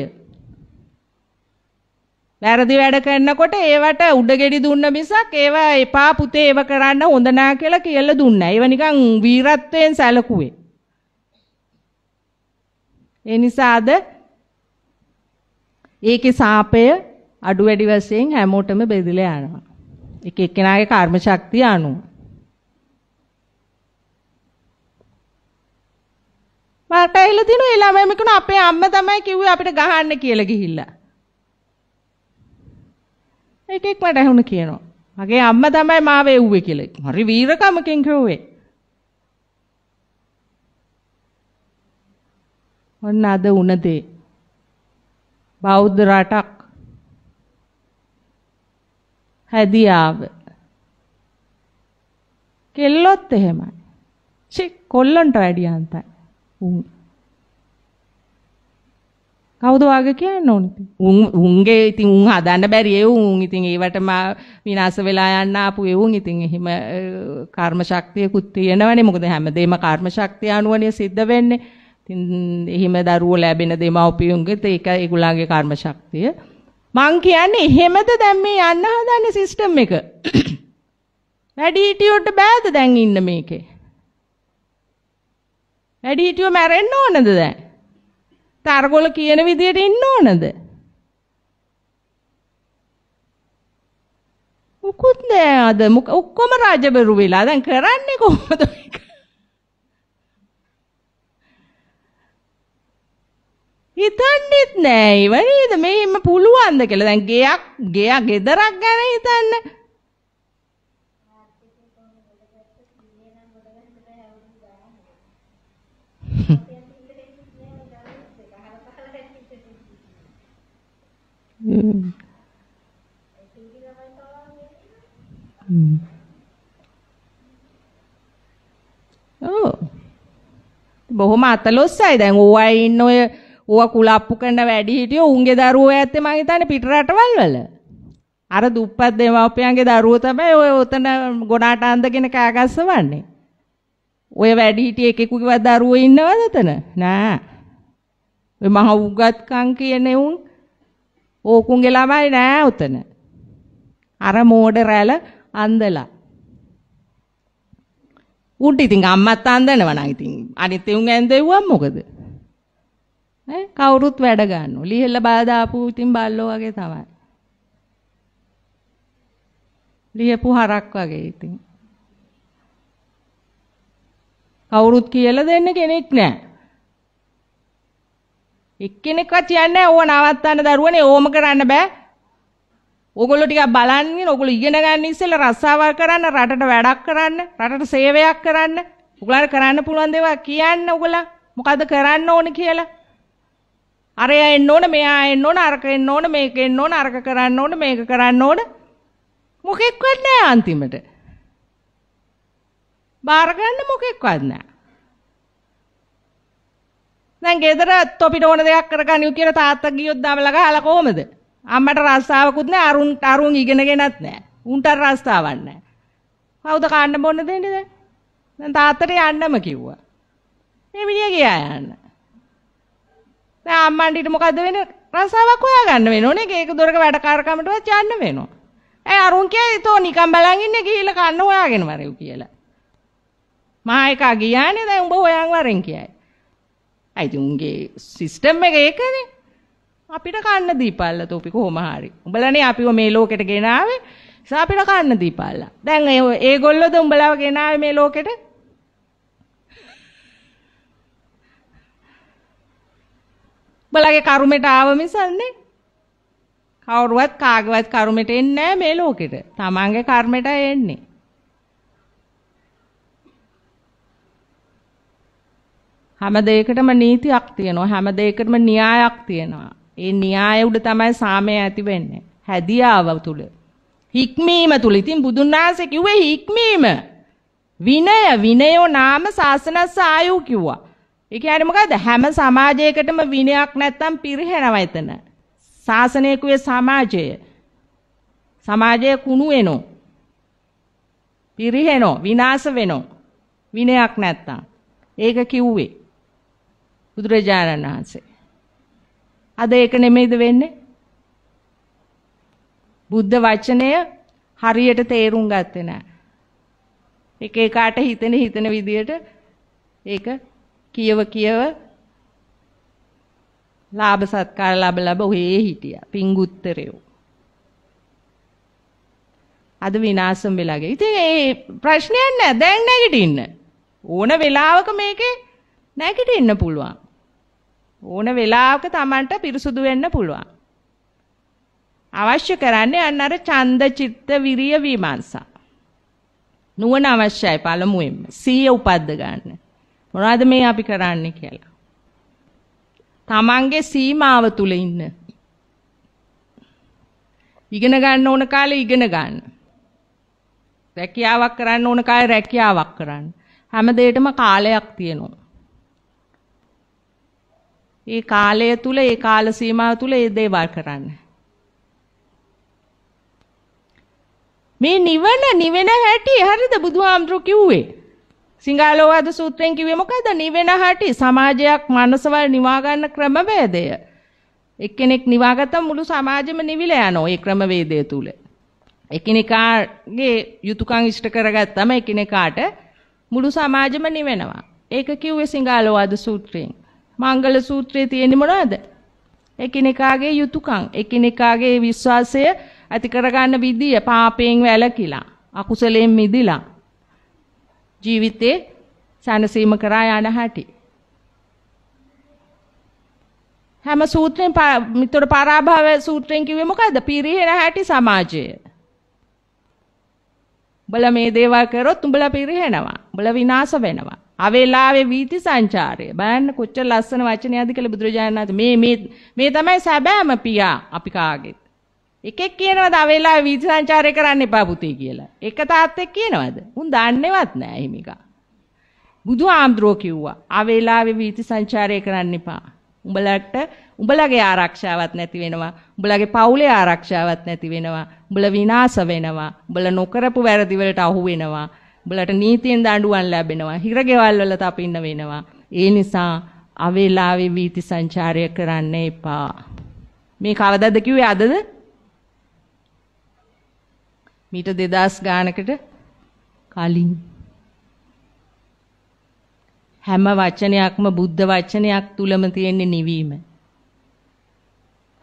වැරදි වැඩ කරනකොට ඒවට උඩගෙඩි දුන්න මිසක් ඒවා එපා පුතේ ඒව කරන්න හොඳ නෑ කියලා කියලා දුන්නේ. ඒව නිකන් වීරත්වයෙන් සැලකුවේ. ඒ නිසා අද ඒකේ සාපය අඩු වැඩි වශයෙන් හැමෝටම බෙදලා යනවා. එක එක්කෙනාගේ කර්ම ශක්තිය අනුව. මට ඇහිලා තිනු ඒ ළමයි මිකුණ අපේ අම්මා තමයි කිව්වේ අපිට ගහන්න කියලා ගිහිල්ලා. ඒකෙක් මට ඇහුණ කියනවා. මගේ අම්මා තමයි මාව එව්වේ කියලා. හරි වීරකමකින් කිව්වේ. ඔන්න අද උන දේ. බෞද්ධ රටක් හැදියාව කෙල්ලොත් එහෙමයි චි කොල්ලන්ට වැඩිය අන්තයි උන් කවුද වාගේ කියන්න ඕනේ උන් උන්ගේ ඉතින් උන් හදන්න බැරි ඒ උන් ඉතින් ඒවට මා විනාශ වෙලා යන්න ආපු ඒ උන් ඉතින් එහෙම කර්ම ශක්තියකුත් තියෙනවනේ මොකද හැමදේම කර්ම ශක්තිය අනුවනේ සිද්ධ වෙන්නේ ඉතින් එහෙම දරුවෝ ලැබෙන දෙමව්පියන්ගෙත් ඒක ඒගොල්ලන්ගේ කර්ම ශක්තිය. මං කියන්නේ එහෙමද දැන් මේ යන්න හදන්නේ සිස්ටම් එක. වැඩිහිටියොට බෑද දැන් ඉන්න මේකේ? වැඩිහිටියෝ මැරෙන්න ඕනද දැන්? තරගොල කියන විදියට ඉන්න ඕනද? මොකුත් නෑ අද ඔක්කොම රජබරු වෙලා දැන් කරන්නේ කොහොමද මේක? හිතන්නෙත් නෑ ඒව නේද මේම පුළුවන්ද කියලා. දැන් ගෙයක් ගෙය ගෙදරක් ගැන හිතන්න. ඔව් බොහොම අතලොස්සයි දැන් ඕවා ඉන්න ඔය ඕවා කුලප්පු කරන වැඩිහිටියෝ උන්ගේ දරුවෝ ඇත්තේ මං හිතන්නේ පිට රටවල් වල. අර දුප්පත් දෙමාපියන්ගේ දරුවෝ තමයි ඔය උතන ගොඩාට අඳගෙන කෑගස්සවන්නේ. ඔය වැඩිහිටිය එකෙකුගේ දරුවෝ ඉන්නවද උතන? නෑ. ඔය මහ උගත්කම් කියන්නේ උන් ඕකුන්ගේ ළමයි නෑ උතන. අර මෝඩ රැළ අන්දලා. උන්ට ඉතින් අම්මත් අන්දනවා නම් ඉතින් අනිත් උන් ඇන්දෙව්වම් මොකද? නේ කවුරුත් වැඩ ගන්නවා. ලිහෙල්ල බල දාපු ඉතින් බල්ලෝ වගේ තමයි. ලියපු හරක් වගේ ඉතින්. කවුරුත් කියලා දෙන්න කෙනෙක් නැහැ. එක්කෙනෙක්වත් කියන්නේ ඕව නවත්තන්න දරුවනේ ඕම කරන්න බෑ. ඕගොල්ලෝ ටිකක් බලන්න ඕගොල්ලෝ ඉගෙන ගන්න ඉස්සෙල්ලා රස්සාවල් කරන්න රටට වැඩක් කරන්න රටට සේවයක් කරන්න ඕගොල්ලන්ට කරන්න පුළුවන් දේවල් කියන්න ඕගොල්ලෝ මොකද්ද කරන්න ඕනේ කියලා අරයා එන්න ඕන මෙයා එන්න ඕන අරක එන්න ඕන මේක එන්න ඕන අරක කරන්න ඕන මේක කරන්න ඕන මොකෙක්වත් නැහැ අන්තිමට. බාර ගන්න මොකෙක්වත් නැහැ. දැන් ගෙදර තොපිට ඕන දෙයක් කරගනිව් කියලා තාත්තා ගියොත් දමලා ගහලා කොහමද? අම්මට රස්සාවකුත් නැහැ අරුන් අරුන් ඉගෙනගෙනත් නැහැ. උන්ට රස්සාවක් නැහැ. කවුද කන්න බොන්න දෙන්නේ දැන්? දැන් තාත්තට යන්නම කිව්වා. මේ විදිය ගියා යන්න. දැන් අම්මන්ට මොකද වෙන රසාවක් හොයාගන්න වෙනෝනේ. ඒක දොරක වැඩකාරකමටවත් යන්න වෙනවා. ඇයි අරුන් කියයි තෝ නිකන් බලන් ඉන්නේ ගිහිල්ලා කන්න හොයාගෙන වරෙව් කියලා. මහා එකා ගියානේ දැන් උඹ හොයන් වරෙන් කියයි. ඇයි තුන්ගේ සිස්ටම් එක ඒකනේ. අපිට කන්න දීපල්ලා තෝපි කොහොම හරි. උඹලානේ අපිව මේ ලෝකෙට ගෙනාවේ. සාපිට කන්න දීපල්ලා. දැන් ඒගොල්ලෝද උඹලාව ගෙනාවේ මේ ලෝකෙට? උඹලගේ කර්මෙට ආව මිසන්නේ කවුරුවත් කාගවත් කර්මෙට එන්නේ නැහැ මේ ලෝකෙට. තමන්ගේ කර්මෙට එන්නේ. හැම දෙයකටම නීතියක් තියෙනවා. හැම දෙයකටම න්‍යායක් තියෙනවා. ඒ න්‍යාය උඩ තමයි සාමය ඇති වෙන්නේ. හැදියාව තුල. හික්මීම තුල. ඉතින් බුදුන් වහන්සේ කිව්වේ හික්මීම. විනය විනයෝ නාම සාසනස්ස ආයු කිව්වා. ඒ කියන්නේ මොකද්ද? හැම සමාජයකටම විනයක් නැත්තම් පිරිහෙනවා එතන. ශාසනයකුවේ සමාජය. සමාජය කුණු වෙනෝ. පිරිහෙනෝ, විනාශ වෙනෝ. විනයක් නැත්තම්. ඒක කිව්වේ බුදුරජාණන් වහන්සේ. අද ඒක නෙමෙයිද වෙන්නේ? බුද්ධ වචනය හරියට තේරුම් ගත්තේ නැහැ. එක එකාට හිතෙන හිතෙන විදියට ඒක කියව කියව ලාභ සත්කාර ලැබ ලැබ ඔහේ හිටියා. පිංගුත්තරයෝ. අද විනාශම් වෙලාගේ. ඉතින් ඒ ප්‍රශ්නයක් නෑ. දැන් නැගිටින්න. ඕන වෙලාවක මේකේ නැගිටින්න පුළුවන්. ඕන වෙලාවක Tamanට පිරිසුදු වෙන්න පුළුවන්. අවශ්‍ය කරන්නේ අන්න අර ඡන්ද චිත්ත විරිය විමර්ශා. නුවණ අවශ්‍යයි පළමුවෙන්ම. සීය උපද්ද ගන්න. මොනවද මේ අපි කරන්නේ කියලා. තමන්ගේ සීමාව තුල ඉන්න. ඉගෙන ගන්න ඕන කාලේ ඉගෙන ගන්න. රැකියාවක් කරන්න ඕන කාලේ රැකියාවක් කරන්න. හැම දෙයකටම කාලයක් තියෙනවා. ඒ කාලය තුල ඒ කාල සීමාව තුල ඒ දේවල් කරන්න. මේ නිවන නිවෙන හැටි හරිද බුදුහාමුදුරු කිව්වේ? සිංහලෝවාද සූත්‍රයෙන් කිව්වේ මොකද්ද? නිවෙන හැටි සමාජයක් මනසවල් නිවා ගන්න ක්‍රමවේදය. එක්කෙනෙක් නිවාගත මුළු සමාජෙම නිවිලා යනවා ඒ ක්‍රමවේදය තුල. එකිනෙකාගේ යුතුයකම් ඉෂ්ට කරගත්තම එකිනෙකාට මුළු සමාජෙම නිවෙනවා. ඒක කිව්වේ සිංහලෝවාද සූත්‍රයෙන්. මංගල සූත්‍රයේ තියෙන්නේ මොනවද? එකිනෙකාගේ යුතුයකම්, එකිනෙකාගේ විශ්වාසය ඇති කරගන්න විදිය, පාපයෙන් වැළකීලා, අකුසලයෙන් මිදිලා ජීවිතේ සැනසීම කරා යන හැටි. හැම සූත්‍රයෙන් මිතොට පරාභව සූත්‍රයෙන් කිව්වේ මොකද්ද? පිරිහෙන හැටි සමාජය. උඹලා මේ දේවල් කරොත් උඹලා පිරිහෙනවා. උඹලා විනාශ වෙනවා. අවෙලාවේ වීති සංචාරය. බලන්න කොච්චර ලස්සන වචනයක්ද කියලා බුදුරජාණන් වහන්සේ මේ මේ මේ තමයි සැබෑම පියා අපි කාගේ. එකෙක් කියනවා ද වෙලා වීදි සංචාරය කරන්න එපා පුතේ කියලා. එක තාත්තෙක් කියනවද? උන් දන්නේවත් නෑ එහෙම එක. බුදුහාමුදුරෝ කිව්වා "ආ වෙලාවේ වීදි සංචාරය කරන්න එපා. උඹලට උඹලගේ ආරක්ෂාවක් නැති වෙනවා. උඹලගේ පවුලේ ආරක්ෂාවක් නැති වෙනවා. උඹල විනාශ වෙනවා. උඹල නොකරපු වැරදි වලට අහු වෙනවා. උඹලට නීතියෙන් දඬුවම් ලැබෙනවා. හිරගෙවල් වල තපින්න වෙනවා. ඒ නිසා අවේලාවේ වීති සංචාරය කරන්න එපා. මේ කවදාද කිව්වේ අදද? මීට 2000 ගානකට කලින් හැම වචනයක්ම බුද්ධ වචනයක් තුලම තියෙන නිවීම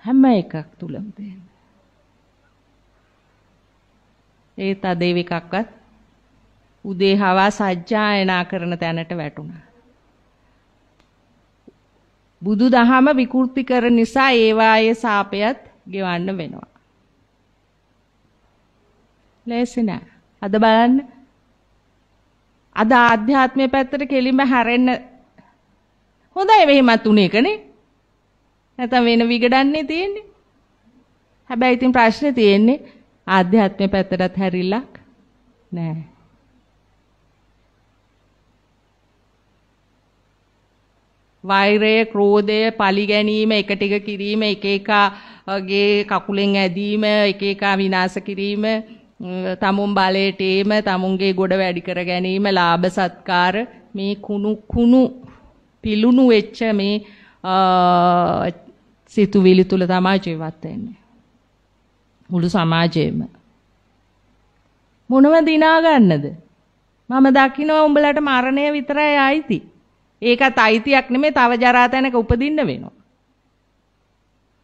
හැම එකක් තුලම තියෙන ඒ තදේව එකක්වත් උදේ හවා සජ්ජායනා කරන තැනට වැටුණා බුදු දහම විකෘති කරන නිසා ඒවායේ සාපයත් ගෙවන්න වෙනවා ලේසි නෑ. අද බලන්න අද ආධ්‍යාත්මය පැත්තට කෙලින්ම හැරෙන්න හොඳයි මෙහෙමත් උනේ කනේ. නැත්නම් වෙන විගඩන්නේ තියෙන්නේ. හැබැයි ඉතින් ප්‍රශ්නේ තියෙන්නේ ආධ්‍යාත්මය පැත්තටත් හැරිලක් නෑ. වෛරය, ක්‍රෝධය, පලි ගැනීම, එක ටික කිරීම, එක එකගේ කකුලෙන් ඇදීම, එක එක විනාශ කිරීම තමුන් බලයටේම තමුන්ගේ ගොඩ වැඩි කර ගැනීම ලාභ සත්කාර මේ කුණු කුණු පිලුණු වෙච්ච මේ සිතුවිලි තුල තමයි ජීවත් වෙන්නේ මුළු සමාජයේම මොනව දිනා ගන්නද මම දකිනවා උඹලට මරණය විතරයි ආйти ඒකත් අයිතියක් නෙමෙයි තව ජරා තැනක උපදින්න වෙනවා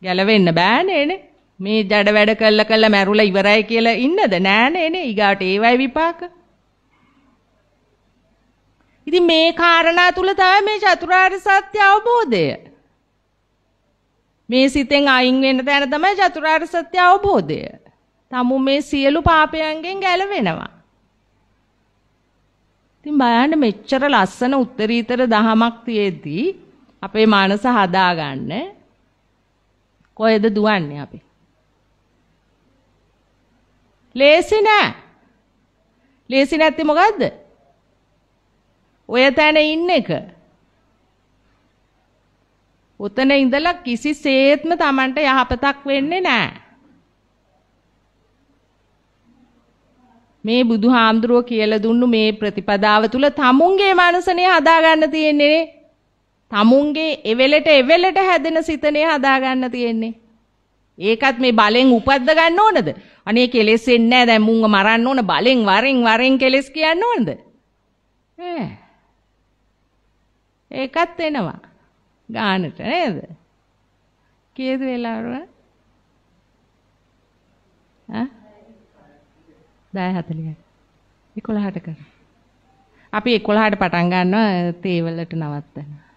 ගැලවෙන්න බෑනේ නේ මේ ජඩ වැඩ කළා කළා මැරුලා ඉවරයි කියලා ඉන්නද නෑනේ නේ ඊගාට ඒවයි විපාක ඉතින් මේ කාරණා තුල තමයි මේ චතුරාර්ය සත්‍ය අවබෝධය මේ සිතෙන් අයින් වෙන්න තැන තමයි චතුරාර්ය සත්‍ය අවබෝධය තමු මේ සියලු පාපයන්ගෙන් ගැලවෙනවා ඉතින් බලන්න මෙච්චර ලස්සන උත්තරීතර දහමක් තියෙද්දී අපේ මනස හදාගන්න කොහෙද දුවන්නේ අපි ලේසි නෑ. ලේසි නැති මොකද්ද? ඔය තැන ඉන්න එක. උතන ඉඳලා කිසිසේත්ම Tamanට යහපතක් වෙන්නේ නෑ. මේ බුදුහාමුදුරුව කියලා දුන්නු මේ ප්‍රතිපදාව තුල තමුන්ගේ මනසනේ හදාගන්න තියෙන්නේ. තමුන්ගේ එවෙලට එවෙලට හැදෙන සිතනේ හදාගන්න තියෙන්නේ. ඒකත් මේ බලෙන් උපද්ද ගන්න ඕනද? අනේ කෙලෙස් වෙන්නේ නැහැ දැන් මුංග මරන්න ඕන බලෙන් වරෙන් වරෙන් කෙලෙස් කියන්න ඕනද? ඈ. ඒකත් එනවා. ගානට නේද? කීයද වෙලාවර? ඈ? 10:40යි. 11ට කර. අපි 11ට පටන් ගන්නවා තේ වලට නවත්තනවා.